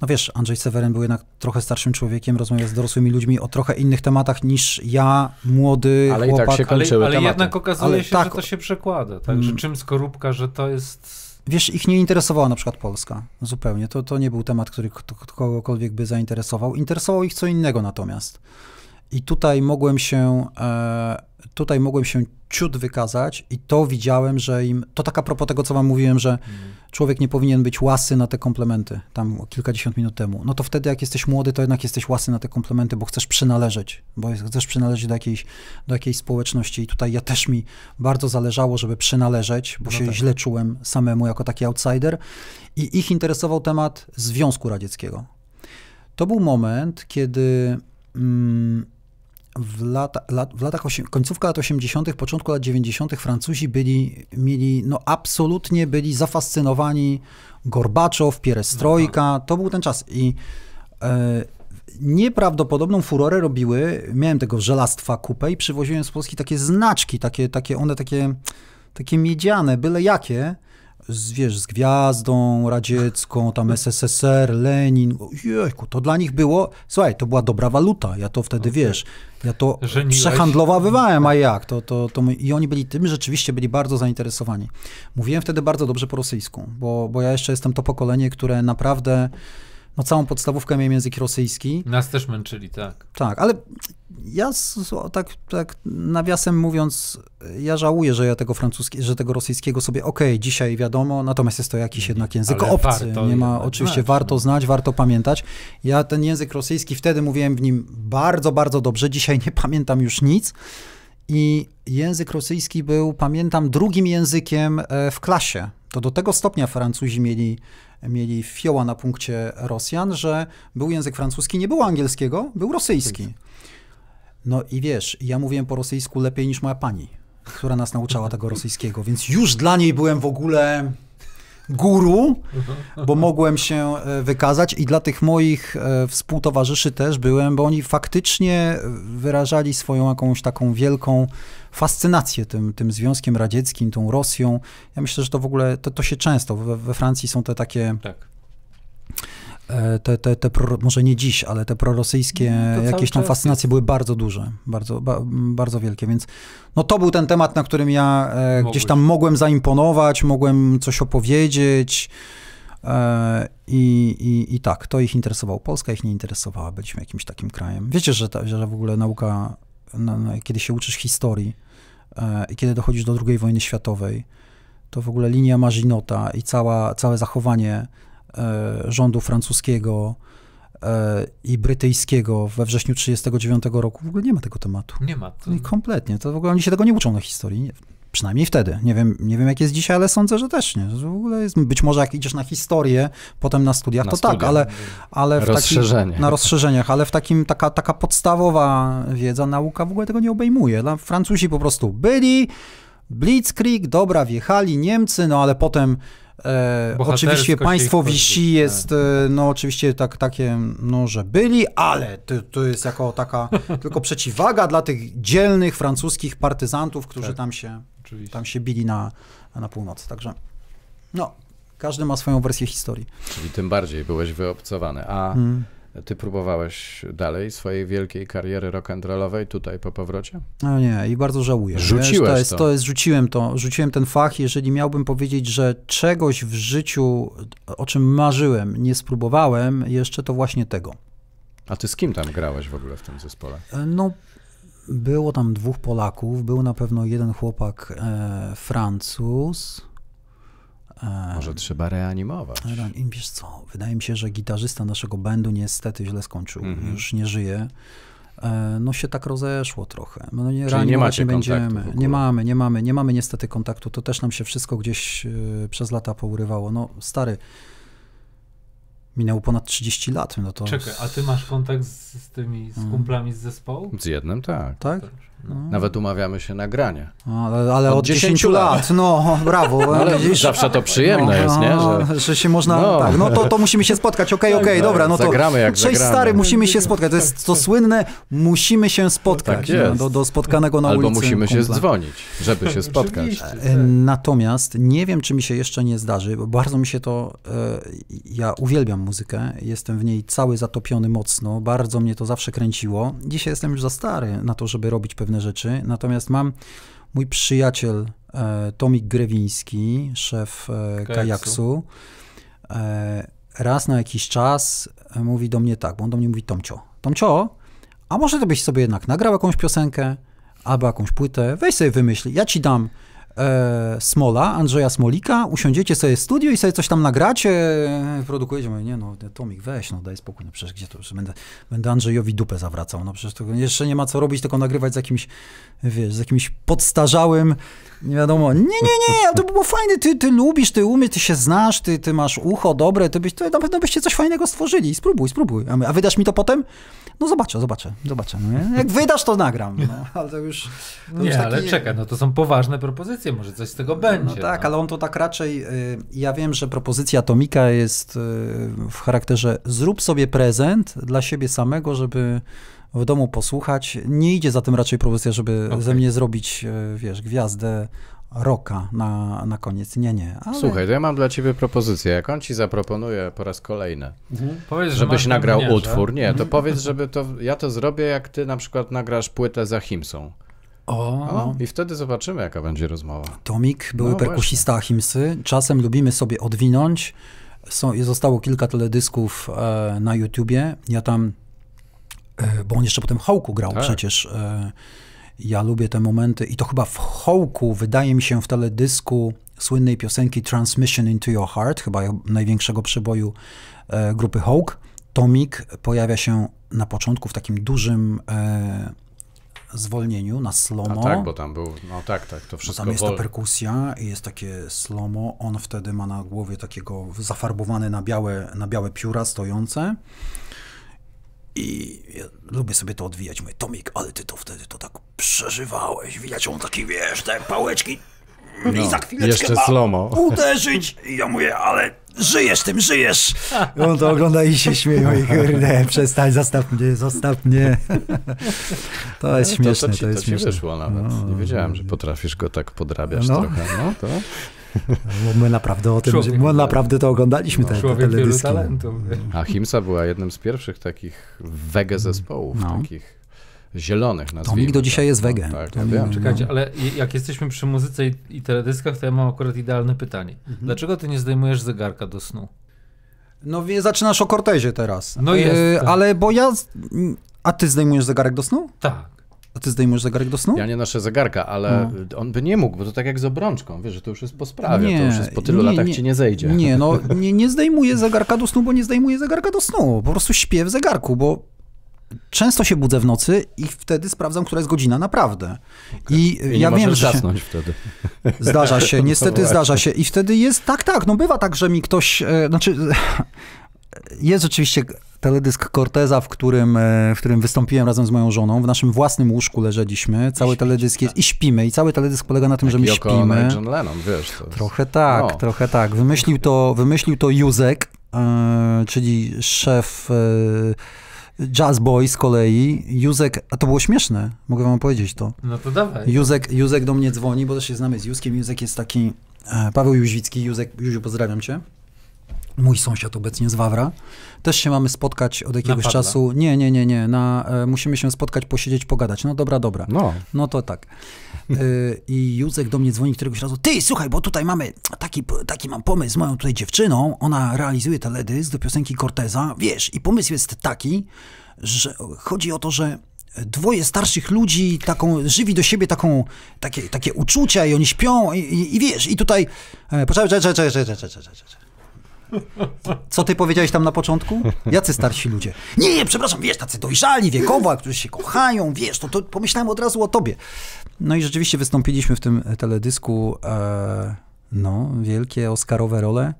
no wiesz, Andrzej Seweryn był jednak trochę starszym człowiekiem, rozmawiał z dorosłymi ludźmi o trochę innych tematach niż ja, młody ale chłopak. Ale i tak się kończyły Ale, ale jednak okazuje ale się, tak, że to się przekłada, tak? Że mm. czym skorupka, że to jest Wiesz, ich nie interesowała na przykład Polska zupełnie. To, to nie był temat, który kogokolwiek by zainteresował. Interesował ich co innego natomiast. I tutaj mogłem się, e, tutaj mogłem się ciut wykazać i to widziałem, że im, to taka propos tego, co wam mówiłem, że mhm. człowiek nie powinien być łasy na te komplementy, tam kilkadziesiąt minut temu. No to wtedy, jak jesteś młody, to jednak jesteś łasy na te komplementy, bo chcesz przynależeć, bo chcesz przynależeć do jakiejś, do jakiejś społeczności i tutaj ja też mi bardzo zależało, żeby przynależeć, bo no się tak. źle czułem samemu jako taki outsider i ich interesował temat Związku Radzieckiego. To był moment, kiedy mm, w, lata, lat, w latach osiem, końcówka lat 80., początku lat 90. Francuzi byli, mieli, no absolutnie byli zafascynowani Gorbaczow, Pierestrojka, no tak. to był ten czas i e, nieprawdopodobną furorę robiły, miałem tego żelastwa kupę i przywoziłem z Polski takie znaczki, takie, takie one takie, takie miedziane, byle jakie, z, wiesz, z Gwiazdą Radziecką, tam SSSR, Lenin. Jejku, to dla nich było, słuchaj, to była dobra waluta, ja to wtedy, okay. wiesz, ja to Żeniłeś. przehandlowywałem, a jak? To, to, to my, I oni byli tym, rzeczywiście byli bardzo zainteresowani. Mówiłem wtedy bardzo dobrze po rosyjsku, bo, bo ja jeszcze jestem to pokolenie, które naprawdę no całą podstawówkę miałem język rosyjski. Nas też męczyli, tak. Tak, ale ja tak, tak nawiasem mówiąc, ja żałuję, że ja tego francuskiego, że tego rosyjskiego sobie okej, okay, dzisiaj wiadomo, natomiast jest to jakiś jednak język ale obcy. Nie ma oczywiście znać, warto no. znać, warto pamiętać. Ja ten język rosyjski wtedy mówiłem w nim bardzo, bardzo dobrze, dzisiaj nie pamiętam już nic. I język rosyjski był, pamiętam, drugim językiem e, w klasie. To do tego stopnia Francuzi mieli mieli fioła na punkcie Rosjan, że był język francuski, nie było angielskiego, był rosyjski. No i wiesz, ja mówiłem po rosyjsku lepiej niż moja pani, która nas nauczała tego rosyjskiego, więc już dla niej byłem w ogóle guru, bo mogłem się e, wykazać i dla tych moich e, współtowarzyszy też byłem, bo oni faktycznie e, wyrażali swoją jakąś taką wielką fascynację tym, tym Związkiem Radzieckim, tą Rosją. Ja myślę, że to w ogóle, to, to się często, we, we Francji są te takie... Tak e, te, te, te pro, może nie dziś, ale te prorosyjskie no, to jakieś tam fascynacje były bardzo duże, bardzo, ba, bardzo wielkie, więc no to był ten temat, na którym ja e, gdzieś tam mogłem zaimponować, mogłem coś opowiedzieć e, i, i, i tak, to ich interesowało. Polska ich nie interesowała, byliśmy jakimś takim krajem. Wiecie, że, ta, że w ogóle nauka na, na, kiedy się uczysz historii e, i kiedy dochodzisz do II wojny światowej, to w ogóle linia Marzinota i cała, całe zachowanie e, rządu francuskiego e, i brytyjskiego we wrześniu 1939 roku w ogóle nie ma tego tematu. Nie ma. To... Kompletnie. To w ogóle oni się tego nie uczą na historii. Nie. Przynajmniej wtedy. Nie wiem, nie wiem, jak jest dzisiaj, ale sądzę, że też nie. w ogóle jest, być może jak idziesz na historię, potem na studiach, na to studiach. tak, ale, no. ale w Rozszerzenie. na rozszerzeniach, ale w takim, taka, taka podstawowa wiedza, nauka w ogóle tego nie obejmuje. Francuzi po prostu byli, Blitzkrieg, dobra, wjechali Niemcy, no ale potem e, oczywiście państwo wisi tak. jest, e, no oczywiście tak, takie, no że byli, ale to, to jest jako taka tylko przeciwwaga dla tych dzielnych francuskich partyzantów, którzy tak. tam się Oczywiście. Tam się bili na, na północy. Także no, każdy ma swoją wersję historii. Czyli tym bardziej byłeś wyobcowany. A hmm. ty próbowałeś dalej swojej wielkiej kariery rock'n'rollowej tutaj po powrocie? No nie, i bardzo żałuję. Rzuciłeś to, jest, to jest, rzuciłem to, rzuciłem ten fach. Jeżeli miałbym powiedzieć, że czegoś w życiu, o czym marzyłem, nie spróbowałem jeszcze, to właśnie tego. A ty z kim tam grałeś w ogóle w tym zespole? No, było tam dwóch Polaków, był na pewno jeden chłopak e, Francuz. E, Może trzeba reanimować. I wiesz co, wydaje mi się, że gitarzysta naszego bandu niestety źle skończył, mm -hmm. już nie żyje. E, no się tak rozeszło trochę. No, nie, Czyli nie macie nie będziemy. Nie mamy, nie mamy, nie mamy niestety kontaktu. To też nam się wszystko gdzieś e, przez lata pourywało. No stary, minęło ponad 30 lat. No to... Czekaj, a ty masz kontakt z, z tymi z mm. kumplami z zespołu? Z jednym, tak. Tak? No. Nawet umawiamy się na granie. Ale, ale od, od 10, 10 lat. lat. No, brawo. No, ale Widzisz? zawsze to przyjemne no, jest, nie? No, że, że się można, no. Tak, no to, to musimy się spotkać, okej, okay, tak, okej, okay, tak. dobra, no to zagramy jak cześć zagramy. stary, musimy się spotkać. To jest to słynne, musimy się spotkać. Tak no, jest. do, do spotkanego na Albo ulicy. Albo musimy kumpla. się dzwonić, żeby się spotkać. E, natomiast nie wiem, czy mi się jeszcze nie zdarzy, bo bardzo mi się to, e, ja uwielbiam muzykę, jestem w niej cały zatopiony mocno, bardzo mnie to zawsze kręciło. Dzisiaj jestem już za stary na to, żeby robić pewne pewne rzeczy. Natomiast mam mój przyjaciel e, Tomik Grewiński, szef e, kajaksu. E, raz na jakiś czas e, mówi do mnie tak, bo on do mnie mówi Tomcio, Tomcio, a może to byś sobie jednak nagrał jakąś piosenkę albo jakąś płytę, weź sobie wymyśl, ja ci dam e, Smola, Andrzeja Smolika, usiądziecie sobie w studio i sobie coś tam nagracie, produkujecie. Mówię, nie no, Tomik, weź, no daj spokój, no przecież gdzie to już, będę, będę Andrzejowi dupę zawracał, no przecież to jeszcze nie ma co robić, tylko nagrywać z jakimś, wiesz, z jakimś podstarzałym nie wiadomo, nie, nie, nie, to było fajne, ty, ty lubisz, ty umiesz, ty się znasz, ty, ty masz ucho dobre, ty byś, to na pewno byście coś fajnego stworzyli, spróbuj, spróbuj. A, my, a wydasz mi to potem? No zobaczę, zobaczę, zobaczę. No, jak wydasz, to nagram, no, ale to już... To nie, już taki... ale czekaj, no to są poważne propozycje, może coś z tego no będzie. No, no tak, no. ale on to tak raczej, y, ja wiem, że propozycja Atomika jest y, w charakterze zrób sobie prezent dla siebie samego, żeby w domu posłuchać. Nie idzie za tym raczej propozycja, żeby okay. ze mnie zrobić, e, wiesz, gwiazdę roka na, na koniec. Nie, nie. Ale... Słuchaj, to ja mam dla ciebie propozycję. Jak on ci zaproponuje po raz kolejny, mhm. powiedz, żebyś że nagrał mnie, utwór, nie, to mhm. powiedz, żeby to, ja to zrobię, jak ty na przykład nagrasz płytę za Himsą. O. o. No, I wtedy zobaczymy, jaka będzie rozmowa. Tomik, były no, perkusista Himsy. Achimsy. Czasem lubimy sobie odwinąć. Są, zostało kilka teledysków e, na YouTubie. Ja tam E, bo on jeszcze potem Hołku grał tak. przecież. E, ja lubię te momenty i to chyba w Hołku, wydaje mi się, w teledysku słynnej piosenki Transmission into Your Heart, chyba największego przeboju e, grupy Hulk Tomik pojawia się na początku w takim dużym e, zwolnieniu na slomo. A tak, bo tam był, no tak, tak, to wszystko. Bo tam jest ta perkusja i jest takie slomo. On wtedy ma na głowie takiego zafarbowane na białe, na białe pióra stojące. I ja lubię sobie to odwijać. Mój Tomik, ale ty to wtedy to tak przeżywałeś. Widać, on taki, wiesz, te pałeczki no, i za chwileczkę jeszcze slomo. uderzyć. I ja mówię, ale żyjesz tym, żyjesz. On no to ogląda i się śmieje. Oj, kurde, przestań, zostaw mnie, zostaw mnie. To jest śmieszne, to, to, ci, to jest to śmieszne. wyszło nawet. No, Nie wiedziałem, że potrafisz go tak podrabiać no. trochę. No, to... Bo my naprawdę o tym, my tak. naprawdę to oglądaliśmy, no, te, te teledyski. Talentów, A Himsa była jednym z pierwszych takich wege zespołów, no. takich zielonych nazwijmy. Tomik do dzisiaj jest wege. Tak, ja wiem. Czekajcie, ale jak jesteśmy przy muzyce i, i teledyskach, to ja mam akurat idealne pytanie. Mhm. Dlaczego ty nie zdejmujesz zegarka do snu? No zaczynasz o Kortezie teraz. No y, jest. tak. Ale bo ja... A ty zdejmujesz zegarek do snu? Tak. A ty zdejmujesz zegarek do snu? Ja nie noszę zegarka, ale no. on by nie mógł, bo to tak jak z obrączką, wiesz, że to już jest po sprawie, nie, to już jest po tylu nie, latach nie, ci nie zejdzie. Nie, no nie, nie zdejmuję zegarka do snu, bo nie zdejmuję zegarka do snu. Po prostu śpię w zegarku, bo często się budzę w nocy i wtedy sprawdzam, która jest godzina naprawdę. Okay. I, I y, ja wiem, że. Się... wtedy. Zdarza się, no niestety zdarza się. I wtedy jest tak, tak, no bywa tak, że mi ktoś. E, znaczy, jest rzeczywiście teledysk Corteza, w którym, e, w którym wystąpiłem razem z moją żoną. W naszym własnym łóżku leżeliśmy. Cały I teledysk jest, tak. i śpimy. I cały teledysk polega na tym, Taki że my śpimy. John Lennon, wiesz. To Trochę tak, no. trochę tak. Wymyślił to, wymyślił to Józek, e, czyli szef... E, Jazz Boy z kolei, Józek, a to było śmieszne, mogę wam powiedzieć to. No to dawaj. Józek, Józek do mnie dzwoni, bo też się znamy z Józkiem. Józek jest taki, Paweł Jóźwicki, Józek, Józiu, pozdrawiam cię. Mój sąsiad obecnie z Wawra. Też się mamy spotkać od jakiegoś czasu. Nie, nie, nie, nie. Na, e, musimy się spotkać, posiedzieć, pogadać. No dobra, dobra. No, no to tak. E, I Józek do mnie dzwoni któregoś razu. Ty, słuchaj, bo tutaj mamy taki, taki mam pomysł z moją tutaj dziewczyną. Ona realizuje teledysk do piosenki Corteza. Wiesz, i pomysł jest taki, że chodzi o to, że dwoje starszych ludzi taką, żywi do siebie taką, takie, takie uczucia i oni śpią i, i, i wiesz, i tutaj... E, poczekaj, czekaj, czekaj, czekaj, czekaj, czekaj, co ty powiedziałeś tam na początku? Jacy starsi ludzie? Nie, nie, przepraszam, wiesz, tacy dojrzali, wiekowa, którzy się kochają, wiesz, to, to pomyślałem od razu o tobie. No i rzeczywiście wystąpiliśmy w tym teledysku, e, no, wielkie Oscarowe role.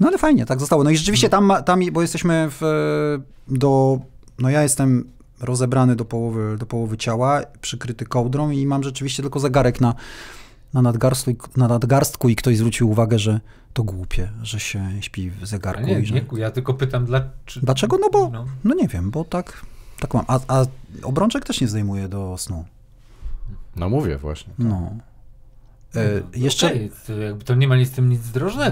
No ale fajnie, tak zostało. No i rzeczywiście tam, tam bo jesteśmy w, e, do, no ja jestem rozebrany do połowy, do połowy ciała, przykryty kołdrą i mam rzeczywiście tylko zegarek na na nadgarstku, na nadgarstku i ktoś zwrócił uwagę, że to głupie, że się śpi w zegarku. Nie, i że... nie, ja tylko pytam, dlaczego? No bo, no. no. nie wiem, bo tak, tak mam. A, a obrączek też nie zdejmuje do snu. No mówię właśnie. Tak. No. E, no, no jeszcze... Okay. To, to, nie ma nic z tym nic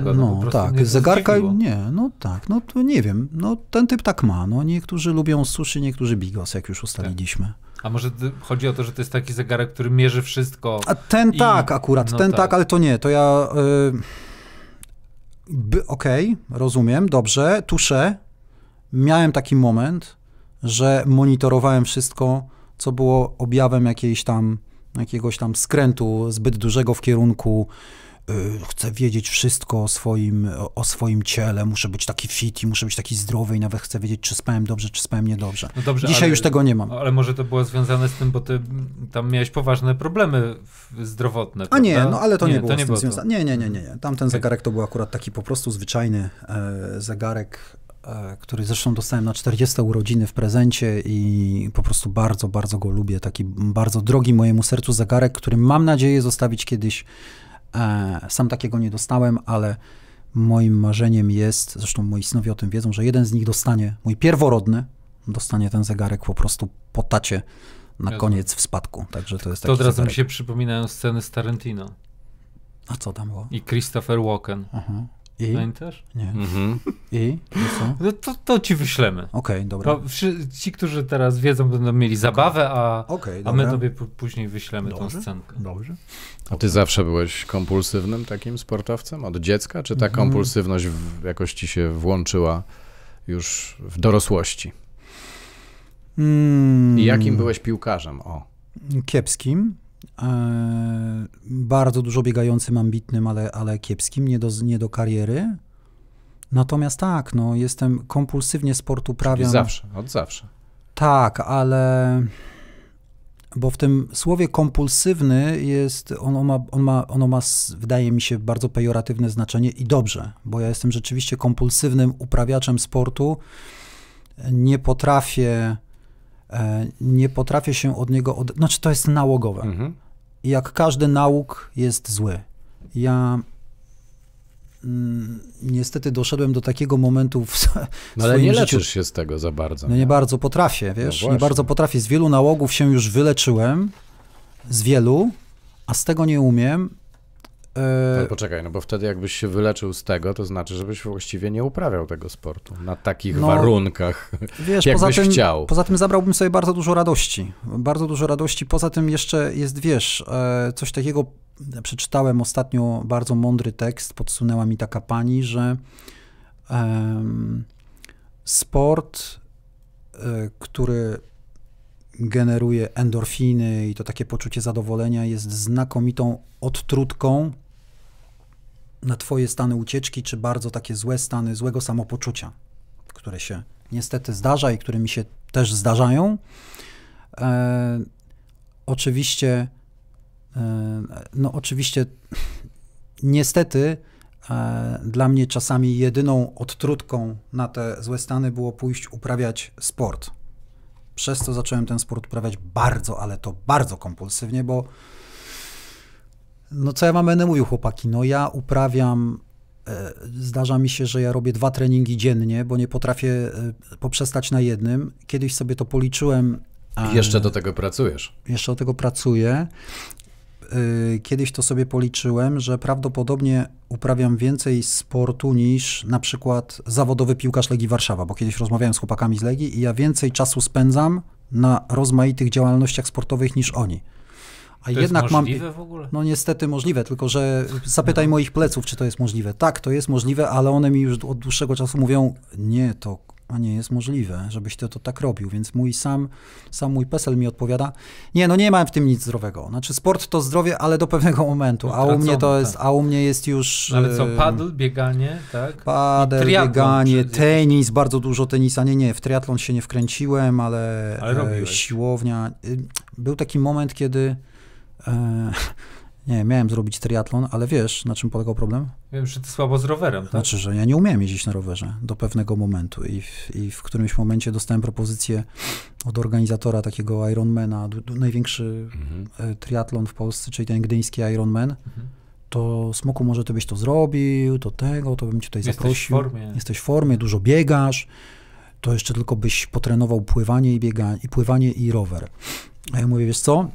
No, no tak, zegarka zdziwiło. nie, no tak, no to nie wiem. No ten typ tak ma. No, niektórzy lubią suszy, niektórzy bigos, jak już ustaliliśmy. Tak. A może chodzi o to, że to jest taki zegarek, który mierzy wszystko. A ten i... tak akurat, no ten tak. tak. ale to nie, to ja... Yy... Okej, okay, rozumiem, dobrze, tuszę. Miałem taki moment, że monitorowałem wszystko, co było objawem jakiejś tam, jakiegoś tam skrętu zbyt dużego w kierunku Y, chcę wiedzieć wszystko o swoim, o swoim ciele, muszę być taki fit i muszę być taki zdrowy i nawet chcę wiedzieć, czy spałem dobrze, czy spałem niedobrze. No dobrze Dzisiaj ale, już tego nie mam. Ale może to było związane z tym, bo ty tam miałeś poważne problemy zdrowotne, prawda? A nie, no ale to nie, nie było, to nie było związane. Nie, nie, nie, nie, nie. Tamten tak. zegarek to był akurat taki po prostu zwyczajny e, zegarek, e, który zresztą dostałem na 40 urodziny w prezencie i po prostu bardzo, bardzo go lubię. Taki bardzo drogi mojemu sercu zegarek, który mam nadzieję zostawić kiedyś E, sam takiego nie dostałem, ale moim marzeniem jest, zresztą moi synowie o tym wiedzą, że jeden z nich dostanie, mój pierworodny, dostanie ten zegarek po prostu po tacie na koniec w spadku. Także to jest To od razu mi się przypominają sceny z Tarantino. A co tam było? I Christopher Walken. Aha. Mhm. I? Pamiętasz? No Nie. Mhm. I? No to, to ci wyślemy. Okej, okay, dobra. ci, którzy teraz wiedzą, będą mieli zabawę, a, okay, a my tobie później wyślemy Dobrze. tą scenkę. Dobrze. A ty zawsze byłeś kompulsywnym takim sportowcem od dziecka? Czy ta mhm. kompulsywność w, jakoś ci się włączyła już w dorosłości? Mm. I jakim byłeś piłkarzem? O. Kiepskim. E, bardzo dużo biegającym, ambitnym, ale, ale kiepskim, nie do, nie do kariery. Natomiast tak, no, jestem kompulsywnie sportu uprawiam. zawsze, od zawsze. Tak, ale bo w tym słowie kompulsywny jest, ono ma, on ma, ono ma, wydaje mi się, bardzo pejoratywne znaczenie i dobrze, bo ja jestem rzeczywiście kompulsywnym uprawiaczem sportu. Nie potrafię E, nie potrafię się od niego od... Znaczy, to jest nałogowe. Mhm. Jak każdy nauk jest zły. Ja mm, niestety doszedłem do takiego momentu w no, Ale nie życiu. leczysz się z tego za bardzo. No nie, nie? bardzo potrafię, wiesz? No nie bardzo potrafię. Z wielu nałogów się już wyleczyłem, z wielu, a z tego nie umiem E, Ale poczekaj, no bo wtedy jakbyś się wyleczył z tego, to znaczy, żebyś właściwie nie uprawiał tego sportu na takich no, warunkach, wiesz, jakbyś tym, chciał. Poza tym zabrałbym sobie bardzo dużo radości. Bardzo dużo radości. Poza tym jeszcze jest, wiesz, e, coś takiego, przeczytałem ostatnio bardzo mądry tekst, podsunęła mi taka pani, że um, sport, e, który generuje endorfiny i to takie poczucie zadowolenia jest znakomitą odtrutką na Twoje stany ucieczki, czy bardzo takie złe stany, złego samopoczucia, które się niestety zdarza i które mi się też zdarzają. E, oczywiście, e, no oczywiście, niestety e, dla mnie czasami jedyną odtrutką na te złe stany było pójść uprawiać sport. Przez to zacząłem ten sport uprawiać bardzo, ale to bardzo kompulsywnie, bo no co ja wam będę mówił, chłopaki? No ja uprawiam e, Zdarza mi się, że ja robię dwa treningi dziennie, bo nie potrafię e, poprzestać na jednym. Kiedyś sobie to policzyłem. jeszcze do tego pracujesz. Jeszcze do tego pracuję. E, kiedyś to sobie policzyłem, że prawdopodobnie uprawiam więcej sportu niż na przykład zawodowy piłkarz Legii Warszawa, bo kiedyś rozmawiałem z chłopakami z Legii i ja więcej czasu spędzam na rozmaitych działalnościach sportowych niż oni. A to jednak jest możliwe mam. W ogóle? No niestety możliwe, tylko że zapytaj no. moich pleców, czy to jest możliwe. Tak, to jest możliwe, ale one mi już od dłuższego czasu mówią, nie, to a nie jest możliwe, żebyś ty to tak robił. Więc mój sam, sam mój PESEL mi odpowiada, nie, no nie mam w tym nic zdrowego. Znaczy sport to zdrowie, ale do pewnego momentu, no, a u mnie to jest, tak. a u mnie jest już... No, ale co, padl, bieganie, tak? Padel, bieganie, czy... tenis, bardzo dużo tenisa. Nie, nie, w triatlon się nie wkręciłem, ale, ale e, robiłeś. siłownia. Był taki moment, kiedy E, nie, miałem zrobić triatlon, ale wiesz, na czym polegał problem? Wiem, że ty słabo z rowerem, tak? Znaczy, że ja nie umiałem jeździć na rowerze do pewnego momentu i w, i w którymś momencie dostałem propozycję od organizatora takiego Ironmana, największy mhm. E, triatlon w Polsce, czyli ten gdyński Ironman. Mhm to Smoku, może ty byś to zrobił, to tego, to bym cię tutaj Jesteś zaprosił. W formie. Jesteś w formie, dużo biegasz, to jeszcze tylko byś potrenował pływanie i bieganie, i pływanie i rower. A ja mówię, wiesz co,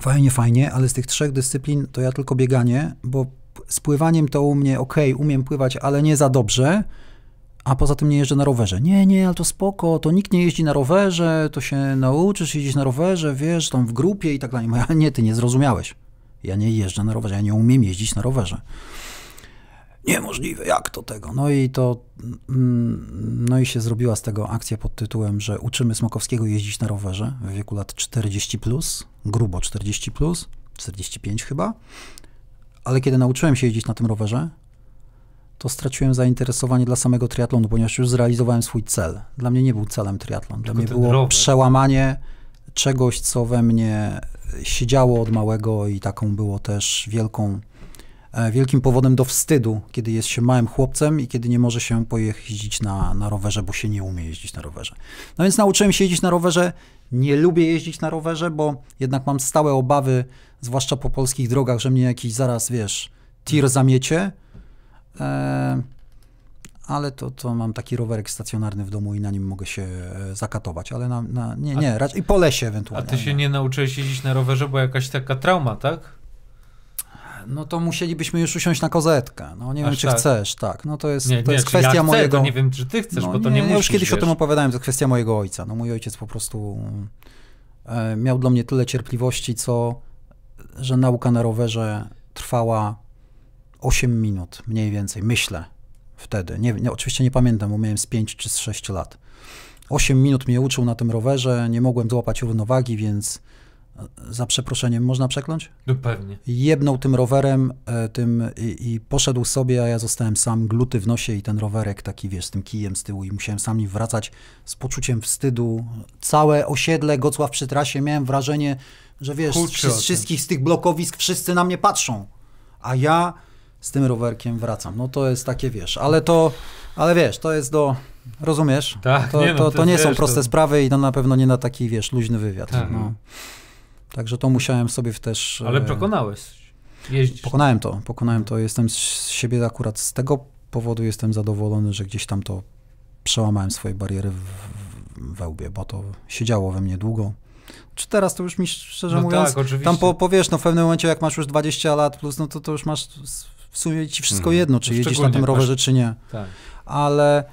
Fajnie, fajnie, ale z tych trzech dyscyplin to ja tylko bieganie, bo z pływaniem to u mnie ok, umiem pływać, ale nie za dobrze, a poza tym nie jeżdżę na rowerze. Nie, nie, ale to spoko, to nikt nie jeździ na rowerze, to się nauczysz jeździć na rowerze, wiesz, tam w grupie i tak dalej. Ja, nie, ty nie zrozumiałeś. Ja nie jeżdżę na rowerze, ja nie umiem jeździć na rowerze niemożliwe, jak to tego? No i to, mm, no i się zrobiła z tego akcja pod tytułem, że uczymy Smokowskiego jeździć na rowerze w wieku lat 40+, plus, grubo 40+, plus, 45 chyba, ale kiedy nauczyłem się jeździć na tym rowerze, to straciłem zainteresowanie dla samego triatlonu, ponieważ już zrealizowałem swój cel. Dla mnie nie był celem triatlon, dla mnie było rower. przełamanie czegoś, co we mnie siedziało od małego i taką było też wielką E, wielkim powodem do wstydu, kiedy jest się małym chłopcem i kiedy nie może się pojeździć na, na rowerze, bo się nie umie jeździć na rowerze. No więc nauczyłem się jeździć na rowerze. Nie lubię jeździć na rowerze, bo jednak mam stałe obawy, zwłaszcza po polskich drogach, że mnie jakiś zaraz, wiesz, tir mhm. zamiecie. E, ale to, to mam taki rowerek stacjonarny w domu i na nim mogę się e, zakatować, ale na, na nie, nie, raczej po lesie ewentualnie. A ty się nie nauczyłeś jeździć na rowerze, bo jakaś taka trauma, tak? no to musielibyśmy już usiąść na kozetkę. No nie Aż wiem, czy tak? chcesz, tak. No to jest, nie, to nie, jest kwestia ja chcę, mojego. nie wiem, czy ty chcesz, no, bo to nie, nie musisz, Ja już kiedyś wiesz. o tym opowiadałem, to kwestia mojego ojca. No mój ojciec po prostu e, miał dla mnie tyle cierpliwości, co że nauka na rowerze trwała 8 minut mniej więcej, myślę wtedy. Nie, nie, oczywiście nie pamiętam, bo miałem z 5 czy z 6 lat. 8 minut mnie uczył na tym rowerze, nie mogłem złapać równowagi, więc za przeproszeniem, można przekląć? No pewnie. Jebnął tym rowerem e, tym i, i, poszedł sobie, a ja zostałem sam gluty w nosie i ten rowerek taki, wiesz, z tym kijem z tyłu i musiałem sam nim wracać z poczuciem wstydu. Całe osiedle Gocław przy trasie miałem wrażenie, że wiesz, Kurczę, z, wszystkich z tych blokowisk wszyscy na mnie patrzą, a ja z tym rowerkiem wracam. No to jest takie, wiesz, ale to, ale wiesz, to jest do... Rozumiesz? Tak, to nie, no, to, to, nie wiesz, są proste sprawy i to na pewno nie na taki, wiesz, luźny wywiad. Tak. No. no. Także to musiałem sobie też. Ale e, pokonałeś. Jeździć. Pokonałem to, pokonałem to. Jestem z siebie akurat z tego powodu jestem zadowolony, że gdzieś tam to przełamałem swoje bariery w, w, we łbie, bo to siedziało we mnie długo. Czy teraz to już mi szczerze no tak, mówiąc, tak, oczywiście. tam po, powiesz, no w pewnym momencie jak masz już 20 lat plus, no to, to już masz w sumie ci wszystko mhm. jedno, czy no jedziesz na tym rowerze, masz... czy nie. Tak. Ale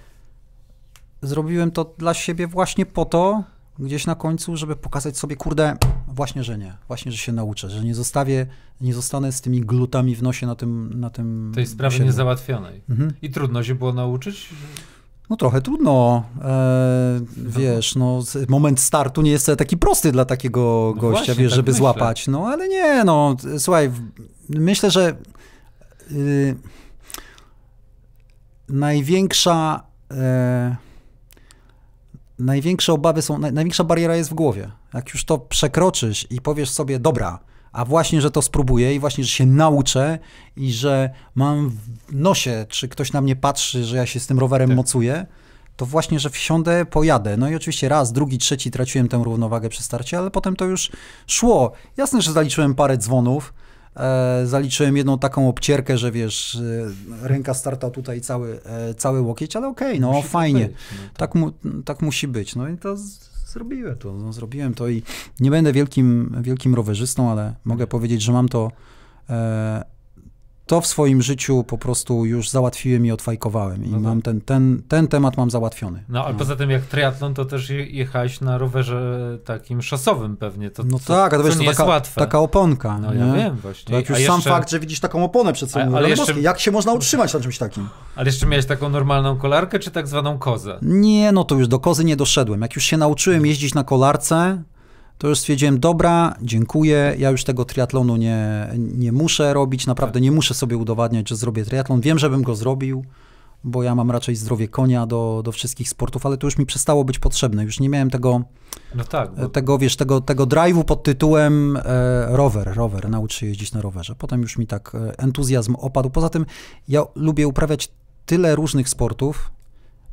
zrobiłem to dla siebie właśnie po to, gdzieś na końcu, żeby pokazać sobie, kurde, właśnie, że nie, właśnie, że się nauczę, że nie zostawię, nie zostanę z tymi glutami w nosie na tym na tym Tej sprawie siedmiu. niezałatwionej. Mhm. I trudno się było nauczyć? No trochę trudno, e, no wiesz, no moment startu nie jest taki prosty dla takiego no gościa, właśnie, wiesz, tak żeby myślę. złapać, no ale nie, no słuchaj, myślę, że y, największa... Y, największe obawy są, naj, największa bariera jest w głowie. Jak już to przekroczysz i powiesz sobie, dobra, a właśnie, że to spróbuję i właśnie, że się nauczę i że mam w nosie, czy ktoś na mnie patrzy, że ja się z tym rowerem tak. mocuję, to właśnie, że wsiądę, pojadę. No i oczywiście raz, drugi, trzeci traciłem tę równowagę przy starcie, ale potem to już szło. Jasne, że zaliczyłem parę dzwonów, E, zaliczyłem jedną taką obcierkę, że wiesz, e, ręka starta tutaj cały, e, cały łokieć, ale okej, okay, no musi tak fajnie. no, tak. Tak, mu, tak musi być. No i to zrobiłem to. No, zrobiłem to i nie będę wielkim, wielkim rowerzystą, ale mogę powiedzieć, że mam to to w swoim życiu po prostu już załatwiłem i odfajkowałem. I no tak. mam ten, ten, ten temat mam załatwiony. No, ale no. poza tym jak triatlon, to też jechałeś na rowerze takim szosowym pewnie. To, no co, tak, a to wiesz, to taka, taka oponka. No nie? ja wiem właśnie. To jak już a sam jeszcze... fakt, że widzisz taką oponę przed sobą. A, ale jeszcze... Jak się można utrzymać na czymś takim? Ale jeszcze miałeś taką normalną kolarkę, czy tak zwaną kozę? Nie, no to już do kozy nie doszedłem. Jak już się nauczyłem jeździć na kolarce, to już stwierdziłem, dobra, dziękuję, ja już tego triatlonu nie, nie muszę robić, naprawdę tak. nie muszę sobie udowadniać, że zrobię triatlon. Wiem, żebym go zrobił, bo ja mam raczej zdrowie konia do, do wszystkich sportów, ale to już mi przestało być potrzebne. Już nie miałem tego, no tak, bo... tego wiesz, tego, tego drive'u pod tytułem e, rower, rower, naucz się jeździć na rowerze. Potem już mi tak e, entuzjazm opadł. Poza tym ja lubię uprawiać tyle różnych sportów,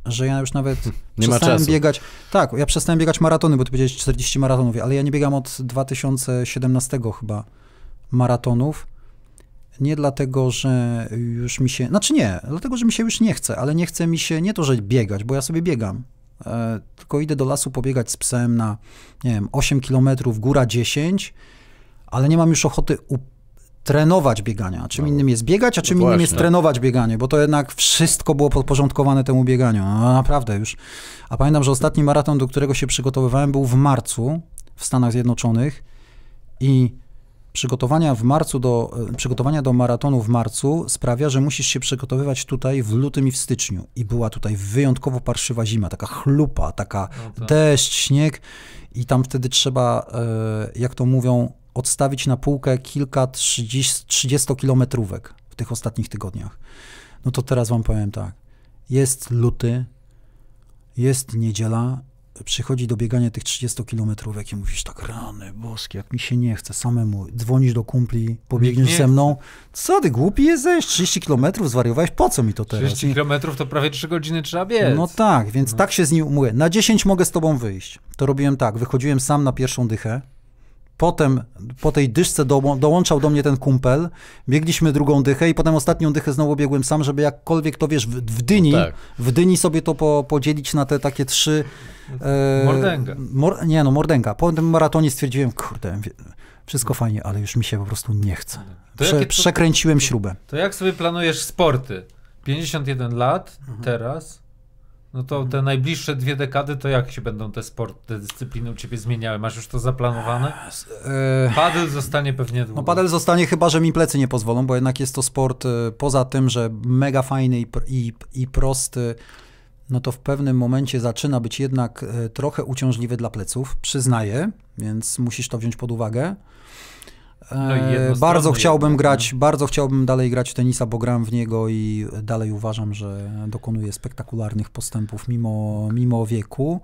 że ja już nawet nie przestałem ma czasu. biegać. Tak, ja przestałem biegać maratony, bo ty powiedziałeś 40 maratonów, ale ja nie biegam od 2017 chyba maratonów. Nie dlatego, że już mi się. Znaczy nie, dlatego, że mi się już nie chce, ale nie chce mi się nie to, że biegać, bo ja sobie biegam. E, tylko idę do lasu pobiegać z psem na, nie wiem, 8 km, góra 10, ale nie mam już ochoty trenować biegania. Czym no. innym jest biegać, a no czym no innym jest trenować bieganie, bo to jednak wszystko było podporządkowane temu bieganiu. No, naprawdę już. A pamiętam, że ostatni maraton, do którego się przygotowywałem, był w marcu w Stanach Zjednoczonych i przygotowania w marcu do, e, przygotowania do maratonu w marcu sprawia, że musisz się przygotowywać tutaj w lutym i w styczniu. I była tutaj wyjątkowo parszywa zima, taka chlupa, taka no tak. deszcz, śnieg i tam wtedy trzeba, e, jak to mówią, odstawić na półkę kilka 30-kilometrówek 30 w tych ostatnich tygodniach. No to teraz wam powiem tak. Jest luty, jest niedziela, przychodzi do biegania tych 30-kilometrówek i mówisz tak, rany boskie, jak mi się nie chce samemu. Dzwonisz do kumpli, pobiegniesz ze mną. Co ty, głupi jesteś? 30 kilometrów zwariowałeś? Po co mi to teraz? 30 kilometrów to prawie 3 godziny trzeba biec. No tak, więc no. tak się z nim umówię. Na 10 mogę z tobą wyjść. To robiłem tak, wychodziłem sam na pierwszą dychę, Potem po tej dyszce do, dołączał do mnie ten kumpel, biegliśmy drugą dychę i potem ostatnią dychę znowu biegłem sam, żeby jakkolwiek to wiesz, w, w Dyni, no tak. w Dyni sobie to po, podzielić na te takie trzy... E, mordęga. Mor, nie no, mordęga. Po tym maratonie stwierdziłem, kurde, wszystko fajnie, ale już mi się po prostu nie chce. Prze, to, przekręciłem śrubę. To jak sobie planujesz sporty? 51 lat mhm. teraz, no to te najbliższe dwie dekady, to jak się będą te sporty, te dyscypliny u ciebie zmieniały? Masz już to zaplanowane? Eee, padel zostanie pewnie no długo. No padel zostanie chyba, że mi plecy nie pozwolą, bo jednak jest to sport e, poza tym, że mega fajny i, i, i prosty, no to w pewnym momencie zaczyna być jednak e, trochę uciążliwy dla pleców, przyznaję, więc musisz to wziąć pod uwagę. E, bardzo chciałbym grać, bardzo chciałbym dalej grać w tenisa, bo gram w niego i dalej uważam, że dokonuje spektakularnych postępów mimo, mimo wieku.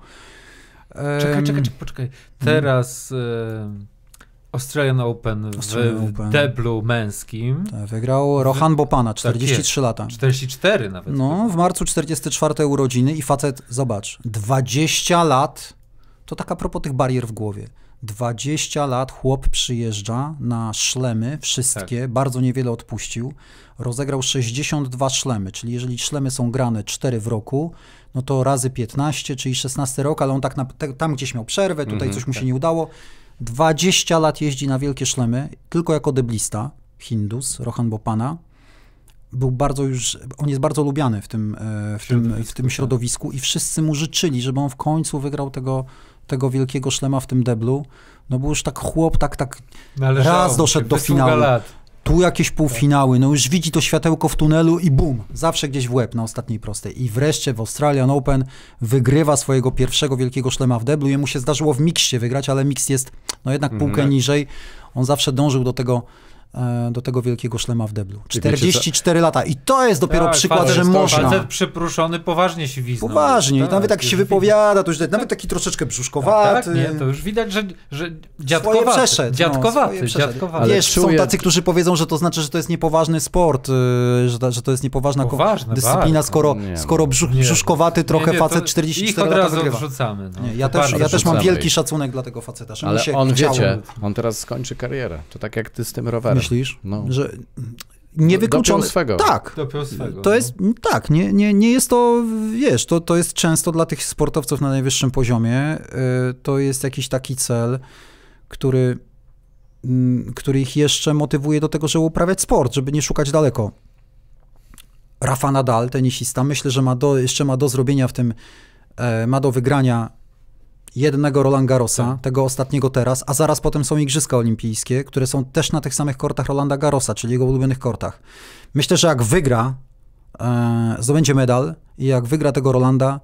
Czekaj, czekaj, czekaj, poczekaj. Teraz hmm. Australian Open Australian w Open. deblu męskim. Tak, wygrał Rohan Bopana, 43 tak lata. 44 nawet. No, w marcu 44 urodziny i facet, zobacz, 20 lat, to tak a propos tych barier w głowie. 20 lat chłop przyjeżdża na szlemy, wszystkie, tak. bardzo niewiele odpuścił. Rozegrał 62 szlemy, czyli jeżeli szlemy są grane 4 w roku, no to razy 15, czyli 16 rok, ale on tak na, te, tam gdzieś miał przerwę, tutaj mhm, coś mu tak. się nie udało. 20 lat jeździ na wielkie szlemy, tylko jako deblista, Hindus, Rohan Bopana. Był bardzo już, on jest bardzo lubiany w tym, e, w, tym, w tym tak. środowisku i wszyscy mu życzyli, żeby on w końcu wygrał tego tego wielkiego szlema w tym deblu, no bo już tak chłop tak, tak Należało, raz doszedł do finału. Lat. Tu jakieś półfinały, no już widzi to światełko w tunelu i bum, zawsze gdzieś w łeb na ostatniej prostej. I wreszcie w Australian Open wygrywa swojego pierwszego wielkiego szlema w deblu. Jemu się zdarzyło w miksie wygrać, ale miks jest no jednak mhm. półkę niżej. On zawsze dążył do tego E, do tego wielkiego szlema w Deblu. 44 lata. I to jest dopiero tak, przykład, facet, że można. Facet przypruszony poważnie się wiznął. Poważnie. Tak, nawet jak się wypowiada, to już nawet tak. taki troszeczkę brzuszkowaty. Tak, tak, nie, to już widać, że, że dziadkowaty. Swoje przeszedł. No, dziadkowaty. No, swoje dziadkowaty. Wiesz, czuję... są tacy, którzy powiedzą, że to znaczy, że to jest niepoważny sport, y, że, że to jest niepoważna Poważne, dyscyplina, bardzo. skoro, nie, skoro no. brzuch, nie, brzuszkowaty trochę nie, facet 44 lata wygrywa. Odrzucamy, no. ja, też, ja też mam wielki szacunek dla tego faceta. Ale on, wiecie, on teraz skończy karierę. To tak jak ty z tym rowerem. Myślisz? No. Że nie Dopiął swego. Tak. swego, to no. jest, no. tak, nie, nie, nie jest to, wiesz, to, to jest często dla tych sportowców na najwyższym poziomie, y, to jest jakiś taki cel, który, mm, który ich jeszcze motywuje do tego, żeby uprawiać sport, żeby nie szukać daleko. Rafa Nadal, tenisista, myślę, że ma do, jeszcze ma do zrobienia w tym, e, ma do wygrania jednego Roland Garrosa, tak. tego ostatniego teraz, a zaraz potem są Igrzyska Olimpijskie, które są też na tych samych kortach Rolanda Garrosa, czyli jego ulubionych kortach. Myślę, że jak wygra, e, zdobędzie medal i jak wygra tego Rolanda,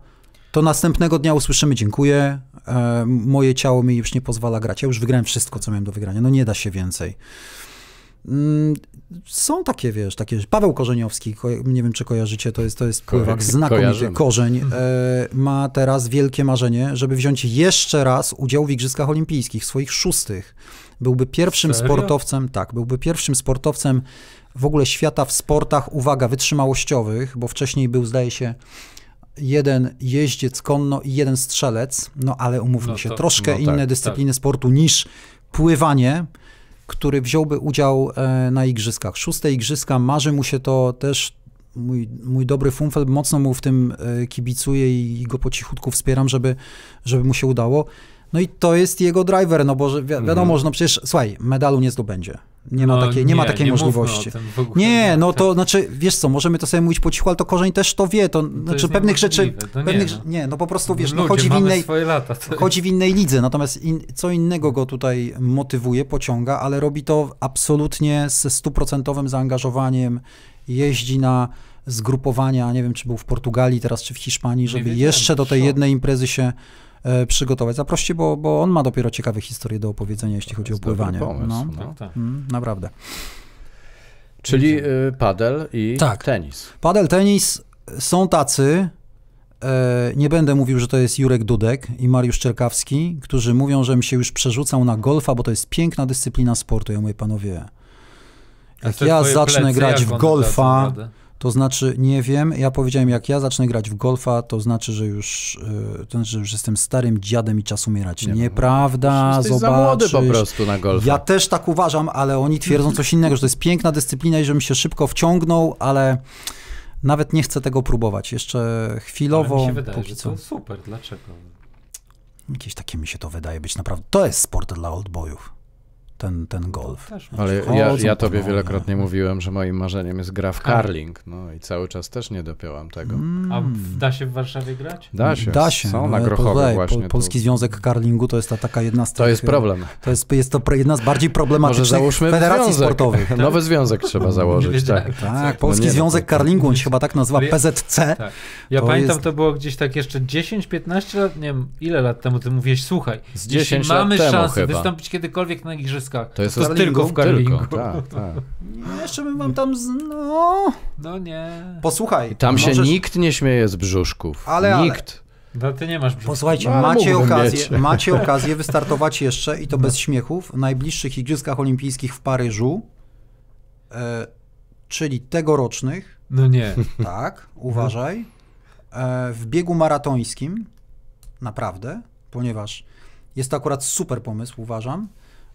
to następnego dnia usłyszymy dziękuję, e, moje ciało mi już nie pozwala grać, ja już wygrałem wszystko, co miałem do wygrania, no nie da się więcej. Mm, są takie, wiesz, takie. Paweł Korzeniowski, nie wiem czy kojarzycie, to jest, to jest pływak znakomity. Kojarzymy. Korzeń mhm. e, ma teraz wielkie marzenie, żeby wziąć jeszcze raz udział w Igrzyskach Olimpijskich, swoich szóstych. Byłby pierwszym Serio? sportowcem, tak, byłby pierwszym sportowcem w ogóle świata w sportach, uwaga, wytrzymałościowych, bo wcześniej był, zdaje się, jeden jeździec konno i jeden strzelec, no ale umówmy no się, troszkę no tak, inne tak. dyscypliny tak. sportu niż pływanie który wziąłby udział e, na igrzyskach. Szóste igrzyska, marzy mu się to też mój, mój dobry Funfel mocno mu w tym e, kibicuje i go po cichutku wspieram, żeby, żeby mu się udało. No i to jest jego driver, no bo wi wiadomo, mhm. że no przecież, słuchaj, medalu nie zdobędzie. Nie ma no, takiej, nie, nie ma takiej nie możliwości. nie, no to znaczy, wiesz co, możemy to sobie mówić po cichu, ale to korzeń też to wie. To, to znaczy pewnych rzeczy. To pewnych, nie, no. nie, no po prostu wiesz, no Ludzie, no, chodzi, w innej, lata, chodzi w innej lidze. Natomiast in, co innego go tutaj motywuje, pociąga, ale robi to absolutnie ze stuprocentowym zaangażowaniem. Jeździ na zgrupowania, nie wiem, czy był w Portugalii teraz, czy w Hiszpanii, żeby jeszcze do tej jednej imprezy się E, przygotować. Zaproście, bo, bo on ma dopiero ciekawe historie do opowiedzenia, jeśli to chodzi o pływanie. Pomysł, no, no. Tak, tak. Mm, naprawdę. Czyli y, padel i tak. tenis. Padel, tenis są tacy, e, nie będę mówił, że to jest Jurek Dudek i Mariusz Czerkawski, którzy mówią, że mi się już przerzucał na golfa, bo to jest piękna dyscyplina sportu. Ja mówię, panowie, jak ja zacznę grać w golfa, to znaczy, nie wiem, ja powiedziałem, jak ja zacznę grać w golfa, to znaczy, że już, e, to znaczy, że już jestem starym dziadem i czas umierać. Nie Nieprawda, jesteś zobaczysz. za młody po prostu na golfa. Ja też tak uważam, ale oni twierdzą coś innego, że to jest piękna dyscyplina i że mi się szybko wciągnął, ale nawet nie chcę tego próbować. Jeszcze chwilowo. Ale mi się wydaje, póki co. super, dlaczego? Jakieś takie mi się to wydaje być naprawdę. To jest sport dla oldboyów ten, ten golf. Ale ja, ja tobie wielokrotnie mówiłem, że moim marzeniem jest gra w karling, no i cały czas też nie dopiąłam tego. A mm. da się w Warszawie grać? Da się, da się. są na e, Grochowie właśnie. Polski tu. Związek Karlingu to jest ta taka jedna z tych, To jest e, problem. To jest, jest to jedna z bardziej problematycznych federacji związek. sportowych. Tak? Nowy związek trzeba założyć, tak. tak. No Polski no Związek Karlingu, on się chyba tak nazywa, PZC. Tak. Ja to pamiętam, jest... to było gdzieś tak jeszcze 10-15 lat, nie wiem ile lat temu, ty mówiłeś, słuchaj, z 10 mamy lat szansę chyba. wystąpić kiedykolwiek na igrzyskach, to jest, to tylko w karlingu. Tylko, tak, tak. jeszcze bym wam tam, z... no... No nie. Posłuchaj. Tam możesz... się nikt nie śmieje z brzuszków. Ale, ale. Nikt. No ty nie masz brzuszków. Posłuchajcie, no, macie, okazję, macie okazję wystartować jeszcze i to bez śmiechów w najbliższych Igrzyskach Olimpijskich w Paryżu, e, czyli tegorocznych. No nie. Tak, uważaj. E, w biegu maratońskim, naprawdę, ponieważ jest to akurat super pomysł, uważam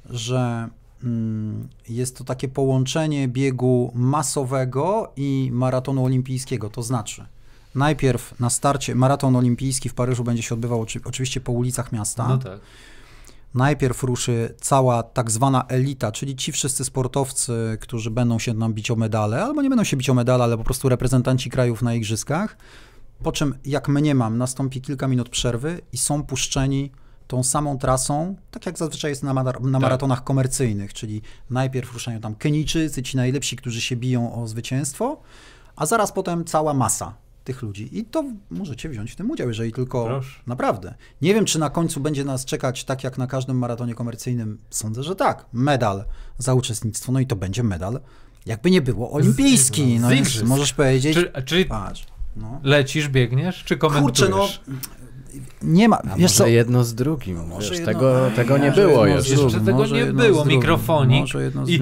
że mm, jest to takie połączenie biegu masowego i maratonu olimpijskiego. To znaczy, najpierw na starcie maraton olimpijski w Paryżu będzie się odbywał oczywiście po ulicach miasta. No tak. Najpierw ruszy cała tak zwana elita, czyli ci wszyscy sportowcy, którzy będą się nam bić o medale, albo nie będą się bić o medale, ale po prostu reprezentanci krajów na igrzyskach. Po czym, jak mniemam, mam, nastąpi kilka minut przerwy i są puszczeni tą samą trasą, tak jak zazwyczaj jest na, na tak. maratonach komercyjnych, czyli najpierw ruszają tam Kenijczycy, ci najlepsi, którzy się biją o zwycięstwo, a zaraz potem cała masa tych ludzi. I to możecie wziąć w tym udział, jeżeli tylko Proszę. naprawdę. Nie wiem, czy na końcu będzie nas czekać, tak jak na każdym maratonie komercyjnym, sądzę, że tak, medal za uczestnictwo, no i to będzie medal, jakby nie było, olimpijski. no, możesz powiedzieć, czy, czyli patrz, no. lecisz, biegniesz, czy komentujesz? Kurczę, no nie ma. A wiesz może co? jedno z drugim. Wiesz, jedno, tego, tego nie było jeszcze. Jeszcze tego nie było. Mikrofonik. Może jedno z I...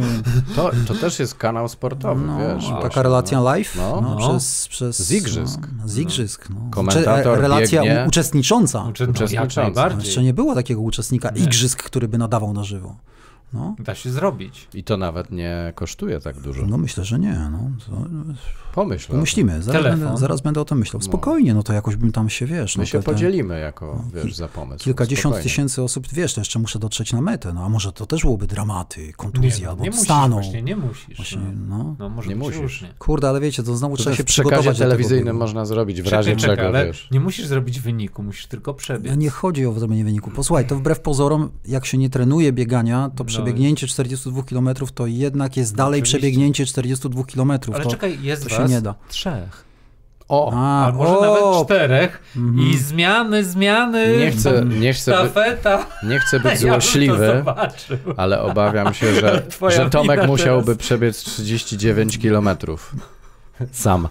to, to też jest kanał sportowy, no, wiesz. Taka właśnie, relacja no. live no. no. Przez, przez, z igrzysk. No, z igrzysk. No. E, Komentator relacja uczestnicząca. Uczestnicząca. No, jeszcze nie było takiego uczestnika nie. igrzysk, który by nadawał na żywo. No. Da się zrobić. I to nawet nie kosztuje tak dużo. No myślę, że nie. No. To... Pomyśl. Zaraz będę, zaraz będę, o tym myślał. No. Spokojnie, no to jakoś bym tam się, wiesz... My no, się te, podzielimy jako, no, wiesz, za pomysł. Kilkadziesiąt Spokojnie. tysięcy osób, wiesz, to jeszcze muszę dotrzeć na metę, no a może to też byłoby dramaty, kontuzja nie, no, albo nie staną. Musisz, nie musisz. Właśnie, no. no, no może nie musisz. Kurde, ale wiecie, to znowu to trzeba się przygotować telewizyjnym można zrobić w razie czego, wiesz. Nie musisz zrobić wyniku, musisz tylko przebiec. Nie chodzi o zrobienie wyniku. Posłuchaj, to wbrew pozorom, jak się nie trenuje biegania, to no, przebiegnięcie 42 km to jednak jest no, dalej Oczywiście. przebiegnięcie 42 km. Ale to, czekaj, jest to się nie da. trzech. O, A, albo może nawet czterech mm. i zmiany, zmiany, nie chcę, nie chcę stafeta. nie chcę być złośliwy, ja ale obawiam się, że, że Tomek musiałby teraz. przebiec 39 kilometrów. Sam.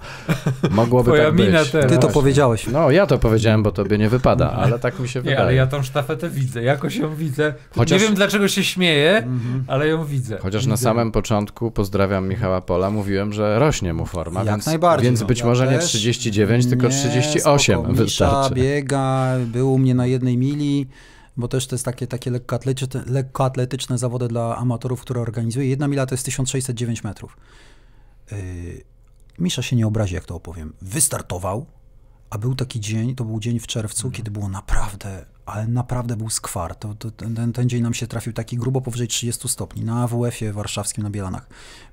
Mogłoby Twoja tak mina być. Teraz. Ty to powiedziałeś. No, ja to powiedziałem, bo tobie nie wypada, ale tak mi się wydaje. Nie, ale ja tą sztafetę widzę, jakoś ją widzę. Chociaż... Nie wiem, dlaczego się śmieję, mhm. ale ją widzę. Chociaż widzę. na samym początku, pozdrawiam Michała Pola, mówiłem, że rośnie mu forma, Jak więc, najbardziej, więc no. być no, może ja nie 39, nie, tylko 38 spoko, wystarczy. Misza biega, był u mnie na jednej mili bo też to jest takie, takie lekkoatletyczne, lekkoatletyczne zawody dla amatorów, które organizuje. Jedna mila to jest 1609 metrów. Yy, Misza się nie obrazi, jak to opowiem. Wystartował, a był taki dzień, to był dzień w czerwcu, mhm. kiedy było naprawdę, ale naprawdę był skwar. To, to, ten, ten dzień nam się trafił taki grubo powyżej 30 stopni na AWF-ie warszawskim na Bielanach.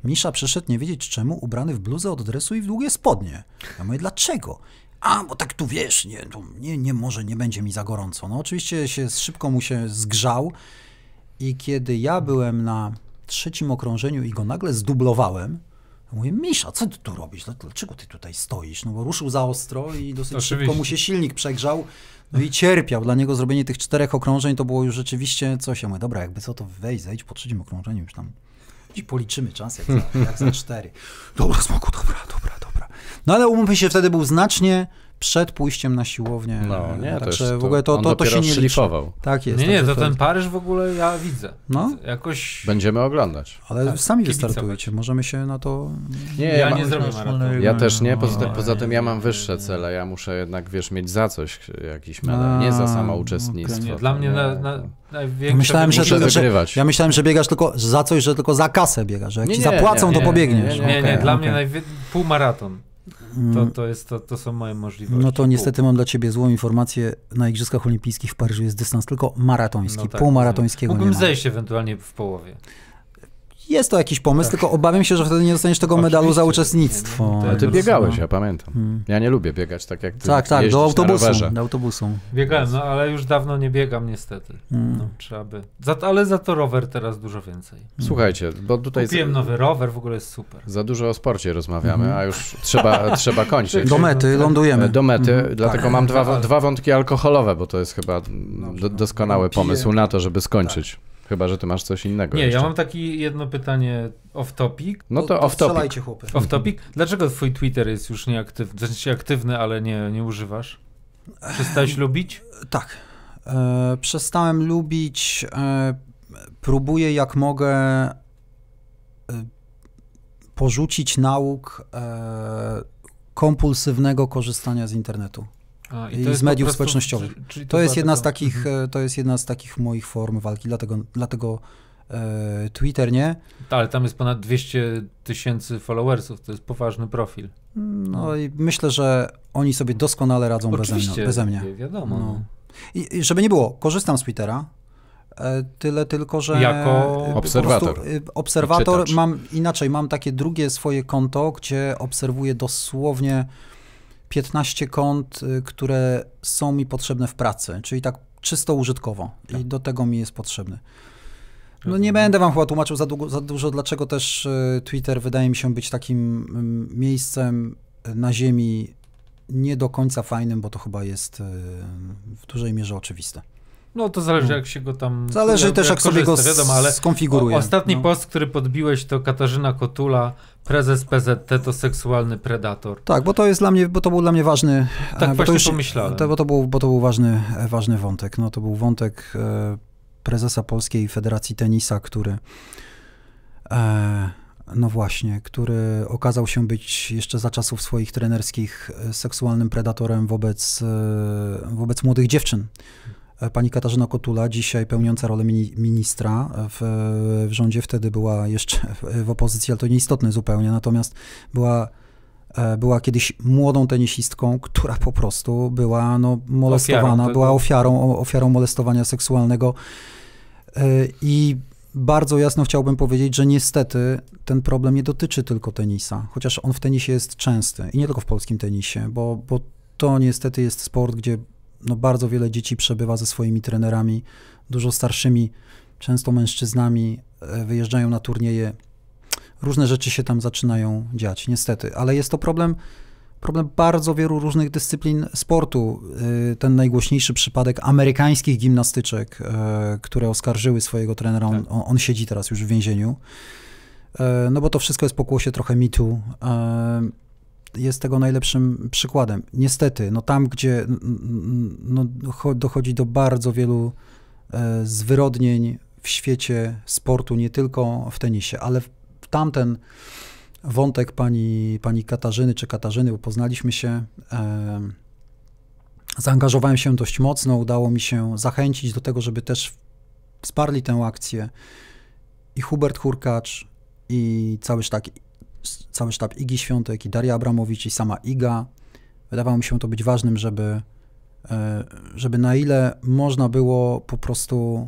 Misza przeszedł nie wiedzieć czemu, ubrany w bluzę od dresu i w długie spodnie. Ja mówię, dlaczego? a bo tak tu wiesz, nie, nie, nie, może nie będzie mi za gorąco. No oczywiście się szybko mu się zgrzał i kiedy ja byłem na trzecim okrążeniu i go nagle zdublowałem, Mówię, Misza, co ty tu robisz? No, dlaczego ty tutaj stoisz? No bo ruszył za ostro i dosyć Oczywiście. szybko mu się silnik przegrzał. No i cierpiał. Dla niego zrobienie tych czterech okrążeń to było już rzeczywiście coś. Ja mówię, dobra, jakby co, to wejdź, zejdź po trzecim okrążeniu już tam. I policzymy czas, jak za, jak za cztery. Dobra, smoku, dobra, dobra, dobra. No ale umówmy się, wtedy był znacznie przed pójściem na siłownię. No, nie, Także to w ogóle to, to, to, to się nie szlifował. Liczy. Tak jest. Nie, tak, nie, to tak, ten tak. Paryż w ogóle ja widzę. No? Jakoś... Będziemy oglądać. Ale tak, sami wystartujecie, możemy się na to... Nie, ja, ja nie zrobię maratonu. Ja też nie, poza, tym, no. poza tym ja mam wyższe cele, ja muszę jednak, wiesz, mieć za coś jakiś medal, nie za samo uczestnictwo. Okay. Dla mnie na, na, Myślałem, że, że, ja myślałem, że biegasz tylko za coś, że tylko za kasę biegasz, że jak nie, ci zapłacą, nie, to pobiegniesz. Nie, nie, nie, dla mnie półmaraton Mm. To, to, jest, to, to są moje możliwości. No to niestety mam dla ciebie złą informację. Na Igrzyskach Olimpijskich w Paryżu jest dystans tylko maratoński, no tak, półmaratońskiego Mógłbym no. nie ma. zejść ewentualnie w połowie. Jest to jakiś pomysł, tak. tylko obawiam się, że wtedy nie dostaniesz tego medalu Oczywiście. za uczestnictwo. Ale tak, ty biegałeś, ja pamiętam. Hmm. Ja nie lubię biegać tak jak ty. Tak, tak, do autobusu. Do autobusu. Biegałem, no ale już dawno nie biegam niestety. Hmm. No, trzeba by. Za, ale za to rower teraz dużo więcej. Hmm. Słuchajcie, bo tutaj... Kupiłem nowy rower, w ogóle jest super. Za dużo o sporcie rozmawiamy, hmm. a już trzeba, trzeba kończyć. Do mety, tak. lądujemy. Do mety, mhm. dlatego tak. mam dwa, tak. dwa wątki alkoholowe, bo to jest chyba no, doskonały pomysł na to, żeby skończyć. Chyba, że ty masz coś innego. Nie, jeszcze. ja mam takie jedno pytanie off topic. No to, to off topic. Off topic. Dlaczego twój Twitter jest już nieaktywny, znaczy aktywny, ale nie, nie używasz? Przestałeś lubić? Tak. E, przestałem lubić. E, próbuję jak mogę e, porzucić nauk e, kompulsywnego korzystania z internetu. A, i, i z mediów prostu, społecznościowych. czyli to, to, jest jedna z takich, mhm. E, to jest jedna z takich moich form walki, dlatego, dlatego e, Twitter nie. Tak, ale tam jest ponad 200 tysięcy followersów, to jest poważny profil. No, no i myślę, że oni sobie doskonale radzą Oczywiście, beze mnie. wiadomo. No. no. I, I, żeby nie było, korzystam z Twittera, e, Tyle tylko, że. Jako e, obserwator. Prostu, obserwator mam inaczej, mam takie drugie swoje konto, gdzie obserwuję dosłownie 15 kont, y, które są mi potrzebne w pracy, czyli tak czysto użytkowo tak. i do tego mi jest potrzebny. No nie będę wam chyba tłumaczył za, długo, za dużo, dlaczego też y, Twitter wydaje mi się być takim mm, miejscem y, na ziemi nie do końca fajnym, bo to chyba jest w dużej mierze oczywiste. No to zależy, hmm. jak się go tam. Zależy jak, też, jak, jak sobie go wiadomo, ale skonfiguruje. ostatni no. post, który podbiłeś, to Katarzyna Kotula, prezes PZT to seksualny predator. Tak, bo to jest dla mnie, bo to był dla mnie ważny. E, tak bo właśnie to już, pomyślałem. To, bo, to był, bo to był ważny, e, ważny wątek. No to był wątek e, prezesa Polskiej Federacji Tenisa, który. E, no właśnie, który okazał się być jeszcze za czasów swoich trenerskich e, seksualnym predatorem wobec, wobec młodych dziewczyn Pani Katarzyna Kotula, dzisiaj pełniąca rolę ministra w, w rządzie, wtedy była jeszcze w opozycji, ale to nieistotne zupełnie, natomiast była e, była kiedyś młodą tenisistką, która po prostu była no, molestowana, ofiarą była ofiarą, ofiarą molestowania seksualnego. E, I bardzo jasno chciałbym powiedzieć, że niestety ten problem nie dotyczy tylko tenisa, chociaż on w tenisie jest częsty i nie tylko w polskim tenisie, bo, bo to niestety jest sport, gdzie no bardzo wiele dzieci przebywa ze swoimi trenerami, dużo starszymi, często mężczyznami, e, wyjeżdżają na turnieje. Różne rzeczy się tam zaczynają dziać, niestety, ale jest to problem, problem bardzo wielu różnych dyscyplin sportu. E, ten najgłośniejszy przypadek amerykańskich gimnastyczek, e, które oskarżyły swojego trenera, on, tak. on siedzi teraz już w więzieniu. No bo to wszystko jest pokłosie trochę mitu jest tego najlepszym przykładem. Niestety, no tam, gdzie no, dochodzi do bardzo wielu e, zwyrodnień w świecie sportu, nie tylko w tenisie, ale w tamten wątek pani, pani Katarzyny czy Katarzyny, bo poznaliśmy się, e, zaangażowałem się dość mocno, udało mi się zachęcić do tego, żeby też wsparli tę akcję i Hubert Hurkacz i cały sztak cały sztab Igi Świątek i Daria Abramowicz i sama Iga. Wydawało mi się to być ważnym, żeby, e, żeby na ile można było po prostu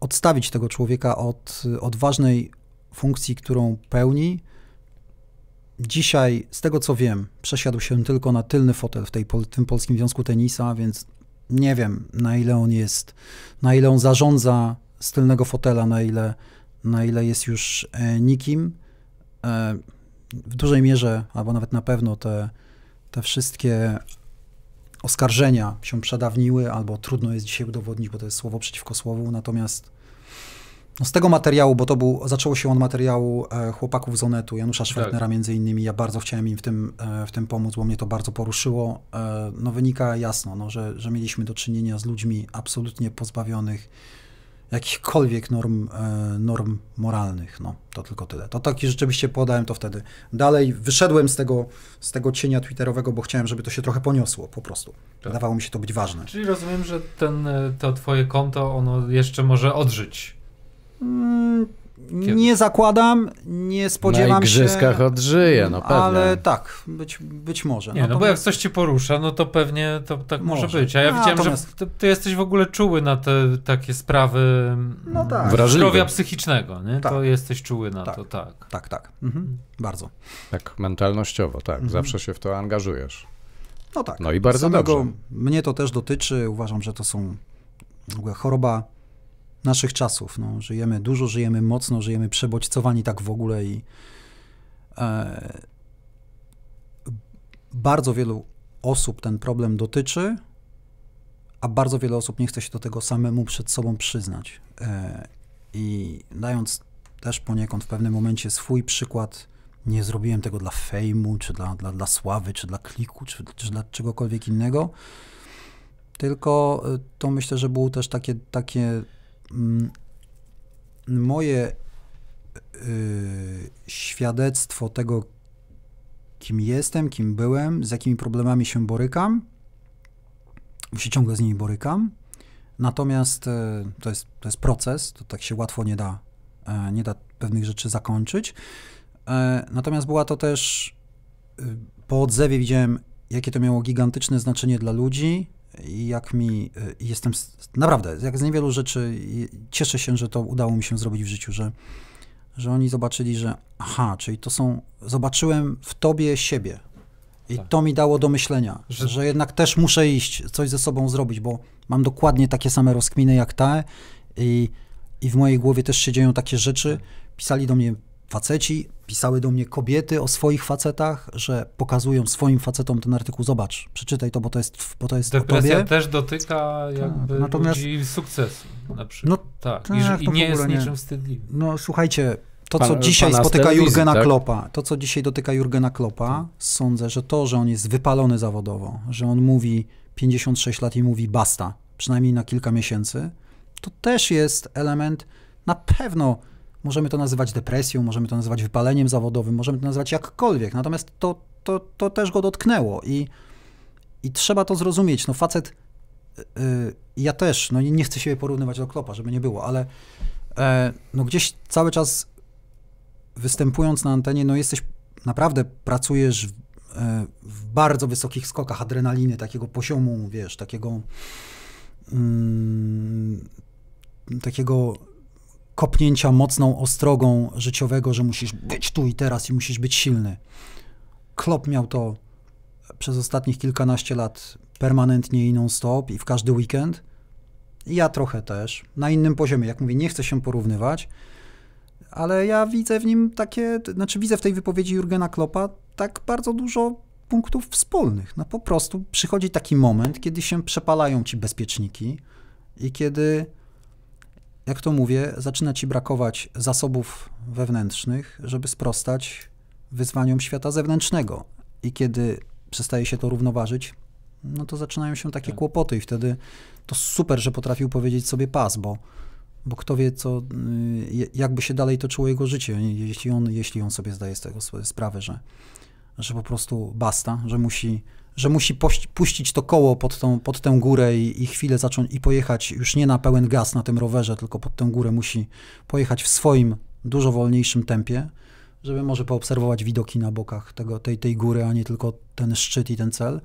odstawić tego człowieka od, od ważnej funkcji, którą pełni. Dzisiaj, z tego co wiem, przesiadł się tylko na tylny fotel w tej, tym Polskim Związku Tenisa, więc nie wiem, na ile on jest, na ile on zarządza z tylnego fotela, na ile, na ile jest już e, nikim. E, w dużej mierze, albo nawet na pewno te, te wszystkie oskarżenia się przedawniły, albo trudno jest dzisiaj udowodnić, bo to jest słowo przeciwko słowu, natomiast no z tego materiału, bo to był, zaczęło się on materiału e, chłopaków z Onetu, Janusza Schwertnera tak. między innymi, ja bardzo chciałem im w tym, e, w tym pomóc, bo mnie to bardzo poruszyło. no wynika jasno, no, że, że mieliśmy do czynienia z ludźmi absolutnie pozbawionych jakichkolwiek norm, e, norm moralnych. No, to tylko tyle. To taki rzeczywiście podałem to wtedy. Dalej wyszedłem z tego, z tego cienia twitterowego, bo chciałem, żeby to się trochę poniosło po prostu. Tak. Wydawało mi się to być ważne. Czyli rozumiem, że ten, e, to twoje konto, ono jeszcze może odżyć. Mm, kiedy? Nie zakładam, nie spodziewam Na igrzyskach się. odżyje, no pewnie. Ale tak, być, być może. Nie, Natomiast... no bo jak coś ci porusza, no to pewnie to tak może, może być. A ja Natomiast... widziałem, że ty, jesteś w ogóle czuły na te takie sprawy mm, no tak. zdrowia psychicznego, nie? Tak. To jesteś czuły na tak. to, tak. Tak, tak. Mhm. mhm. Bardzo. Tak mentalnościowo, tak. Mhm. Zawsze się w to angażujesz. No tak. No i bardzo Samego, dobrze. Mnie to też dotyczy. Uważam, że to są choroba naszych czasów. No, żyjemy dużo, żyjemy mocno, żyjemy przebodźcowani tak w ogóle i e, bardzo wielu osób ten problem dotyczy, a bardzo wiele osób nie chce się do tego samemu przed sobą przyznać. E, I dając też poniekąd w pewnym momencie swój przykład, nie zrobiłem tego dla fejmu, czy dla, dla, dla sławy, czy dla kliku, czy, czy dla czegokolwiek innego. Tylko e, to myślę, że było też takie, takie Mm, moje y, świadectwo tego, kim jestem, kim byłem, z jakimi problemami się borykam, bo się ciągle z nimi borykam. Natomiast y, to jest, to jest proces, to tak się łatwo nie da, e, nie da pewnych rzeczy zakończyć. E, natomiast była to też y, po odzewie widziałem, jakie to miało gigantyczne znaczenie dla ludzi, jak mi y, jestem, naprawdę, jak z niewielu rzeczy, cieszę się, że to udało mi się zrobić w życiu, że, że oni zobaczyli, że aha, czyli to są, zobaczyłem w tobie siebie. I tak. to mi dało do myślenia, że... że... jednak też muszę iść, coś ze sobą zrobić, bo mam dokładnie takie same rozkminy jak te i, i w mojej głowie też się dzieją takie rzeczy. Tak. Pisali do mnie faceci pisały do mnie kobiety o swoich facetach, że pokazują swoim facetom ten artykuł, zobacz, przeczytaj to, bo to jest, bo to jest Depresja o tobie. też dotyka tak, jakby tak, Natomiast... ludzi sukcesu na przykład. No, tak. I, tak, i nie jest niczym nie. wstydliwym. No słuchajcie, to, co Pan, dzisiaj spotyka Jurgena tak? Klopa, to, co dzisiaj dotyka Jurgena Klopa, tak. sądzę, że to, że on jest wypalony zawodowo, że on mówi 56 lat i mówi basta, przynajmniej na kilka miesięcy, to też jest element na pewno Możemy to nazywać depresją, możemy to nazywać wypaleniem zawodowym, możemy to nazywać jakkolwiek. Natomiast to, to, to też go dotknęło i, i trzeba to zrozumieć. No facet, yy, ja też, no nie chcę siebie porównywać do Klopa, żeby nie było, ale yy, no gdzieś cały czas występując na antenie, no jesteś, naprawdę pracujesz yy, w bardzo wysokich skokach adrenaliny, takiego poziomu, wiesz, takiego mm, takiego kopnięcia mocną ostrogą życiowego, że musisz być tu i teraz i musisz być silny. Klop miał to przez ostatnich kilkanaście lat permanentnie i non-stop i w każdy weekend. Ja trochę też, na innym poziomie. Jak mówię, nie chcę się porównywać, ale ja widzę w nim takie, znaczy widzę w tej wypowiedzi Jurgena Kloppa tak bardzo dużo punktów wspólnych. No po prostu przychodzi taki moment, kiedy się przepalają ci bezpieczniki i kiedy jak to mówię, zaczyna ci brakować zasobów wewnętrznych, żeby sprostać wyzwaniom świata zewnętrznego. I kiedy przestaje się to równoważyć, no to zaczynają się takie tak. kłopoty i wtedy to super, że potrafił powiedzieć sobie pas, bo, bo kto wie, co, y, jakby się dalej toczyło jego życie, jeśli on, jeśli on sobie zdaje z tego sprawę, że, że po prostu basta, że musi że musi poś, puścić to koło pod, tą, pod tę górę i, i, chwilę zacząć i pojechać już nie na pełen gaz na tym rowerze, tylko pod tę górę musi pojechać w swoim dużo wolniejszym tempie, żeby może poobserwować widoki na bokach tego, tej, tej góry, a nie tylko ten szczyt i ten cel.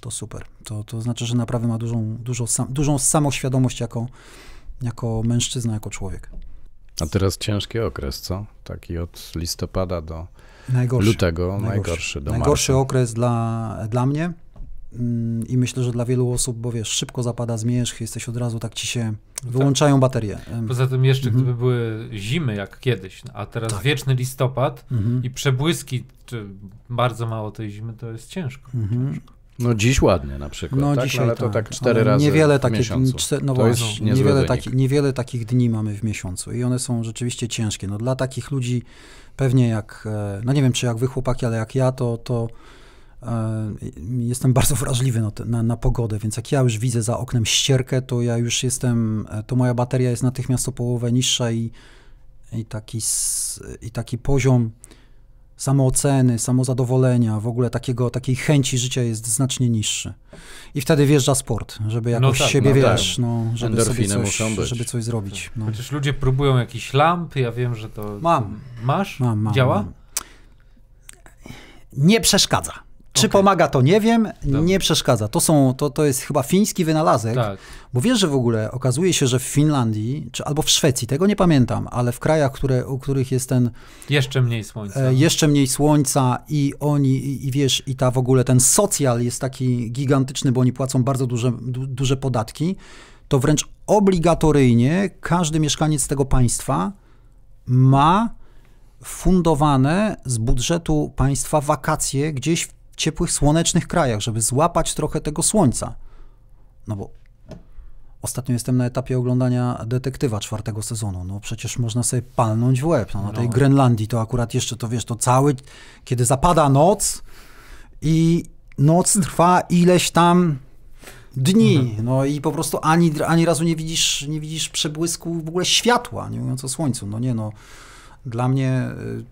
To super. To, to znaczy, że naprawdę ma dużą, dużą, sam, dużą samoświadomość jako, jako mężczyzna, jako człowiek. A teraz ciężki okres, co? Taki od listopada do najgorszy. lutego, najgorszy, najgorszy do Najgorszy marca. okres dla, dla mnie mm, i myślę, że dla wielu osób, bo wiesz, szybko zapada zmierzch, jesteś od razu, tak ci się no tak. wyłączają baterie. Poza tym jeszcze mhm. gdyby były zimy jak kiedyś, no, a teraz tak. wieczny listopad mhm. i przebłyski, czy bardzo mało tej zimy, to jest ciężko. Mhm. ciężko. No dziś ładnie na przykład. No tak? dzisiaj no, ale to tak, tak cztery razy niewiele w miesiącu. no właśnie, niewiele, taki, niewiele takich dni mamy w miesiącu i one są rzeczywiście ciężkie. No dla takich ludzi pewnie jak, e, no nie wiem czy jak wy chłopaki, ale jak ja, to, to e, jestem bardzo wrażliwy na, na, na, pogodę, więc jak ja już widzę za oknem ścierkę, to ja już jestem, e, to moja bateria jest natychmiast o połowę niższa i, i, taki, i taki poziom samooceny, samozadowolenia, w ogóle takiego, takiej chęci życia jest znacznie niższy. I wtedy wjeżdża sport, żeby no jakoś no tak, siebie, no tak. wiesz, no, żeby sobie coś, żeby coś zrobić. No. Chociaż ludzie próbują jakiś lamp, ja wiem, że to... Mam. Masz? Mam, mam Działa? Mam. Nie przeszkadza. Czy okay. pomaga, to nie wiem, nie przeszkadza. To, są, to, to jest chyba fiński wynalazek, tak. bo wiesz, że w ogóle okazuje się, że w Finlandii, czy albo w Szwecji, tego nie pamiętam, ale w krajach, które, u których jest ten... Jeszcze mniej słońca. E, jeszcze mniej słońca i oni, i, i, wiesz, i ta w ogóle ten socjal jest taki gigantyczny, bo oni płacą bardzo duże, du, duże podatki, to wręcz obligatoryjnie każdy mieszkaniec tego państwa ma fundowane z budżetu państwa wakacje gdzieś w ciepłych, słonecznych krajach, żeby złapać trochę tego słońca. No bo ostatnio jestem na etapie oglądania detektywa czwartego sezonu. No przecież można sobie palnąć w łeb. No, na no. tej Grenlandii to akurat jeszcze to wiesz, to cały, kiedy zapada noc i noc trwa ileś tam dni, mhm. no i po prostu ani, ani razu nie widzisz, nie widzisz przebłysku w ogóle światła, nie mówiąc o słońcu. No nie no, dla mnie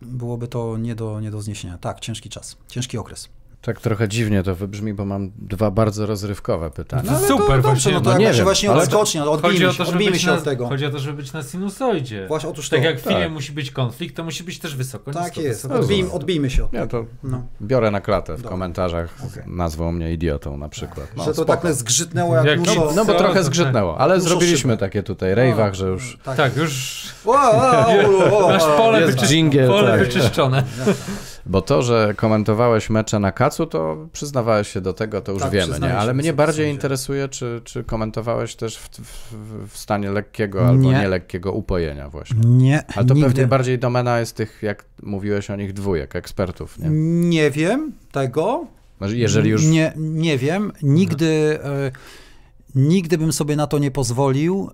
y, byłoby to nie do, nie do zniesienia. Tak, ciężki czas, ciężki okres. Tak trochę dziwnie to wybrzmi, bo mam dwa bardzo rozrywkowe pytania. No, ale Super, to, właśnie. No to no, nie właśnie odskocznie, odbijmy, się, odbijmy się na, od tego. Chodzi o to, żeby być na sinusoidzie. Właśnie, otóż tak to. jak w filmie tak. musi być konflikt, to musi być też wysokość. Tak nisko, jest, Odbijmy, odbijmy się od ja to No. Biorę na klatę w komentarzach, okay. nazwą mnie idiotą na przykład. No, że to spoko. tak zgrzytnęło jak, jak no, no bo trochę zgrzytnęło, ale zrobiliśmy takie tutaj rejwach, że już... Tak, już... Nasz pole wyczyszczone. Bo to, że komentowałeś mecze na kacu, to przyznawałeś się do tego, to już tak, wiemy, nie? Ale mnie bardziej sensie. interesuje, czy, czy komentowałeś też w, w, w stanie lekkiego albo nie. nielekkiego upojenia właśnie. Nie, Ale to nigdy. pewnie bardziej domena jest tych, jak mówiłeś o nich, dwójek, ekspertów, nie? Nie wiem tego. Jeżeli już... Nie, nie wiem. Nigdy... Hmm. Nigdy bym sobie na to nie pozwolił,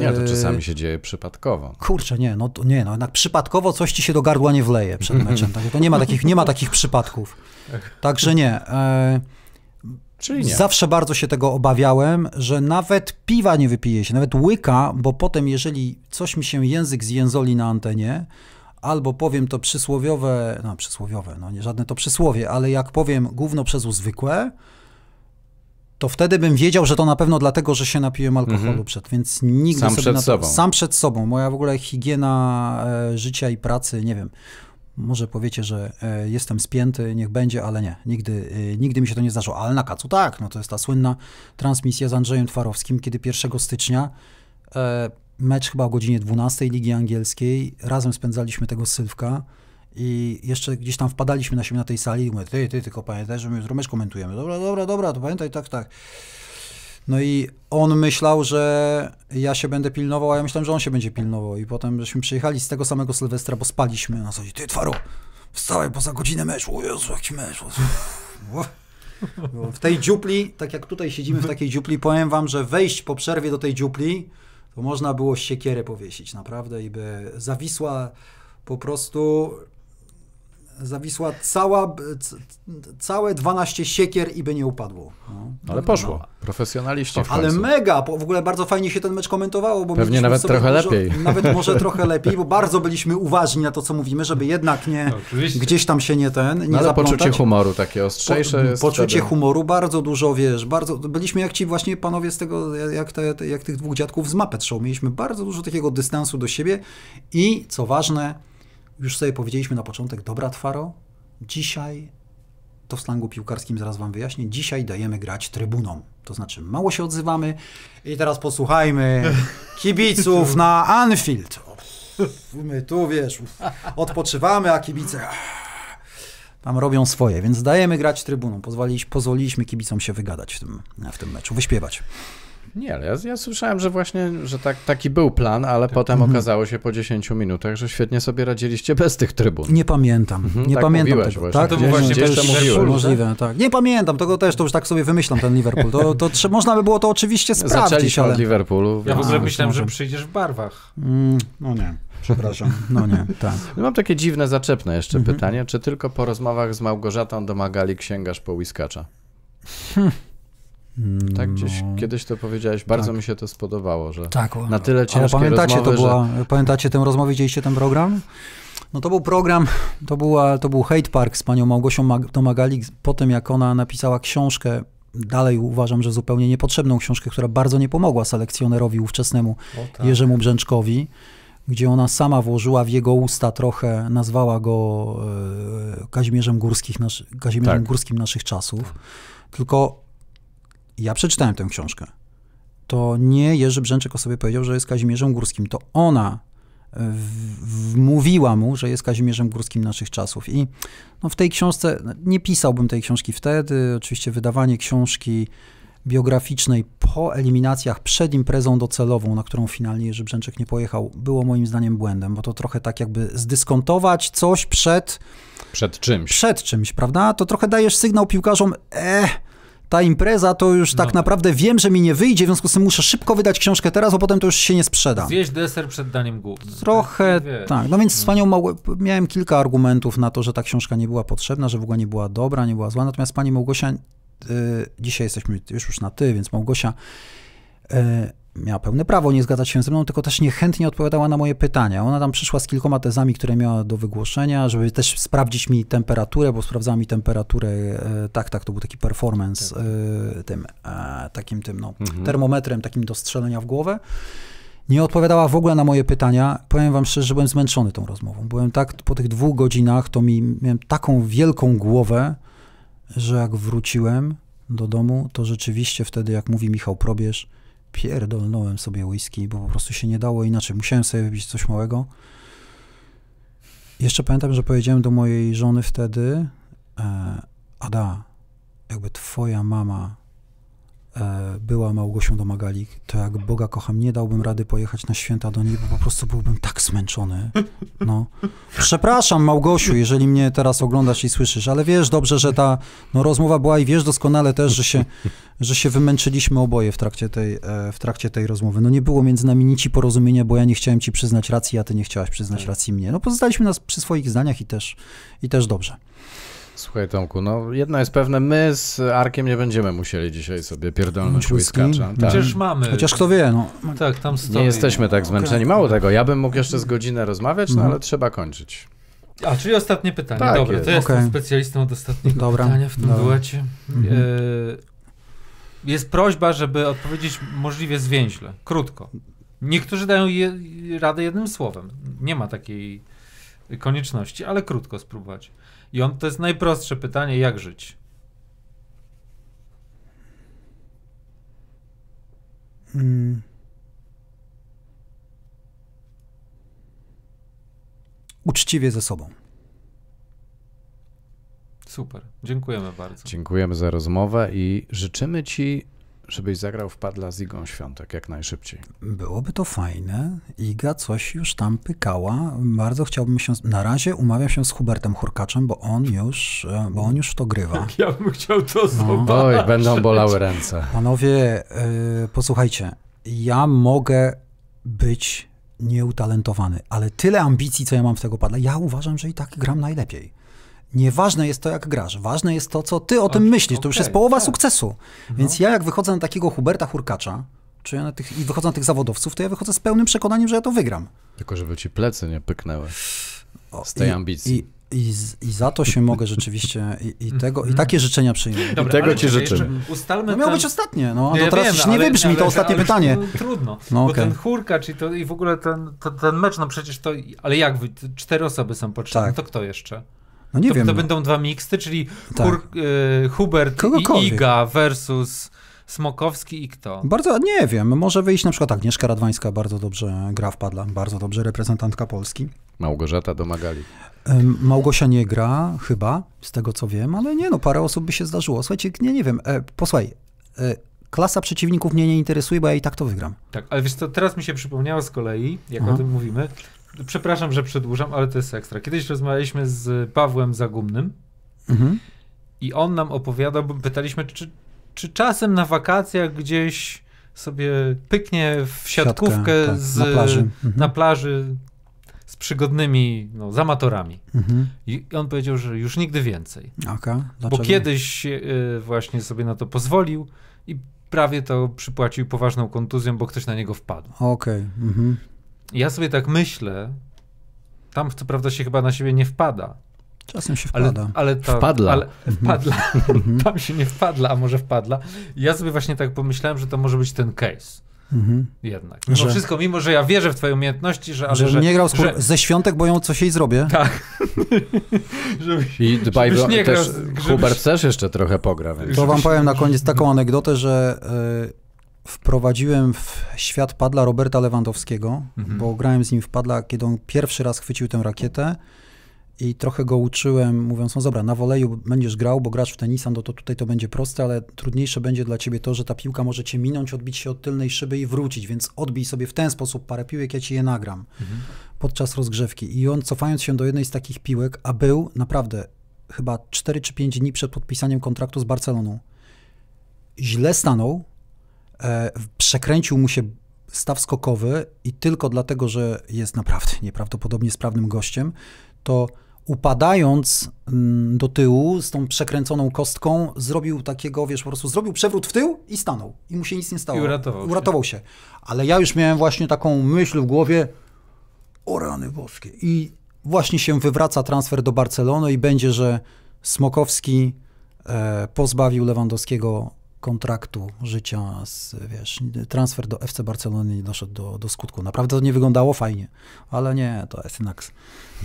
nie, to czasami eee, się dzieje przypadkowo. Kurczę, nie, no nie, no jednak przypadkowo coś ci się do gardła nie wleje przed meczem. Tak, to nie ma takich, nie ma takich przypadków. Także nie. Eee, Czyli nie. Zawsze bardzo się tego obawiałem, że nawet piwa nie wypije się, nawet łyka, bo potem jeżeli coś mi się język zjęzoli na antenie, albo powiem to przysłowiowe, no przysłowiowe, no nie żadne to przysłowie, ale jak powiem gówno przez zwykłe, to wtedy bym wiedział, że to na pewno dlatego, że się napiłem alkoholu mm -hmm. przed, więc nigdy sam sobie przed to, sobą. sam przed sobą. Moja w ogóle higiena e, życia i pracy, nie wiem. Może powiecie, że e, jestem spięty, niech będzie, ale nie, nigdy, e, nigdy mi się to nie zdarzyło. Ale na kacu tak, no to jest ta słynna transmisja z Andrzejem Twarowskim, kiedy 1 stycznia e, mecz chyba o godzinie 12 Ligi Angielskiej, razem spędzaliśmy tego Sylwka. I jeszcze gdzieś tam wpadaliśmy na siebie na tej sali i mówię, ty, ty, tylko pamiętaj, że my z mecz komentujemy. Dobra, dobra, dobra, to pamiętaj, tak, tak. No i on myślał, że ja się będę pilnował, a ja myślałem, że on się będzie pilnował. I potem żeśmy przyjechali z tego samego Sylwestra, bo spaliśmy na zasadzie, ty Twaro, wstawaj, poza godzinę meczu, o Jezu, jaki mecz. No, w tej dziupli, tak jak tutaj siedzimy w takiej dziupli, powiem wam, że wejść po przerwie do tej dziupli, to można było siekierę powiesić, naprawdę, i by zawisła po prostu Zawisła cała, całe 12 siekier i by nie upadło. No. Ale poszło. No. Profesjonaliści poszło. Ale mega, w ogóle bardzo fajnie się ten mecz komentowało. Bo Pewnie nawet trochę dużo, lepiej. Nawet może trochę lepiej, bo bardzo byliśmy uważni na to, co mówimy, żeby jednak nie, no, gdzieś tam się nie ten, nie no, ale zaplątać. poczucie humoru takie ostrzejsze po, Poczucie wtedy. humoru, bardzo dużo, wiesz, bardzo, byliśmy jak ci właśnie panowie z tego, jak, te, jak tych dwóch dziadków z Muppet Show. Mieliśmy bardzo dużo takiego dystansu do siebie i, co ważne, już sobie powiedzieliśmy na początek, dobra Twaro, dzisiaj, to w slangu piłkarskim zaraz Wam wyjaśnię, dzisiaj dajemy grać trybunom. To znaczy mało się odzywamy i teraz posłuchajmy kibiców na Anfield. My tu, wiesz, odpoczywamy, a kibice ah, tam robią swoje, więc dajemy grać trybuną. Pozwoliliśmy, pozwoliliśmy kibicom się wygadać w tym, w tym meczu, wyśpiewać. Nie, ale ja, ja, słyszałem, że właśnie, że tak, taki był plan, ale tak. potem mhm. okazało się po 10 minutach, że świetnie sobie radziliście bez tych trybun. Nie pamiętam. Mhm, nie tak pamiętam tego. Właśnie. Tak, to gdzieś, właśnie gdzieś to tak? Możliwe, tak. Nie pamiętam, tego też to już tak sobie wymyślam ten Liverpool. To, to, to można by było to oczywiście sprawdzić, Zaczęliśmy ale... od Liverpoolu. Ja w ogóle myślałem, że przyjdziesz w barwach. Mm, no nie. Przepraszam. No nie, tak. No, mam takie dziwne, zaczepne jeszcze mhm. pytanie. Czy tylko po rozmowach z Małgorzatą domagali księgarz po whiskacza? Hm. Tak, mm, gdzieś no. kiedyś to powiedziałeś, bardzo tak. mi się to spodobało, że tak, na tyle ciężkie ale pamiętacie, rozmowy, to była, że... Pamiętacie tę rozmowę, widzieliście ten program? No to był program, to, była, to był Hate Park z panią Małgosią Tomagalik, po tym jak ona napisała książkę, dalej uważam, że zupełnie niepotrzebną książkę, która bardzo nie pomogła selekcjonerowi ówczesnemu tak. Jerzemu Brzęczkowi, gdzie ona sama włożyła w jego usta trochę, nazwała go e, Kazimierzem, Górskich, nasz, Kazimierzem tak. Górskim naszych czasów. Tak. Tylko ja przeczytałem tę książkę. To nie Jerzy Brzęczek o sobie powiedział, że jest Kazimierzem Górskim. To ona e, wmówiła mu, że jest Kazimierzem Górskim naszych czasów. I no, w tej książce, nie pisałbym tej książki wtedy, oczywiście wydawanie książki biograficznej po eliminacjach przed imprezą docelową, na którą finalnie Jerzy Brzęczek nie pojechał, było moim zdaniem błędem, bo to trochę tak jakby zdyskontować coś przed... Przed czymś. Przed czymś, prawda? To trochę dajesz sygnał piłkarzom, eh, ta impreza to już tak no. naprawdę wiem, że mi nie wyjdzie, w związku z tym muszę szybko wydać książkę teraz, bo potem to już się nie sprzeda. Zjeść deser przed daniem głównym. Trochę tak. No więc z mm. panią Małg... miałem kilka argumentów na to, że ta książka nie była potrzebna, że w ogóle nie była dobra, nie była zła. Natomiast pani Małgosia, y, dzisiaj jesteśmy już, już na ty, więc Małgosia. Y, miała pełne prawo nie zgadzać się ze mną, tylko też niechętnie odpowiadała na moje pytania. Ona tam przyszła z kilkoma tezami, które miała do wygłoszenia, żeby też sprawdzić mi temperaturę, bo sprawdzała mi temperaturę, e, tak, tak, to był taki performance tak. e, tym, e, takim tym, no, mhm. termometrem, takim do strzelenia w głowę. Nie odpowiadała w ogóle na moje pytania. Powiem wam szczerze, że byłem zmęczony tą rozmową. Byłem tak, po tych dwóch godzinach, to mi, miałem taką wielką głowę, że jak wróciłem do domu, to rzeczywiście wtedy, jak mówi Michał Probierz, pierdolnąłem sobie whisky, bo po prostu się nie dało inaczej. Musiałem sobie wybić coś małego. Jeszcze pamiętam, że powiedziałem do mojej żony wtedy, e, Ada, jakby twoja mama E, była Małgosią Domagalik, to jak Boga kocham, nie dałbym rady pojechać na święta do niej, bo po prostu byłbym tak zmęczony. No. Przepraszam Małgosiu, jeżeli mnie teraz oglądasz i słyszysz, ale wiesz dobrze, że ta no, rozmowa była i wiesz doskonale też, że się, że się wymęczyliśmy oboje w trakcie, tej, e, w trakcie tej rozmowy. No nie było między nami nic i porozumienia, bo ja nie chciałem ci przyznać racji, a ty nie chciałaś przyznać tak. racji mnie. No pozostaliśmy nas przy swoich zdaniach i też, i też dobrze. Słuchaj Tomku, no jedno jest pewne, my z Arkiem nie będziemy musieli dzisiaj sobie pierdolnąć łyskacza. Tak. Chociaż mamy. Chociaż kto wie, no. Tak, tam stoi. Nie jesteśmy no. tak zmęczeni. Mało tego, ja bym mógł jeszcze z godzinę rozmawiać, no ale mhm. trzeba kończyć. A, czyli ostatnie pytanie. Tak, Dobra, jest. to ja okay. jestem specjalistą od ostatniego Dobra. pytania w tym Dobra. duecie. Mhm. E, jest prośba, żeby odpowiedzieć możliwie zwięźle, krótko. Niektórzy dają je, radę jednym słowem. Nie ma takiej konieczności, ale krótko spróbować. I on to jest najprostsze pytanie, jak żyć? Hmm. Uczciwie ze sobą. Super. Dziękujemy bardzo. Dziękujemy za rozmowę i życzymy Ci żebyś zagrał w padla z Igą Świątek jak najszybciej. Byłoby to fajne. Iga coś już tam pykała. Bardzo chciałbym się. Na razie umawiam się z Hubertem Hurkaczem, bo on już, e, bo on już w to grywa. Ja bym chciał to no. zobaczyć. Oj, będą bolały ręce. Panowie, yy, posłuchajcie, ja mogę być nieutalentowany, ale tyle ambicji, co ja mam w tego padla, ja uważam, że i tak gram najlepiej. Nieważne jest to, jak grasz. Ważne jest to, co ty o tym myślisz. to już jest połowa tak. sukcesu. Mhm. Więc no. ja, jak wychodzę na takiego Huberta Hurkacza, czy ja na tych, i wychodzę na tych zawodowców, to ja wychodzę z pełnym przekonaniem, że ja to wygram. Tylko, żeby ci plecy nie pyknęły z tej I, ambicji. I, i, z, I, za to się mogę rzeczywiście i, i mhm. tego, i takie życzenia przyjmować. Dobra, I tego ci życzę. Ustalmy to no miało ten... być ostatnie, no. Ja teraz wiem, już nie ale, wybrzmi ale, to ostatnie ale, pytanie. Trudno, no, okay. bo ten Hurkacz i, to, i w ogóle ten, to, ten mecz, no przecież to, ale jak, cztery osoby są potrzebne, tak. to kto jeszcze? No nie to, wiem. To będą dwa miksty, czyli tak. y, Hubert Kogokolwiek. i Iga versus Smokowski i kto? Bardzo, nie wiem, może wyjść na przykład tak, Agnieszka Radwańska, bardzo dobrze gra w padla, bardzo dobrze reprezentantka Polski. Małgorzata domagali. Małgosia nie gra, chyba, z tego co wiem, ale nie no, parę osób by się zdarzyło. Słuchajcie, nie, nie wiem, e, posłuchaj, e, klasa przeciwników mnie nie interesuje, bo ja i tak to wygram. Tak, ale wiesz to teraz mi się przypomniało z kolei, jak Aha. o tym mówimy, Przepraszam, że przedłużam, ale to jest ekstra. Kiedyś rozmawialiśmy z Pawłem Zagumnym mhm. i on nam opowiadał, bo pytaliśmy, czy, czy czasem na wakacjach gdzieś sobie pyknie w siatkówkę Siatka, tak, z, na, plaży. Mhm. na plaży z przygodnymi, no, z amatorami. Mhm. I on powiedział, że już nigdy więcej. Okay. Bo kiedyś y, właśnie sobie na to pozwolił i prawie to przypłacił poważną kontuzją, bo ktoś na niego wpadł. Okej. Okay. Mhm ja sobie tak myślę, tam co prawda się chyba na siebie nie wpada. Czasem się wpada. Ale, ale ta, wpadla. Ale, mhm. wpadla. Mhm. tam się nie wpadla, a może wpadla. Ja sobie właśnie tak pomyślałem, że to może być ten case. Mhm. Jednak. Mimo no że... wszystko, mimo że ja wierzę w twoje umiejętności, że... Ale, że, że nie grał że... ze świątek, bo ją coś jej zrobię. Tak. żebyś, I dbaj, żebyś nie grał, też żebyś... Hubert też jeszcze trochę pogra. Więc. To wam powiem na koniec taką anegdotę, że... Yy wprowadziłem w świat padla Roberta Lewandowskiego, mhm. bo grałem z nim w padla, kiedy on pierwszy raz chwycił tę rakietę i trochę go uczyłem, mówiąc, no dobra, na woleju będziesz grał, bo grasz w tenisa, no to tutaj to będzie proste, ale trudniejsze będzie dla ciebie to, że ta piłka może cię minąć, odbić się od tylnej szyby i wrócić, więc odbij sobie w ten sposób parę piłek, ja ci je nagram mhm. podczas rozgrzewki. I on cofając się do jednej z takich piłek, a był naprawdę chyba 4 czy 5 dni przed podpisaniem kontraktu z Barceloną, źle stanął, E, przekręcił mu się staw skokowy i tylko dlatego, że jest naprawdę nieprawdopodobnie sprawnym gościem, to upadając mm, do tyłu z tą przekręconą kostką, zrobił takiego, wiesz, po prostu zrobił przewrót w tył i stanął. I mu się nic nie stało. I uratował, uratował się. się. Ale ja już miałem właśnie taką myśl w głowie, o rany boskie. I właśnie się wywraca transfer do Barcelony i będzie, że Smokowski e, pozbawił Lewandowskiego kontraktu życia, z, wiesz, transfer do FC Barcelony nie doszedł do, do skutku. Naprawdę to nie wyglądało fajnie, ale nie, to jest jednak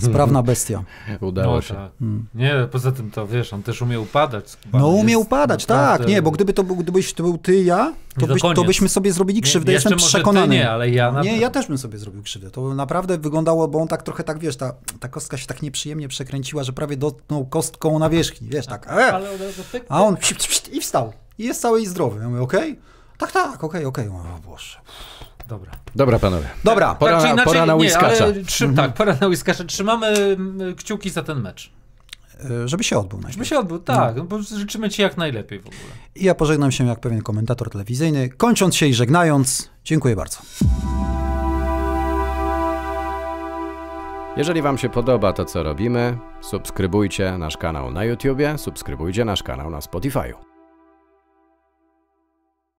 sprawna bestia. Udało no, się. Tak. Hmm. Nie, poza tym to wiesz, on też umie upadać. no umie upadać, tak, naprawdę... tak, nie, bo gdyby to, gdybyś to był ty, ja, to, no byś, to byśmy sobie zrobili krzywdę, nie, jestem przekonany. nie, ale ja naprawdę... Nie, ja też bym sobie zrobił krzywdę. To naprawdę wyglądało, bo on tak trochę tak, wiesz, ta, ta kostka się tak nieprzyjemnie przekręciła, że prawie dotknął kostką na wierzchni, wiesz, tak. E! A on i wstał i jest cały i zdrowy. Ja mówię, okej? Okay? Tak, tak, okej, okay, okej. Okay. Boże. Dobra. Dobra, panowie. Dobra. Pora, tak, inaczej, pora na whiskacza. Mhm. Tak, pora na whiskacza. Trzymamy mm, kciuki za ten mecz. Y, żeby się odbył. Najpierw. Żeby się odbył, no. tak. No. Bo życzymy ci jak najlepiej w ogóle. I ja pożegnam się jak pewien komentator telewizyjny. Kończąc się i żegnając, dziękuję bardzo. Jeżeli Wam się podoba to, co robimy, subskrybujcie nasz kanał na YouTubie, subskrybujcie nasz kanał na Spotify'u.